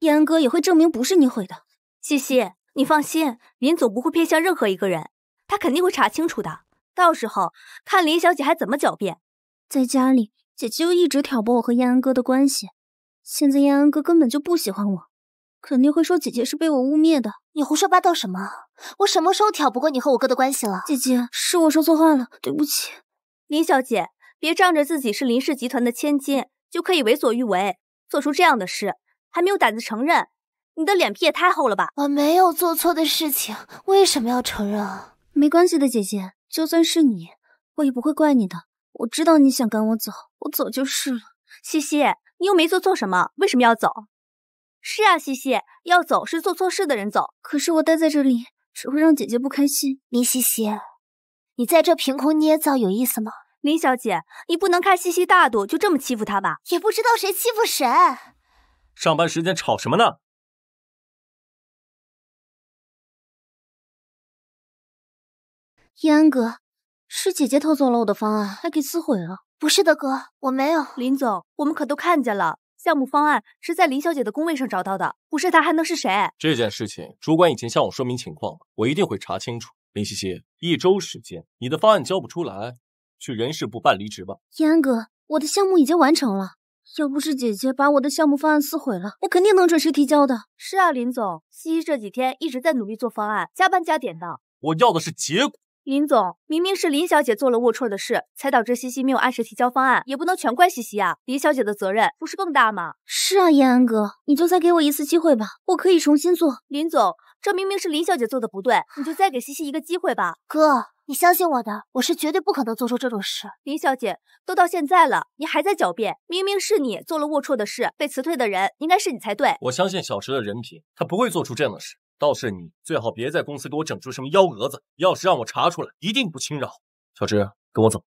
燕安哥也会证明不是你毁的。西西，你放心，林总不会偏向任何一个人，他肯定会查清楚的。到时候看林小姐还怎么狡辩。在家里，姐姐又一直挑拨我和燕安哥的关系，现在燕安哥根本就不喜欢我，肯定会说姐姐是被我污蔑的。你胡说八道什么？我什么时候挑不过你和我哥的关系了？姐姐，是我说错话了，对不起。林小姐，别仗着自己是林氏集团的千金就可以为所欲为，做出这样的事，还没有胆子承认，你的脸皮也太厚了吧？我没有做错的事情，为什么要承认啊？没关系的，姐姐，就算是你，我也不会怪你的。我知道你想赶我走，我走就是了。西西，你又没做错什么，为什么要走？是啊，西西要走是做错事的人走。可是我待在这里，只会让姐姐不开心。林西西，你在这凭空捏造有意思吗？林小姐，你不能看西西大度就这么欺负她吧？也不知道谁欺负谁。上班时间吵什么呢？叶恩哥，是姐姐偷走了我的方案，还给撕毁了。不是的，哥，我没有。林总，我们可都看见了。项目方案是在林小姐的工位上找到的，不是她还能是谁？这件事情主管已经向我说明情况了，我一定会查清楚。林西西，一周时间，你的方案交不出来，去人事部办离职吧。严安哥，我的项目已经完成了，要不是姐姐把我的项目方案撕毁了，我肯定能准时提交的。是啊，林总，西西这几天一直在努力做方案，加班加点的。我要的是结果。林总，明明是林小姐做了龌龊的事，才导致西西没有按时提交方案，也不能全怪西西啊。林小姐的责任不是更大吗？是啊，延安哥，你就再给我一次机会吧，我可以重新做。林总，这明明是林小姐做的不对，你就再给西西一个机会吧。哥，你相信我的，我是绝对不可能做出这种事。林小姐，都到现在了，你还在狡辩，明明是你做了龌龊的事，被辞退的人应该是你才对。我相信小池的人品，他不会做出这样的事。倒是你，最好别在公司给我整出什么幺蛾子。要是让我查出来，一定不轻饶。小芝，跟我走。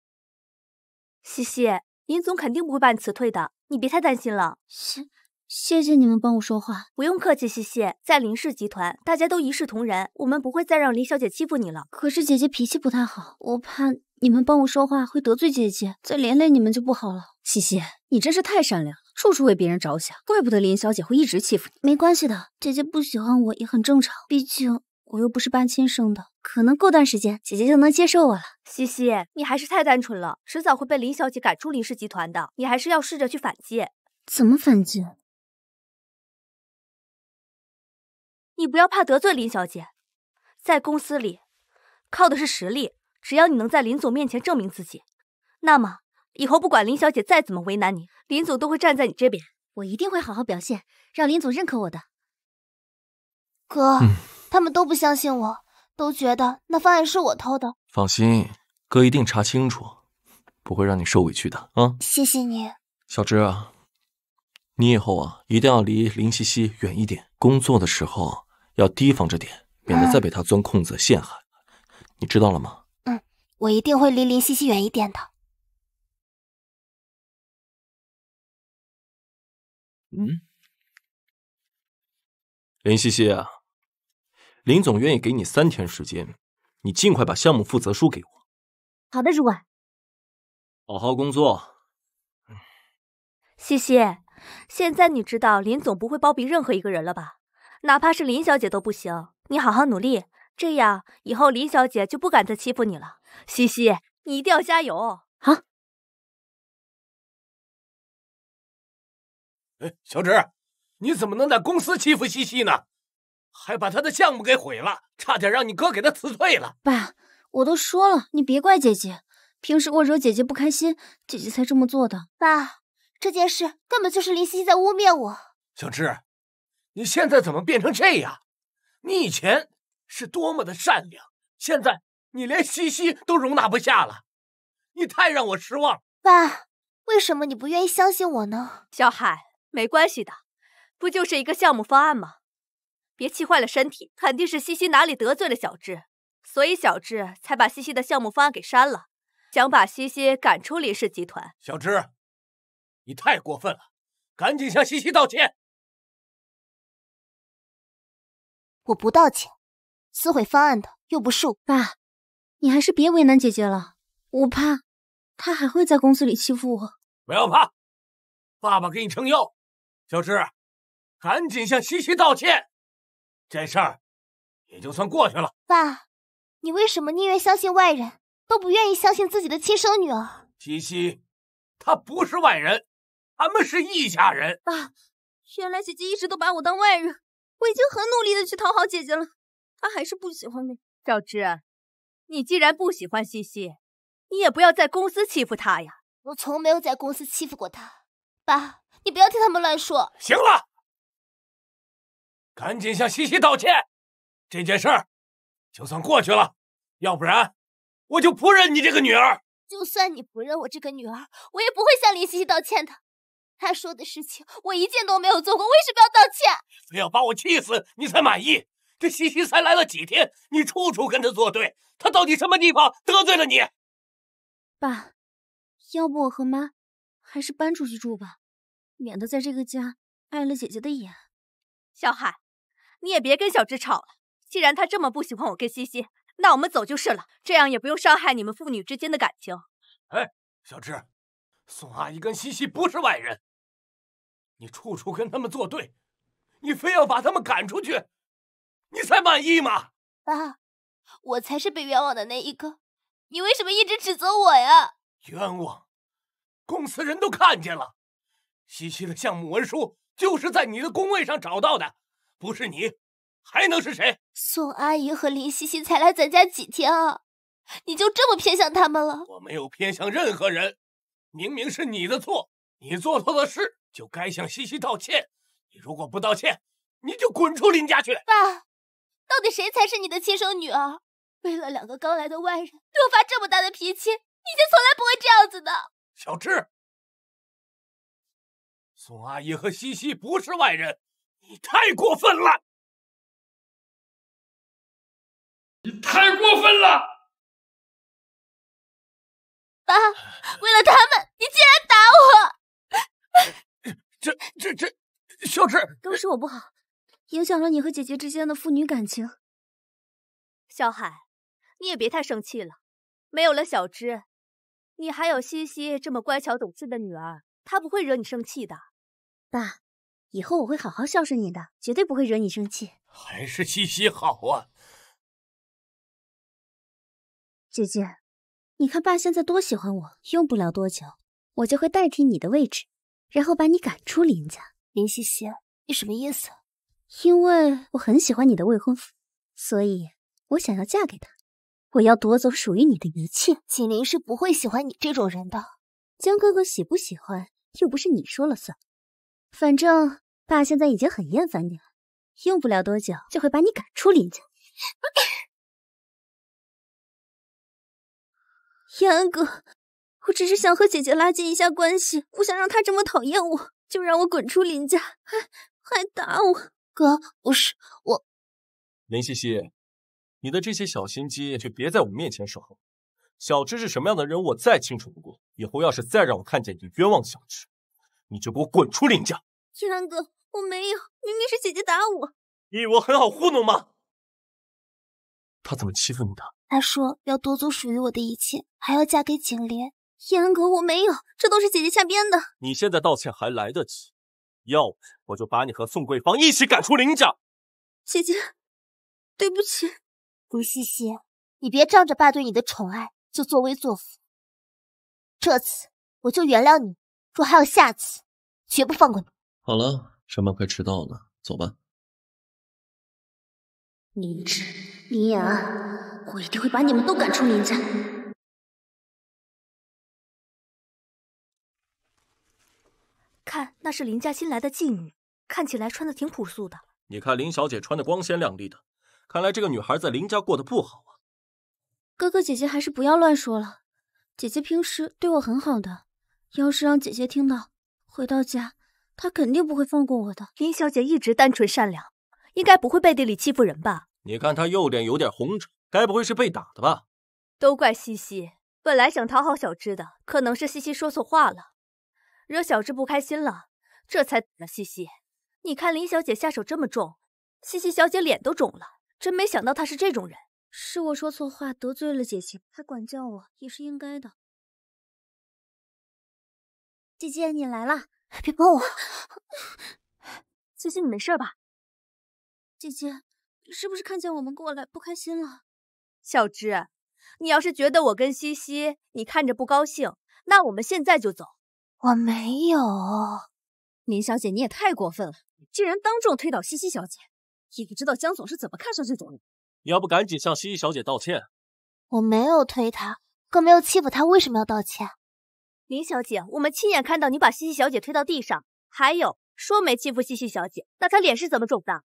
西西，林总肯定不会把你辞退的，你别太担心了。谢，谢谢你们帮我说话，不用客气。西西，在林氏集团，大家都一视同仁，我们不会再让林小姐欺负你了。可是姐姐脾气不太好，我怕你们帮我说话会得罪姐姐，再连累你们就不好了。西西，你真是太善良处处为别人着想，怪不得林小姐会一直欺负你。没关系的，姐姐不喜欢我也很正常，毕竟我又不是半亲生的。可能过段时间姐姐就能接受我了。西西，你还是太单纯了，迟早会被林小姐赶出林氏集团的。你还是要试着去反击。怎么反击？你不要怕得罪林小姐，在公司里靠的是实力，只要你能在林总面前证明自己，那么。以后不管林小姐再怎么为难你，林总都会站在你这边。我一定会好好表现，让林总认可我的。哥，他们都不相信我，都觉得那方案是我偷的。放心，哥一定查清楚，不会让你受委屈的啊！谢谢你，小芝啊，你以后啊一定要离林西西远一点，工作的时候要提防着点，免得再被他钻空子陷害。你知道了吗？嗯，我一定会离林西西远一点的。嗯，林西西啊，林总愿意给你三天时间，你尽快把项目负责书给我。好的，主管，好好工作。西西，现在你知道林总不会包庇任何一个人了吧？哪怕是林小姐都不行。你好好努力，这样以后林小姐就不敢再欺负你了。西西，你一定要加油啊！小智，你怎么能在公司欺负西西呢？还把她的项目给毁了，差点让你哥给她辞退了。爸，我都说了，你别怪姐姐。平时我惹姐姐不开心，姐姐才这么做的。爸，这件事根本就是林西西在污蔑我。小芝，你现在怎么变成这样？你以前是多么的善良，现在你连西西都容纳不下了，你太让我失望了。爸，为什么你不愿意相信我呢？小海。没关系的，不就是一个项目方案吗？别气坏了身体。肯定是西西哪里得罪了小智，所以小智才把西西的项目方案给删了，想把西西赶出林氏集团。小智，你太过分了，赶紧向西西道歉。我不道歉，撕毁方案的又不是我。爸，你还是别为难姐姐了，我怕她还会在公司里欺负我。不要怕，爸爸给你撑腰。小芝，赶紧向西西道歉，这事儿也就算过去了。爸，你为什么宁愿相信外人，都不愿意相信自己的亲生女儿？西西，她不是外人，他们是一家人。爸，原来姐姐一直都把我当外人，我已经很努力的去讨好姐姐了，她还是不喜欢你。赵芝，你既然不喜欢西西，你也不要在公司欺负她呀。我从没有在公司欺负过她，爸。你不要听他们乱说！行了，赶紧向西西道歉，这件事儿就算过去了。要不然，我就不认你这个女儿。就算你不认我这个女儿，我也不会向林西西道歉的。她说的事情，我一件都没有做过，为什么要道歉？非要把我气死，你才满意？这西西才来了几天，你处处跟她作对，她到底什么地方得罪了你？爸，要不我和妈还是搬出去住吧。免得在这个家碍了姐姐的眼，小海，你也别跟小芝吵了。既然他这么不喜欢我跟西西，那我们走就是了。这样也不用伤害你们父女之间的感情。哎，小芝，宋阿姨跟西西不是外人，你处处跟他们作对，你非要把他们赶出去，你才满意吗？爸，我才是被冤枉的那一个，你为什么一直指责我呀？冤枉，公司人都看见了。西西的项目文书就是在你的工位上找到的，不是你还能是谁？宋阿姨和林西西才来咱家几天啊，你就这么偏向他们了？我没有偏向任何人，明明是你的错，你做错的事就该向西西道歉。你如果不道歉，你就滚出林家去！爸，到底谁才是你的亲生女儿？为了两个刚来的外人，多发这么大的脾气，你就从来不会这样子的。小智。宋阿姨和西西不是外人，你太过分了！你太过分了！爸，为了他们，你竟然打我！这、这、这，小芝，都是我不好，影响了你和姐姐之间的父女感情。小海，你也别太生气了。没有了小芝，你还有西西这么乖巧懂事的女儿，她不会惹你生气的。爸，以后我会好好孝顺你的，绝对不会惹你生气。还是西西好啊！姐姐，你看爸现在多喜欢我，用不了多久，我就会代替你的位置，然后把你赶出林家。林西西，你什么意思？因为我很喜欢你的未婚夫，所以我想要嫁给他，我要夺走属于你的一切。锦林是不会喜欢你这种人的，江哥哥喜不喜欢又不是你说了算。反正爸现在已经很厌烦你了，用不了多久就会把你赶出林家。严哥，我只是想和姐姐拉近一下关系，不想让他这么讨厌我，就让我滚出林家，还 [LAUGHS] 还打我。哥，不是我。林西西，你的这些小心机就别在我面前耍了。小芝是什么样的人，我再清楚不过。以后要是再让我看见你冤枉小芝，你就给我滚出林家！叶安哥，我没有，明明是姐姐打我。你以为我很好糊弄吗？他怎么欺负你的？他说要夺走属于我的一切，还要嫁给景莲。叶恩哥，我没有，这都是姐姐瞎编的。你现在道歉还来得及，要不我就把你和宋桂芳一起赶出林家。姐姐，对不起，顾西西，你别仗着爸对你的宠爱就作威作福。这次我就原谅你。若还有下次，绝不放过你。好了，上班快迟到了，走吧。林芝、林雅，我一定会把你们都赶出林家。看，那是林家新来的妓女，看起来穿的挺朴素的。你看林小姐穿的光鲜亮丽的，看来这个女孩在林家过得不好啊。哥哥姐姐还是不要乱说了，姐姐平时对我很好的。要是让姐姐听到，回到家，她肯定不会放过我的。林小姐一直单纯善良，应该不会背地里欺负人吧？你看她右脸有点红肿，该不会是被打的吧？都怪西西，本来想讨好小芝的，可能是西西说错话了，惹小芝不开心了，这才打西西。你看林小姐下手这么重，西西小姐脸都肿了，真没想到她是这种人。是我说错话得罪了姐姐，她管教我也是应该的。姐姐，你来了，别碰我。西西，你没事吧？姐姐，是不是看见我们过来不开心了？小芝，你要是觉得我跟西西你看着不高兴，那我们现在就走。我没有。林小姐，你也太过分了，竟然当众推倒西西小姐，也不知道江总是怎么看上这种人。你要不赶紧向西西小姐道歉？我没有推她，更没有欺负她，为什么要道歉？林小姐，我们亲眼看到你把西西小姐推到地上，还有说没欺负西西小姐，那她脸是怎么肿的？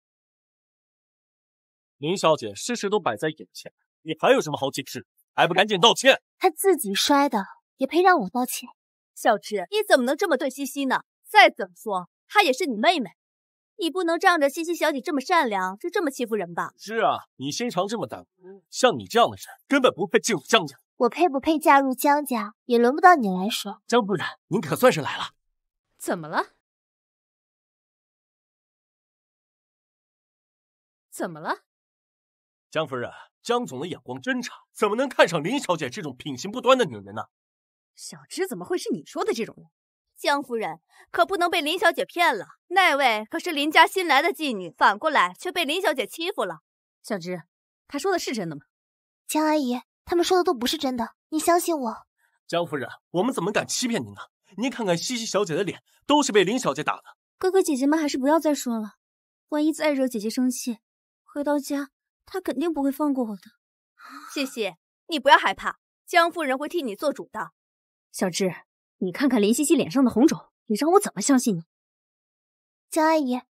林小姐，事实都摆在眼前，你还有什么好解释？还不赶紧道歉？她自己摔的，也配让我道歉？小池，你怎么能这么对西西呢？再怎么说，她也是你妹妹，你不能仗着西西小姐这么善良就这么欺负人吧？是啊，你心肠这么歹毒，像你这样的人根本不配进入江家。我配不配嫁入江家，也轮不到你来说。江夫人，您可算是来了。怎么了？怎么了？江夫人，江总的眼光真差，怎么能看上林小姐这种品行不端的女人呢？小芝怎么会是你说的这种人？江夫人可不能被林小姐骗了。那位可是林家新来的妓女，反过来却被林小姐欺负了。小芝，她说的是真的吗？江阿姨。他们说的都不是真的，你相信我，江夫人，我们怎么敢欺骗您呢？您看看西西小姐的脸，都是被林小姐打的。哥哥姐姐们还是不要再说了，万一再惹姐姐生气，回到家她肯定不会放过我的。谢谢，你不要害怕，江夫人会替你做主的。小智，你看看林西西脸上的红肿，你让我怎么相信你？江阿姨，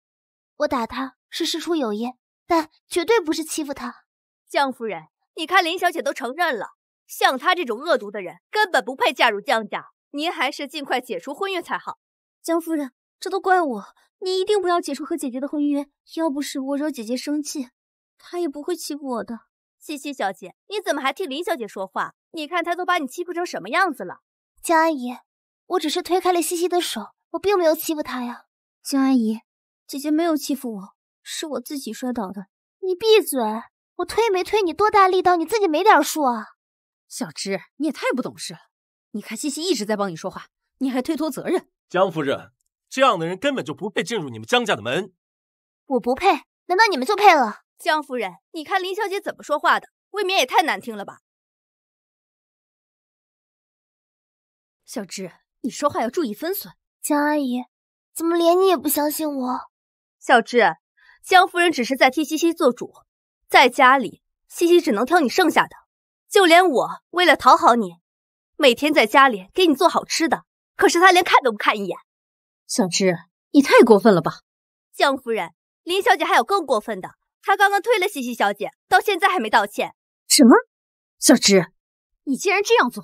我打她是事出有因，但绝对不是欺负她。江夫人。你看林小姐都承认了，像她这种恶毒的人根本不配嫁入江家，您还是尽快解除婚约才好。江夫人，这都怪我，你一定不要解除和姐姐的婚约。要不是我惹姐姐生气，她也不会欺负我的。西西小姐，你怎么还替林小姐说话？你看她都把你欺负成什么样子了，江阿姨，我只是推开了西西的手，我并没有欺负她呀。江阿姨，姐姐没有欺负我，是我自己摔倒的。你闭嘴。我推没推你多大力道？你自己没点数啊，小芝，你也太不懂事了。你看，西西一直在帮你说话，你还推脱责任。江夫人，这样的人根本就不配进入你们江家的门。我不配？难道你们就配了？江夫人，你看林小姐怎么说话的，未免也太难听了吧。小芝，你说话要注意分寸。江阿姨，怎么连你也不相信我？小芝，江夫人只是在替西西做主。在家里，西西只能挑你剩下的，就连我为了讨好你，每天在家里给你做好吃的，可是她连看都不看一眼。小芝，你太过分了吧！江夫人，林小姐还有更过分的，她刚刚推了西西小姐，到现在还没道歉。什么？小芝，你竟然这样做，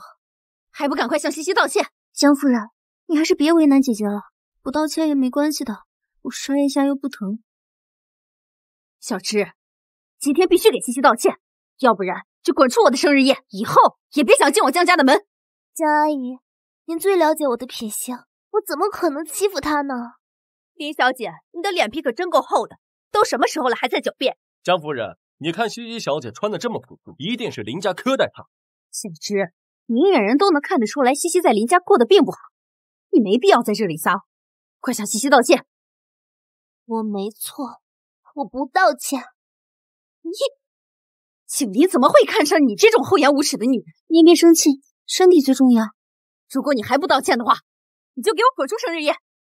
还不赶快向西西道歉？江夫人，你还是别为难姐姐了，不道歉也没关系的，我摔一下又不疼。小芝。今天必须给西西道歉，要不然就滚出我的生日宴，以后也别想进我江家的门。江阿姨，您最了解我的品性，我怎么可能欺负她呢？林小姐，你的脸皮可真够厚的，都什么时候了还在狡辩？江夫人，你看西西小姐穿的这么朴素，一定是林家苛待她。小芝，明眼人都能看得出来，西西在林家过得并不好，你没必要在这里撒谎，快向西西道歉。我没错，我不道歉。你，景林怎么会看上你这种厚颜无耻的女人？您别生气，身体最重要。如果你还不道歉的话，你就给我滚出生日宴，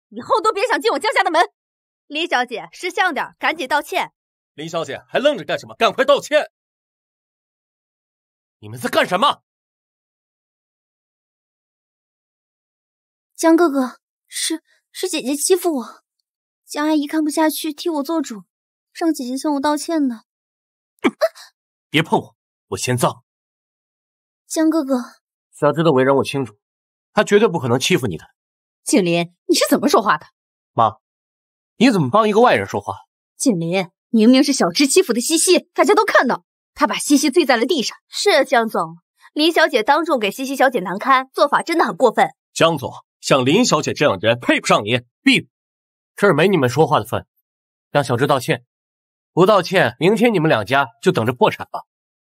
以后都别想进我江家的门。林小姐，识相点，赶紧道歉。林小姐还愣着干什么？赶快道歉！你们在干什么？江哥哥，是是姐姐欺负我，江阿姨看不下去，替我做主，让姐姐向我道歉的。[LAUGHS] 别碰我，我嫌脏。江哥哥，小芝的为人我清楚，他绝对不可能欺负你的。锦林，你是怎么说话的？妈，你怎么帮一个外人说话？锦林，明明是小芝欺负的西西，大家都看到，他把西西醉在了地上。是啊，江总，林小姐当众给西西小姐难堪，做法真的很过分。江总，像林小姐这样的人配不上你，闭这儿没你们说话的份，让小芝道歉。不道歉，明天你们两家就等着破产吧，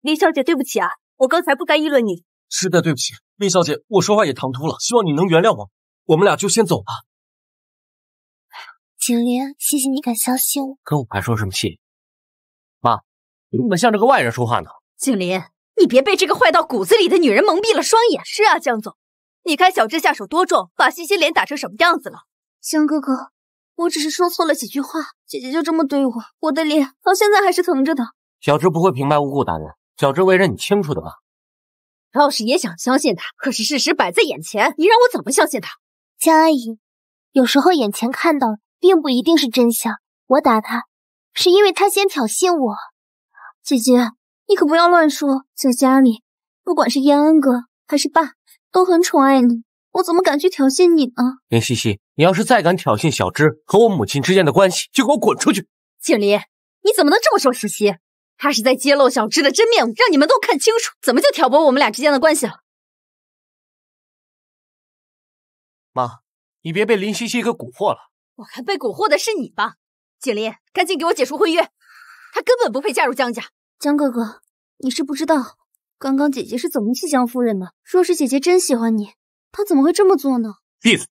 林小姐，对不起啊，我刚才不该议论你，实在对不起，林小姐，我说话也唐突了，希望你能原谅我，我们俩就先走吧。景林，谢谢你敢相信我？跟我还说什么谢？妈，你怎么向着个外人说话呢？景林，你别被这个坏到骨子里的女人蒙蔽了双眼。是啊，江总，你看小智下手多重，把西西脸打成什么样子了？江哥哥。我只是说错了几句话，姐姐就这么对我，我的脸到现在还是疼着的。小芝不会平白无故打人，小芝为人你清楚的吧？倒是也想相信他，可是事实摆在眼前，你让我怎么相信他？江阿姨，有时候眼前看到的并不一定是真相。我打他是因为他先挑衅我。姐姐，你可不要乱说。在家里，不管是燕恩哥还是爸，都很宠爱你。我怎么敢去挑衅你呢？林西西，你要是再敢挑衅小芝和我母亲之间的关系，就给我滚出去！景林，你怎么能这么说西西？她是在揭露小芝的真面目，让你们都看清楚，怎么就挑拨我们俩之间的关系了？妈，你别被林西西给蛊惑了。我看被蛊惑的是你吧，景林，赶紧给我解除婚约，她根本不配嫁入江家。江哥哥，你是不知道，刚刚姐姐是怎么气江夫人的。若是姐姐真喜欢你，他怎么会这么做呢？闭嘴，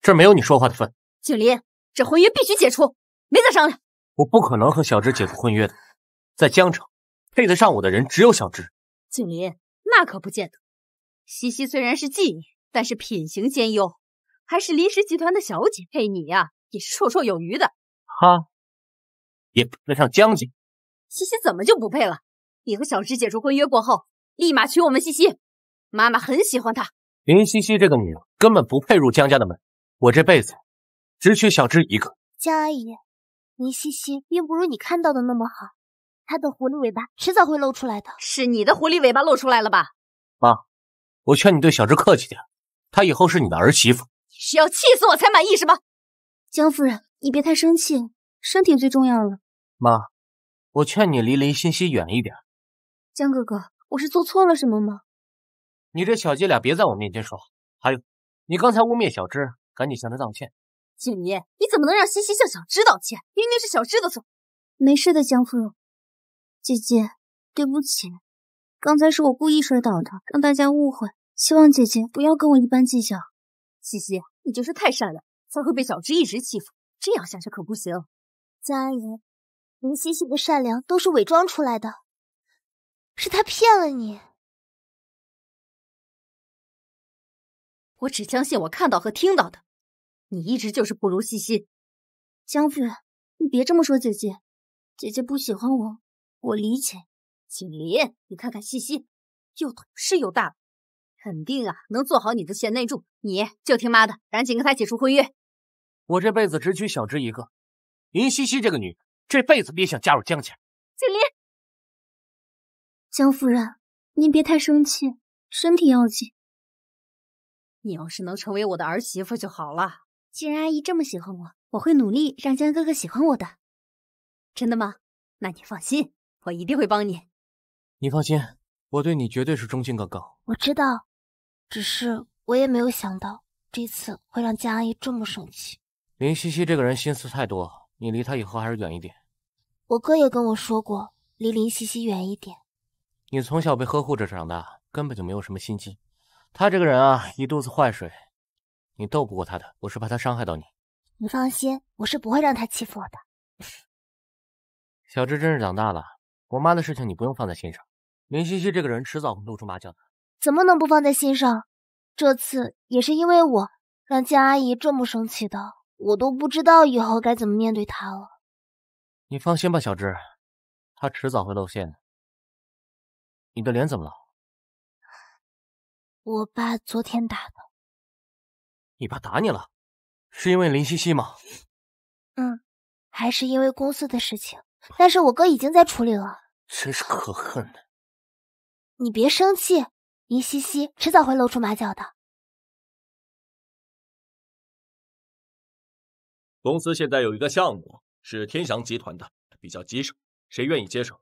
这没有你说话的份。景林，这婚约必须解除，没得商量。我不可能和小芝解除婚约的，在江城配得上我的人只有小芝。景林，那可不见得。西西虽然是妓女，但是品行兼优，还是林氏集团的小姐，配你呀也是绰绰有余的。她也配得上江姐。西西怎么就不配了？你和小芝解除婚约过后，立马娶我们西西。妈妈很喜欢她。林西西这个女人根本不配入江家的门，我这辈子只娶小芝一个。江阿姨，林西西并不如你看到的那么好，她的狐狸尾巴迟早会露出来的。是你的狐狸尾巴露出来了吧？妈，我劝你对小芝客气点，她以后是你的儿媳妇。你是要气死我才满意是吧？江夫人，你别太生气，身体最重要了。妈，我劝你离林西西远一点。江哥哥，我是做错了什么吗？你这小伎俩别在我面前耍，还有，你刚才污蔑小芝，赶紧向她道歉。锦怡，你怎么能让西西向小芝道歉？明明是小芝的错。没事的，江芙蓉，姐姐，对不起，刚才是我故意摔倒的，让大家误会。希望姐姐不要跟我一般计较。西西，你就是太善良，才会被小芝一直欺负。这样下去可不行。江阿姨，您西西的善良都是伪装出来的，是她骗了你。我只相信我看到和听到的。你一直就是不如西西。江夫人，你别这么说姐姐。姐姐不喜欢我，我理解。锦林，你看看西西，又懂事又大方，肯定啊能做好你的贤内助。你就听妈的，赶紧跟她解除婚约。我这辈子只娶小芝一个，林西西这个女，这辈子别想嫁入江家。锦林，江夫人，您别太生气，身体要紧。你要是能成为我的儿媳妇就好了。既然阿姨这么喜欢我，我会努力让江哥哥喜欢我的。真的吗？那你放心，我一定会帮你。你放心，我对你绝对是忠心耿耿。我知道，只是我也没有想到这次会让江阿姨这么生气。林西西这个人心思太多，你离她以后还是远一点。我哥也跟我说过，离林西西远一点。你从小被呵护着长大，根本就没有什么心机。他这个人啊，一肚子坏水，你斗不过他的。我是怕他伤害到你。你放心，我是不会让他欺负我的。小芝真是长大了，我妈的事情你不用放在心上。林西西这个人迟早会露出马脚的。怎么能不放在心上？这次也是因为我让江阿姨这么生气的，我都不知道以后该怎么面对她了。你放心吧，小芝，他迟早会露馅的。你的脸怎么了？我爸昨天打的。你爸打你了，是因为林茜茜吗？嗯，还是因为公司的事情，但是我哥已经在处理了。真是可恨的。你别生气，林茜茜迟早会露出马脚的。公司现在有一个项目是天翔集团的，比较棘手，谁愿意接手？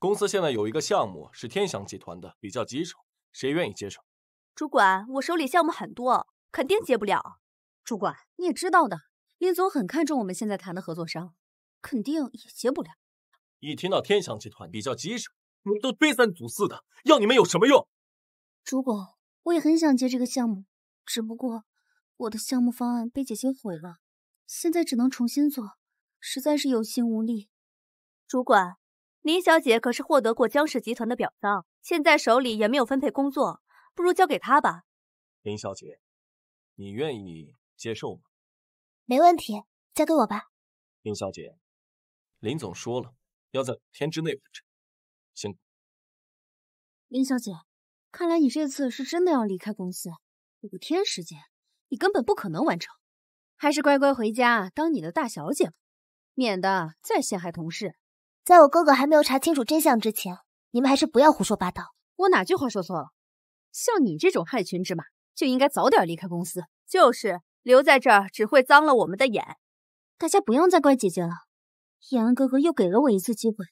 公司现在有一个项目是天翔集团的，比较棘手，谁愿意接手？主管，我手里项目很多，肯定接不了。主管你也知道的，林总很看重我们现在谈的合作商，肯定也接不了。一听到天翔集团比较棘手，你们都推三阻四的，要你们有什么用？主管，我也很想接这个项目，只不过我的项目方案被姐姐毁了，现在只能重新做，实在是有心无力。主管。林小姐可是获得过江氏集团的表彰，现在手里也没有分配工作，不如交给她吧。林小姐，你愿意接受吗？没问题，交给我吧。林小姐，林总说了，要在五天之内完成。行。林小姐，看来你这次是真的要离开公司。五天时间，你根本不可能完成，还是乖乖回家当你的大小姐吧，免得再陷害同事。在我哥哥还没有查清楚真相之前，你们还是不要胡说八道。我哪句话说错了？像你这种害群之马，就应该早点离开公司。就是，留在这儿只会脏了我们的眼。大家不用再怪姐姐了。延安哥哥又给了我一次机会，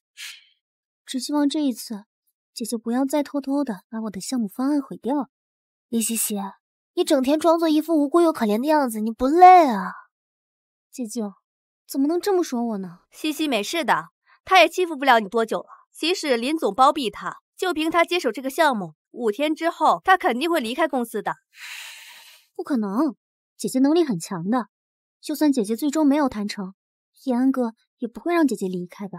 只希望这一次，姐姐不要再偷偷的把我的项目方案毁掉李西西，你整天装作一副无辜又可怜的样子，你不累啊？姐姐怎么能这么说我呢？西西没事的。他也欺负不了你多久了。即使林总包庇他，就凭他接手这个项目，五天之后他肯定会离开公司的。不可能，姐姐能力很强的。就算姐姐最终没有谈成，延安哥也不会让姐姐离开的。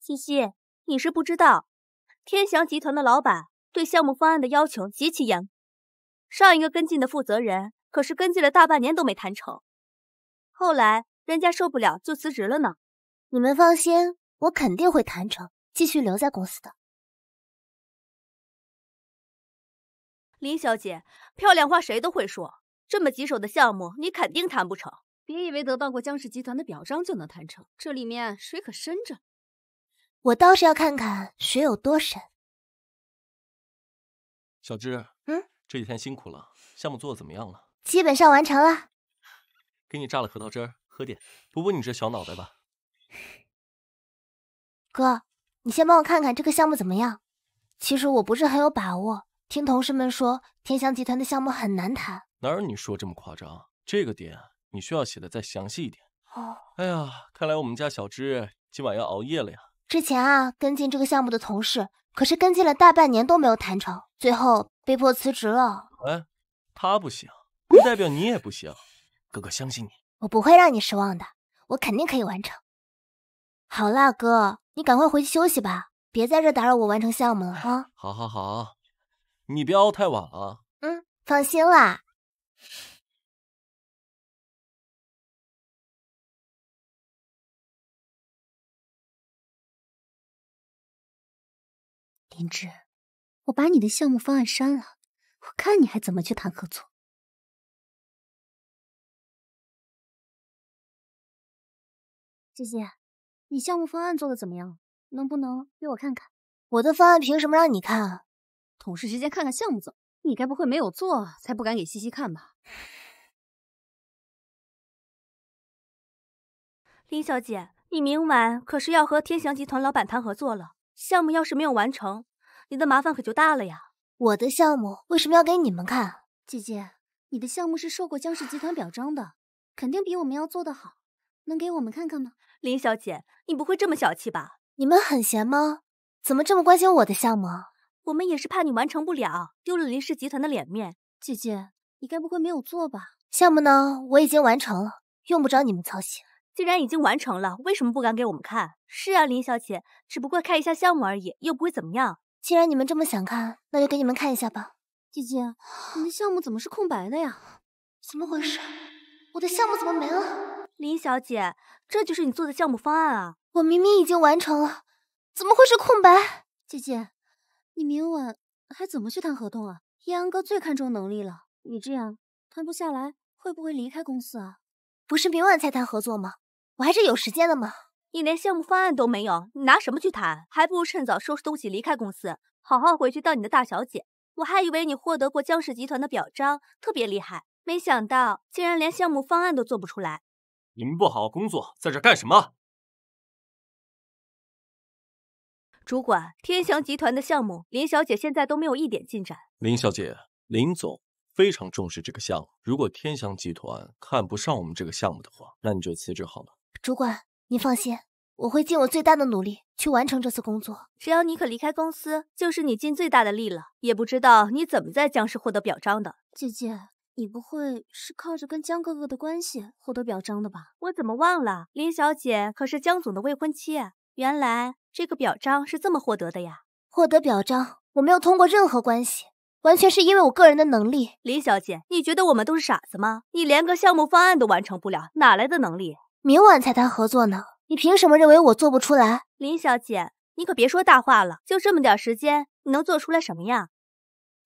西西，你是不知道，天祥集团的老板对项目方案的要求极其严上一个跟进的负责人可是跟进了大半年都没谈成，后来人家受不了就辞职了呢。你们放心。我肯定会谈成，继续留在公司的。林小姐，漂亮话谁都会说，这么棘手的项目你肯定谈不成。别以为得到过江氏集团的表彰就能谈成，这里面水可深着。我倒是要看看水有多深。小芝，嗯，这几天辛苦了，项目做的怎么样了？基本上完成了。给你榨了核桃汁儿，喝点，补补你这小脑袋吧。哥，你先帮我看看这个项目怎么样？其实我不是很有把握，听同事们说天翔集团的项目很难谈。哪有你说这么夸张？这个点你需要写的再详细一点。哦。哎呀，看来我们家小芝今晚要熬夜了呀。之前啊，跟进这个项目的同事可是跟进了大半年都没有谈成，最后被迫辞职了。哎，他不行，不代表你也不行。哥哥相信你，我不会让你失望的，我肯定可以完成。好啦，哥。你赶快回去休息吧，别在这打扰我完成项目了啊！[SIGHS] 好，好，好，你别熬太晚了啊！嗯，放心啦。林芝，我把你的项目方案删了，我看你还怎么去谈合作。谢谢。你项目方案做的怎么样？能不能给我看看？我的方案凭什么让你看？同事之间看看项目么？你该不会没有做才不敢给西西看吧？林小姐，你明晚可是要和天翔集团老板谈合作了，项目要是没有完成，你的麻烦可就大了呀！我的项目为什么要给你们看？姐姐，你的项目是受过江氏集团表彰的，肯定比我们要做的好，能给我们看看吗？林小姐，你不会这么小气吧？你们很闲吗？怎么这么关心我的项目？我们也是怕你完成不了，丢了林氏集团的脸面。姐姐，你该不会没有做吧？项目呢？我已经完成了，用不着你们操心。既然已经完成了，为什么不敢给我们看？是啊，林小姐，只不过看一下项目而已，又不会怎么样。既然你们这么想看，那就给你们看一下吧。姐姐，你的项目怎么是空白的呀？怎么回事？我的项目怎么没了？林小姐，这就是你做的项目方案啊！我明明已经完成了，怎么会是空白？姐姐，你明晚还怎么去谈合同啊？叶阳哥最看重能力了，你这样谈不下来，会不会离开公司啊？不是明晚才谈合作吗？我还是有时间的嘛！你连项目方案都没有，你拿什么去谈？还不如趁早收拾东西离开公司，好好回去当你的大小姐。我还以为你获得过江氏集团的表彰，特别厉害，没想到竟然连项目方案都做不出来。你们不好好工作，在这干什么？主管，天翔集团的项目，林小姐现在都没有一点进展。林小姐，林总非常重视这个项目。如果天翔集团看不上我们这个项目的话，那你就辞职好了。主管，你放心，我会尽我最大的努力去完成这次工作。只要你可离开公司，就是你尽最大的力了。也不知道你怎么在江氏获得表彰的，姐姐。你不会是靠着跟江哥哥的关系获得表彰的吧？我怎么忘了，林小姐可是江总的未婚妻。原来这个表彰是这么获得的呀？获得表彰我没有通过任何关系，完全是因为我个人的能力。林小姐，你觉得我们都是傻子吗？你连个项目方案都完成不了，哪来的能力？明晚才谈合作呢，你凭什么认为我做不出来？林小姐，你可别说大话了，就这么点时间，你能做出来什么呀？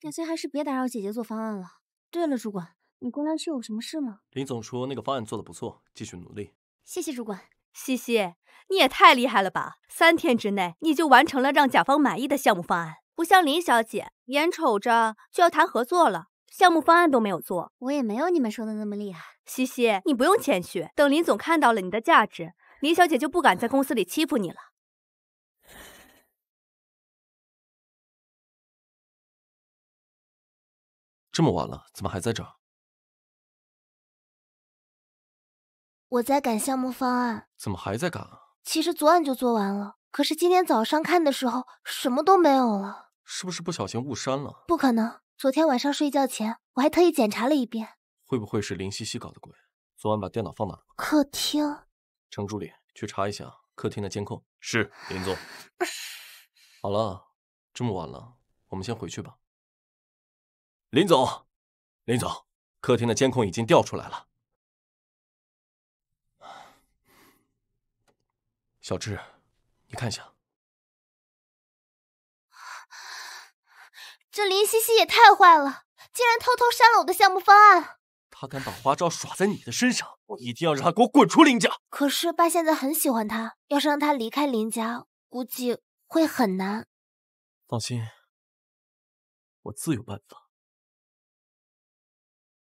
干脆还是别打扰姐姐做方案了。对了，主管，你过来是有什么事吗？林总说那个方案做的不错，继续努力。谢谢主管。西西，你也太厉害了吧！三天之内你就完成了让甲方满意的项目方案，不像林小姐，眼瞅着就要谈合作了，项目方案都没有做。我也没有你们说的那么厉害。西西，你不用谦虚，等林总看到了你的价值，林小姐就不敢在公司里欺负你了。这么晚了，怎么还在这儿？我在赶项目方案，怎么还在赶啊？其实昨晚就做完了，可是今天早上看的时候什么都没有了，是不是不小心误删了？不可能，昨天晚上睡觉前我还特意检查了一遍。会不会是林西西搞的鬼？昨晚把电脑放哪了？客厅。程助理，去查一下客厅的监控。是林总。[LAUGHS] 好了，这么晚了，我们先回去吧。林总，林总，客厅的监控已经调出来了。小智，你看一下。这林西西也太坏了，竟然偷偷删了我的项目方案。他敢把花招耍在你的身上，我一定要让他给我滚出林家。可是爸现在很喜欢他，要是让他离开林家，估计会很难。放心，我自有办法。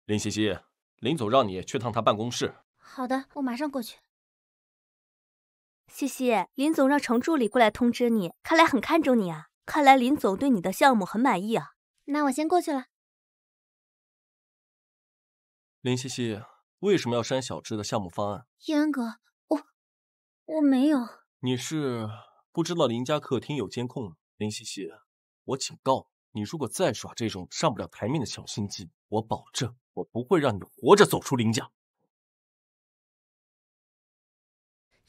林西西，林总让你去趟他办公室。好的，我马上过去。西西，林总让程助理过来通知你，看来很看重你啊。看来林总对你的项目很满意啊。那我先过去了。林西西，为什么要删小智的项目方案？叶恩哥，我我没有。你是不知道林家客厅有监控。林西西，我警告你，你如果再耍这种上不了台面的小心机，我保证。我不会让你活着走出林家。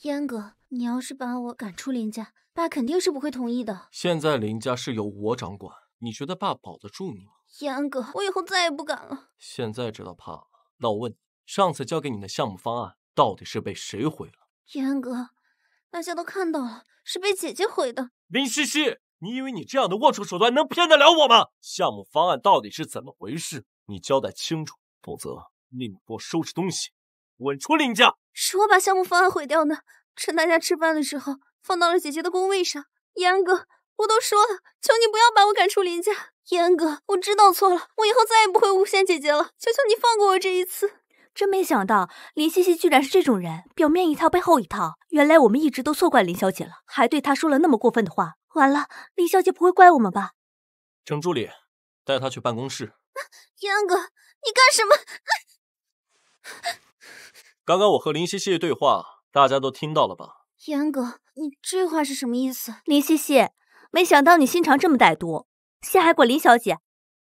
严哥，你要是把我赶出林家，爸肯定是不会同意的。现在林家是由我掌管，你觉得爸保得住你吗？严哥，我以后再也不敢了。现在知道怕了？我问，你，上次交给你的项目方案，到底是被谁毁了？严哥，大家都看到了，是被姐姐毁的。林夕夕，你以为你这样的龌龊手段能骗得了我吗？项目方案到底是怎么回事？你交代清楚，否则宁波收拾东西，滚出林家。是我把项目方案毁掉的，趁大家吃饭的时候放到了姐姐的工位上。严哥，我都说了，求你不要把我赶出林家。严哥，我知道错了，我以后再也不会诬陷姐姐了。求求你放过我这一次。真没想到林茜茜居然是这种人，表面一套背后一套。原来我们一直都错怪林小姐了，还对她说了那么过分的话。完了，林小姐不会怪我们吧？程助理，带她去办公室。严哥，你干什么？[LAUGHS] 刚刚我和林西西的对话，大家都听到了吧？严哥，你这话是什么意思？林西西，没想到你心肠这么歹毒，陷害过林小姐，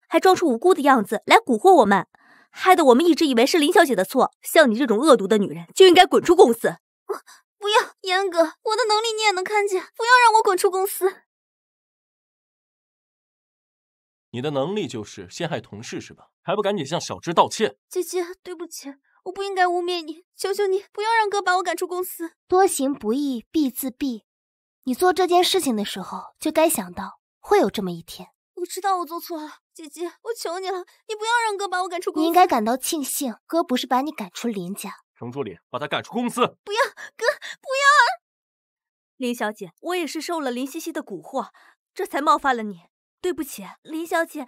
还装出无辜的样子来蛊惑我们，害得我们一直以为是林小姐的错。像你这种恶毒的女人，就应该滚出公司。不，不要，严哥，我的能力你也能看见，不要让我滚出公司。你的能力就是陷害同事是吧？还不赶紧向小芝道歉！姐姐，对不起，我不应该污蔑你。求求你，不要让哥把我赶出公司。多行不义必自毙。你做这件事情的时候，就该想到会有这么一天。我知道我做错了，姐姐，我求你了，你不要让哥把我赶出公司。你应该感到庆幸，哥不是把你赶出林家。程助理，把他赶出公司！不要，哥，不要！林小姐，我也是受了林西西的蛊惑，这才冒犯了你。对不起，林小姐，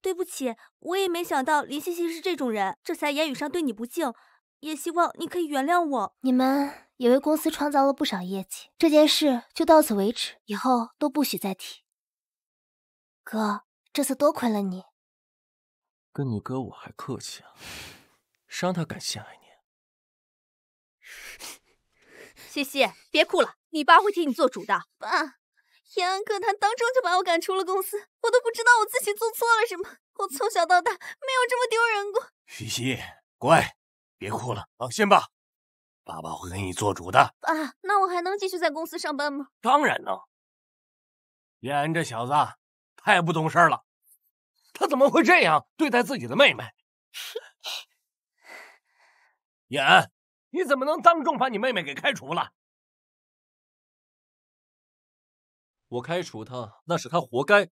对不起，我也没想到林茜茜是这种人，这才言语上对你不敬，也希望你可以原谅我。你们也为公司创造了不少业绩，这件事就到此为止，以后都不许再提。哥，这次多亏了你。跟你哥我还客气啊？谁让他敢陷害你？西西，别哭了，你爸会替你做主的。爸。延安，哥他当众就把我赶出了公司，我都不知道我自己做错了什么。我从小到大没有这么丢人过。许西，乖，别哭了，放心吧，爸爸会给你做主的。爸，那我还能继续在公司上班吗？当然能。延安这小子太不懂事了，他怎么会这样对待自己的妹妹？延 [LAUGHS] 安，你怎么能当众把你妹妹给开除了？我开除他，那是他活该。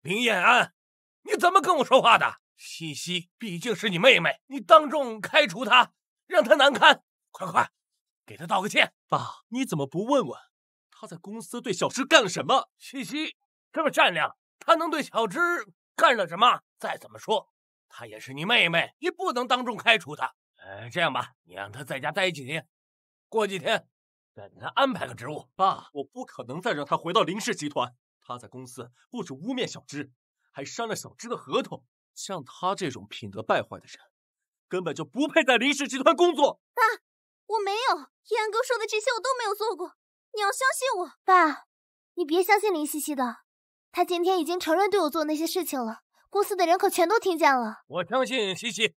林彦安，你怎么跟我说话的？西西毕竟是你妹妹，你当众开除她，让她难堪。快快，给她道个歉。爸，你怎么不问问她在公司对小芝干了什么？西西这么善良，她能对小芝干了什么？再怎么说，她也是你妹妹，你不能当众开除她。这样吧，你让她在家待几天，过几天。给他安排个职务，爸，我不可能再让他回到林氏集团。他在公司不止污蔑小芝，还删了小芝的合同。像他这种品德败坏的人，根本就不配在林氏集团工作。爸，我没有，严哥说的这些我都没有做过，你要相信我。爸，你别相信林西西的，她今天已经承认对我做那些事情了，公司的人可全都听见了。我相信西西，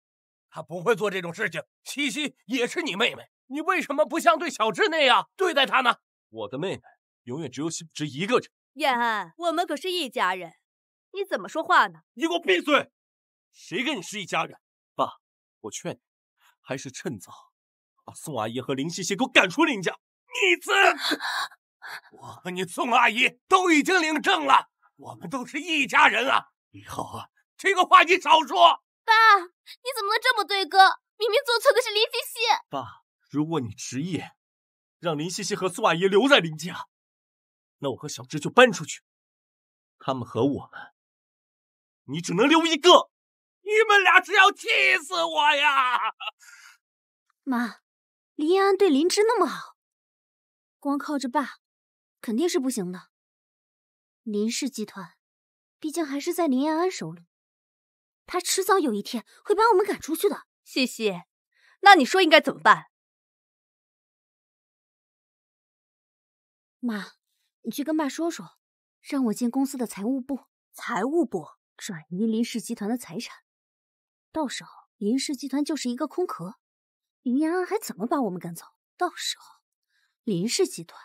她不会做这种事情。西西也是你妹妹。你为什么不像对小智那样对待他呢？我的妹妹永远只有小智一个人。燕安，我们可是一家人，你怎么说话呢？你给我闭嘴！谁跟你是一家人？爸，我劝你，还是趁早把宋阿姨和林茜茜给我赶出林家。逆子，我和你宋阿姨都已经领证了，我们都是一家人了。以后啊，这个话你少说。爸，你怎么能这么对哥？明明做错的是林茜茜。爸。如果你执意让林西西和苏阿姨留在林家，那我和小芝就搬出去。他们和我们，你只能留一个。你们俩是要气死我呀！妈，林安对林芝那么好，光靠着爸肯定是不行的。林氏集团，毕竟还是在林安安手里，他迟早有一天会把我们赶出去的。西西，那你说应该怎么办？妈，你去跟爸说说，让我进公司的财务部。财务部转移林氏集团的财产，到时候林氏集团就是一个空壳，林延安还怎么把我们赶走？到时候林氏集团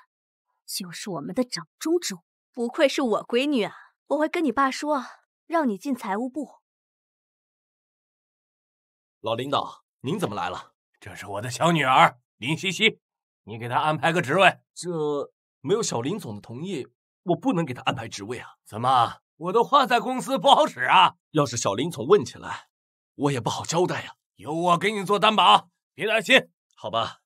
就是我们的掌中之物。不愧是我闺女啊！我会跟你爸说，让你进财务部。老领导，您怎么来了？这是我的小女儿林西西，你给她安排个职位。这。没有小林总的同意，我不能给他安排职位啊！怎么，我的话在公司不好使啊？要是小林总问起来，我也不好交代呀。有我给你做担保，别担心。好吧，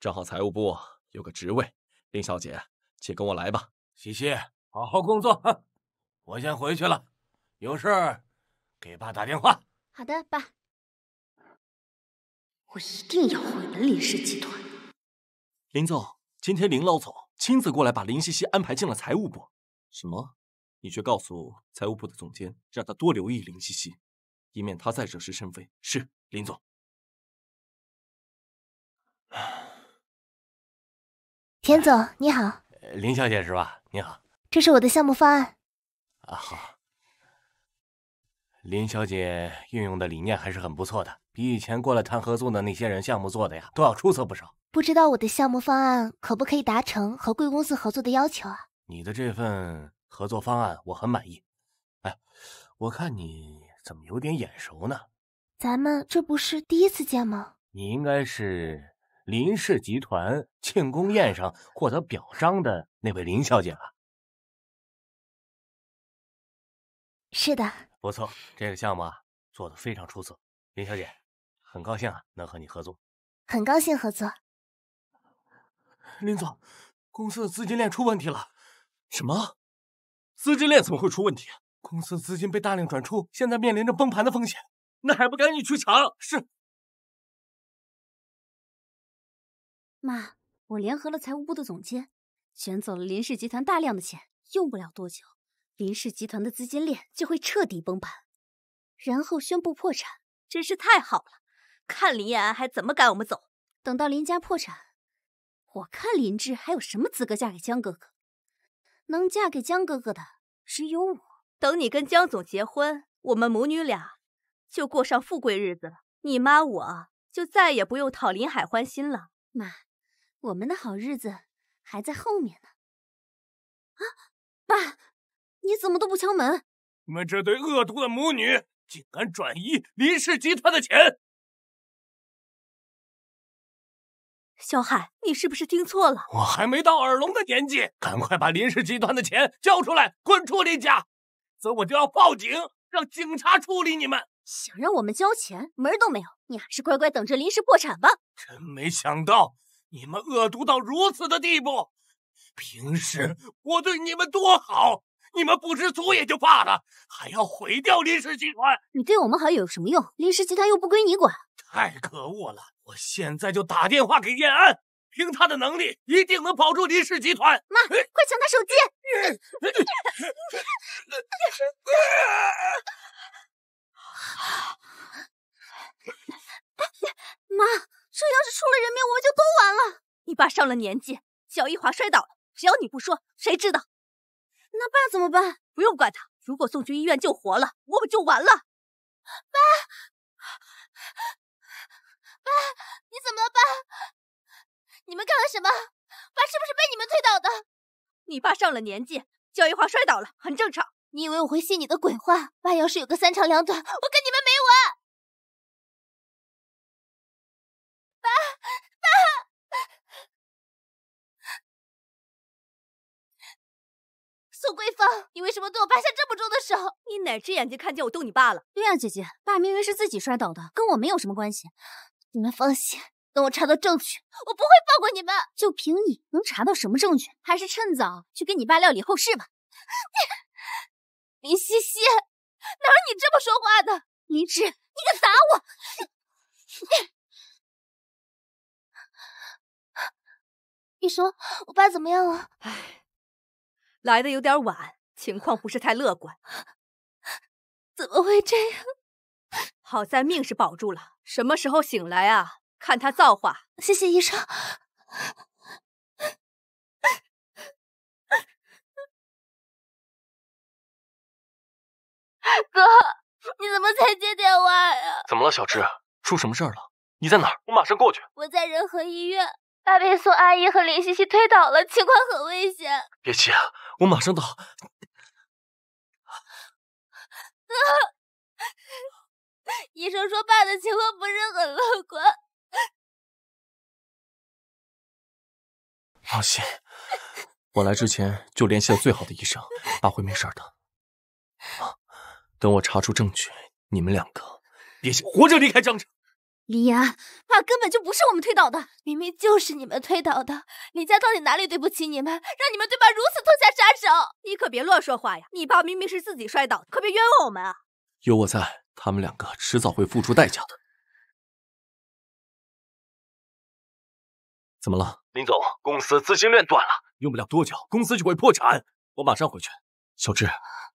正好财务部有个职位，林小姐，请跟我来吧。西西，好好工作。我先回去了，有事给爸打电话。好的，爸。我一定要毁了林氏集团。林总，今天林老总。亲自过来把林西西安排进了财务部。什么？你去告诉财务部的总监，让他多留意林西西，以免他再惹是生非。是，林总。[SIGHS] 田总，你好。林小姐是吧？你好。这是我的项目方案。啊，好。林小姐运用的理念还是很不错的，比以前过来谈合作的那些人项目做的呀，都要出色不少。不知道我的项目方案可不可以达成和贵公司合作的要求啊？你的这份合作方案我很满意。哎，我看你怎么有点眼熟呢？咱们这不是第一次见吗？你应该是林氏集团庆功宴上获得表彰的那位林小姐了。是的，不错，这个项目啊做的非常出色，林小姐，很高兴啊，能和你合作，很高兴合作。林总，公司的资金链出问题了。什么？资金链怎么会出问题？公司资金被大量转出，现在面临着崩盘的风险。那还不赶紧去抢？是。妈，我联合了财务部的总监，卷走了林氏集团大量的钱，用不了多久，林氏集团的资金链就会彻底崩盘，然后宣布破产。真是太好了！看林彦安还怎么赶我们走。等到林家破产。我看林志还有什么资格嫁给江哥哥？能嫁给江哥哥的只有我。等你跟江总结婚，我们母女俩就过上富贵日子了。你妈我就再也不用讨林海欢心了。妈，我们的好日子还在后面呢。啊，爸，你怎么都不敲门？你们这对恶毒的母女，竟敢转移林氏集团的钱！小海，你是不是听错了？我还没到耳聋的年纪，赶快把林氏集团的钱交出来，滚出林家，否则我就要报警，让警察处理你们。想让我们交钱，门都没有。你还是乖乖等着临时破产吧。真没想到你们恶毒到如此的地步。平时我对你们多好，你们不知足也就罢了，还要毁掉林氏集团。你对我们好有什么用？林氏集团又不归你管。太可恶了。我现在就打电话给燕安，凭他的能力，一定能保住林氏集团。妈，快抢他手机！妈，这要是出了人命，我们就都完了。你爸上了年纪，脚一滑摔倒了，只要你不说，谁知道？那爸怎么办？不用管他，如果送去医院救活了，我们就完了。爸。爸，你怎么了？爸，你们干了什么？爸是不是被你们推倒的？你爸上了年纪，脚一滑摔倒了，很正常。你以为我会信你的鬼话？爸要是有个三长两短，我跟你们没完！爸，爸，宋桂芳，你为什么对我爸下这么重的手？你哪只眼睛看见我动你爸了？对呀，姐姐，爸明明是自己摔倒的，跟我们有什么关系？你们放心，等我查到证据，我不会放过你们。就凭你能查到什么证据？还是趁早去给你爸料理后事吧。你，[LAUGHS] 林西西，哪有你这么说话的？林芝，你敢打我？你说我爸怎么样了？哎，来的有点晚，情况不是太乐观。怎么会这样？好在命是保住了，什么时候醒来啊？看他造化。谢谢医生。[LAUGHS] 哥，你怎么才接电话呀？怎么了，小志，出什么事儿了？你在哪儿？我马上过去。我在仁和医院，被宋阿姨和林西西推倒了，情况很危险。别急啊，我马上到。哥。[LAUGHS] 医生说，爸的情况不是很乐观。放心，我来之前就联系了最好的医生，爸会没事的。啊！等我查出证据，你们两个别想活着离开江城。李安，爸根本就不是我们推倒的，明明就是你们推倒的。李家到底哪里对不起你们，让你们对爸如此痛下杀手？你可别乱说话呀！你爸明明是自己摔倒，可别冤枉我们啊！有我在。他们两个迟早会付出代价的。怎么了？林总，公司资金链断了，用不了多久，公司就会破产。我马上回去。小智，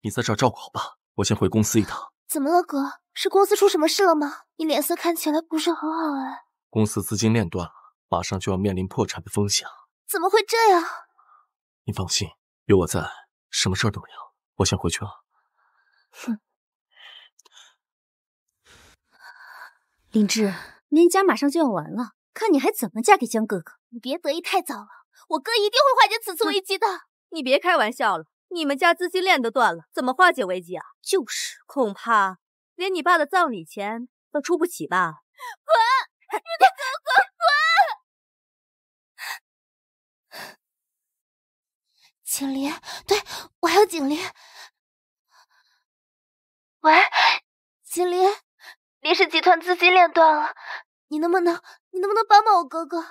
你在这照顾好爸，我先回公司一趟。怎么了，哥？是公司出什么事了吗？你脸色看起来不是很好哎。公司资金链断了，马上就要面临破产的风险。怎么会这样？你放心，有我在，什么事儿都没有。我先回去了。哼。林致，林家马上就要完了，看你还怎么嫁给江哥哥！你别得意太早了，我哥一定会化解此次危机的。你别开玩笑了，你们家资金链都断了，怎么化解危机啊？就是，恐怕连你爸的葬礼钱都出不起吧？滚！你的哥滚！景林，对，我还有景林。喂，景林。林氏集团资金链断了，你能不能你能不能帮帮我哥哥？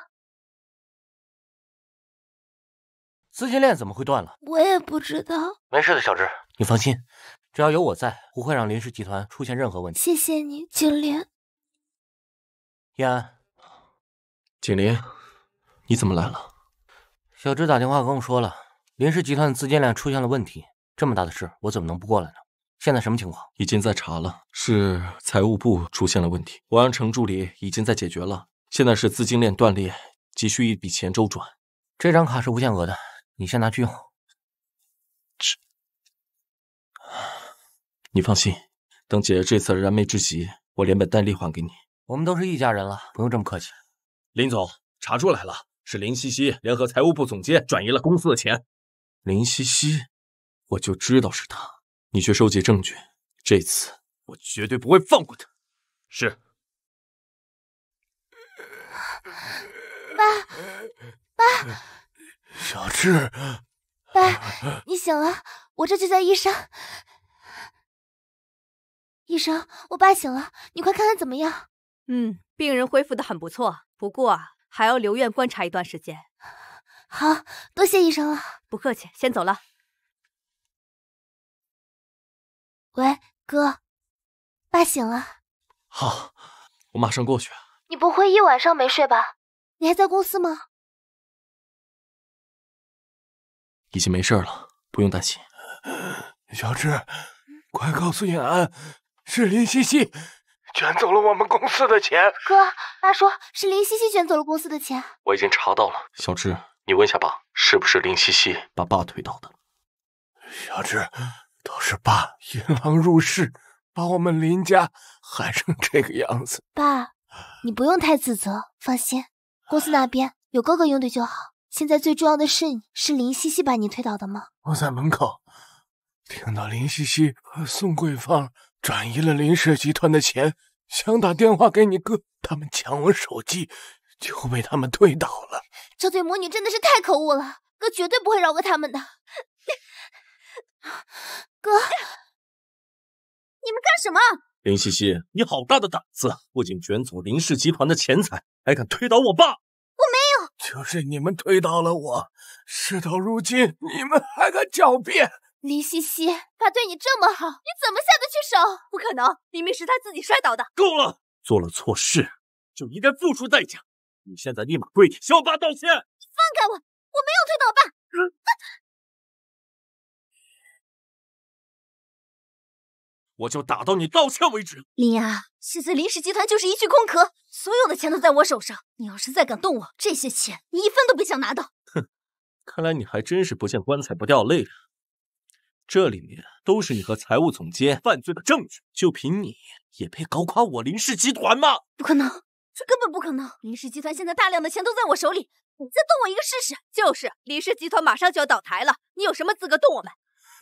资金链怎么会断了？我也不知道。没事的，小芝，你放心，只要有我在，不会让林氏集团出现任何问题。谢谢你，景林。叶安，景林，你怎么来了？小芝打电话跟我说了，林氏集团的资金链出现了问题。这么大的事，我怎么能不过来呢？现在什么情况？已经在查了，是财务部出现了问题。我让程助理已经在解决了。现在是资金链断裂，急需一笔钱周转。这张卡是无限额的，你先拿去用。这，你放心，等解决这次燃眉之急，我连本带利还给你。我们都是一家人了，不用这么客气。林总查出来了，是林西西联合财务部总监转移了公司的钱。林西西我就知道是他。你去收集证据，这次我绝对不会放过他。是。爸爸，小智，爸，你醒了，我这就叫医生。医生，我爸醒了，你快看看怎么样？嗯，病人恢复的很不错，不过还要留院观察一段时间。好多谢医生了。不客气，先走了。喂，哥，爸醒了。好，我马上过去。你不会一晚上没睡吧？你还在公司吗？已经没事了，不用担心。小智，快告诉远安，是林西西卷走了我们公司的钱。哥，爸说是林西西卷走了公司的钱。我已经查到了，小智，你问一下爸，是不是林西西把爸推倒的？小智。都是爸引狼入室，把我们林家害成这个样子。爸，你不用太自责，放心，公司那边有哥哥应对就好。现在最重要的是你。是林西西把你推倒的吗？我在门口听到林西西和宋桂芳转移了林氏集团的钱，想打电话给你哥，他们抢我手机，就被他们推倒了。这对母女真的是太可恶了，哥绝对不会饶过他们的。哥，你们干什么？林西西，你好大的胆子，不仅卷走林氏集团的钱财，还敢推倒我爸！我没有，就是你们推倒了我。事到如今，你们还敢狡辩？林西西，爸对你这么好，你怎么下得去手？不可能，明明是他自己摔倒的。够了，做了错事就应该付出代价。你现在立马跪下，向我爸道歉！放开我，我没有推倒爸。我就打到你道歉为止。林雅，现在林氏集团就是一具空壳，所有的钱都在我手上。你要是再敢动我，这些钱你一分都别想拿到。哼，看来你还真是不见棺材不掉泪的。这里面都是你和财务总监犯罪的证据，就凭你也配搞垮我林氏集团吗？不可能，这根本不可能。林氏集团现在大量的钱都在我手里，你再动我一个试试？就是，林氏集团马上就要倒台了，你有什么资格动我们？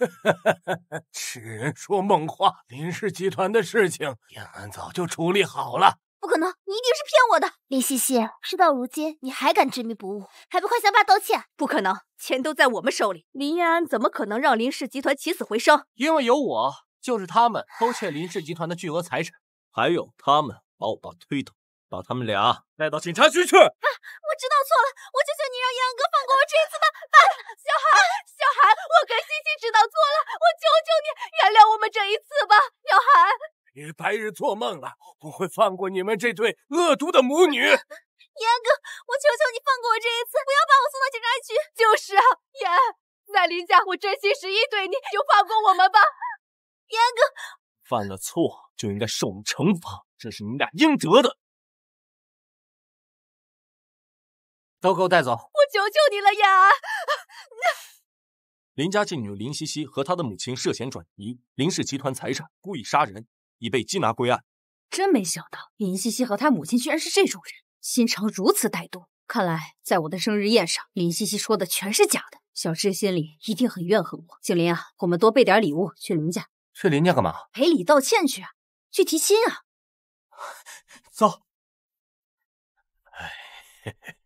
哈，哈，哈，哈！痴人说梦话。林氏集团的事情，燕安早就处理好了。不可能，你一定是骗我的。林夕夕。事到如今，你还敢执迷不悟，还不快向爸道歉？不可能，钱都在我们手里，林燕安怎么可能让林氏集团起死回生？因为有我，就是他们偷窃林氏集团的巨额财产，还有他们把我爸推倒。把他们俩带到警察局去，啊，我知道错了，我求求你让延安哥放过我这一次吧，爸，小韩，小韩，我跟心欣知道错了，我求求你原谅我们这一次吧，小韩，你白日做梦了，我不会放过你们这对恶毒的母女。严哥，我求求你放过我这一次，不要把我送到警察局。就是啊，延在林家我真心实意对你，就放过我们吧。严哥，犯了错就应该受我们惩罚，这是你俩应得的。都给我带走！我求求你了，呀！[LAUGHS] 林家妓女林西西和她的母亲涉嫌转移林氏集团财产、故意杀人，已被缉拿归案。真没想到，林西西和她母亲居然是这种人，心肠如此歹毒。看来，在我的生日宴上，林西西说的全是假的。小智心里一定很怨恨我。景林啊，我们多备点礼物去林家。去林家干嘛？赔礼道歉去啊！去提亲啊！[LAUGHS] 走。哎。[LAUGHS]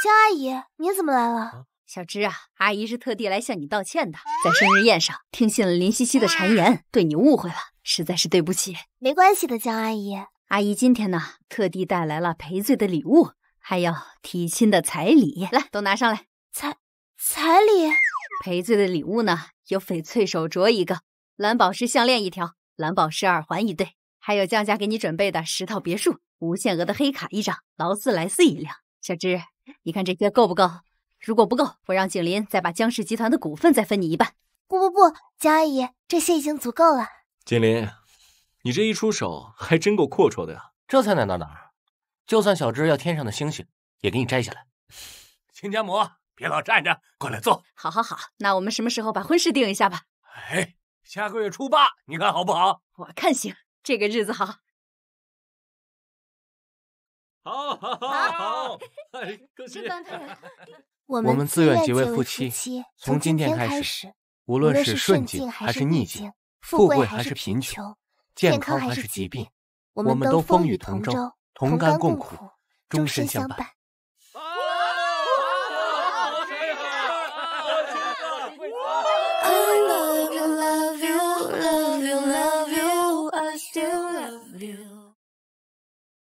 江阿姨，你怎么来了？小芝啊，阿姨是特地来向你道歉的。在生日宴上，听信了林西西的谗言，对你误会了，实在是对不起。没关系的，江阿姨。阿姨今天呢，特地带来了赔罪的礼物，还有提亲的彩礼。来，都拿上来。彩彩礼，赔罪的礼物呢？有翡翠手镯一个，蓝宝石项链一条，蓝宝石耳环一对，还有江家给你准备的十套别墅，无限额的黑卡一张，劳斯莱斯一辆。小芝。你看这些够不够？如果不够，我让景林再把江氏集团的股份再分你一半。不不不，江阿姨，这些已经足够了。景林，你这一出手还真够阔绰的呀！这才哪到哪？就算小芝要天上的星星，也给你摘下来。亲家母，别老站着，过来坐。好，好，好，那我们什么时候把婚事定一下吧？哎，下个月初八，你看好不好？我看行，这个日子好。好好好，好，气。[LAUGHS] 我们自愿结为夫妻，从今天开始，无论是顺境还是逆境，富贵还是贫穷，健康还是疾病，我们都风雨同舟，同甘共苦，终身相伴。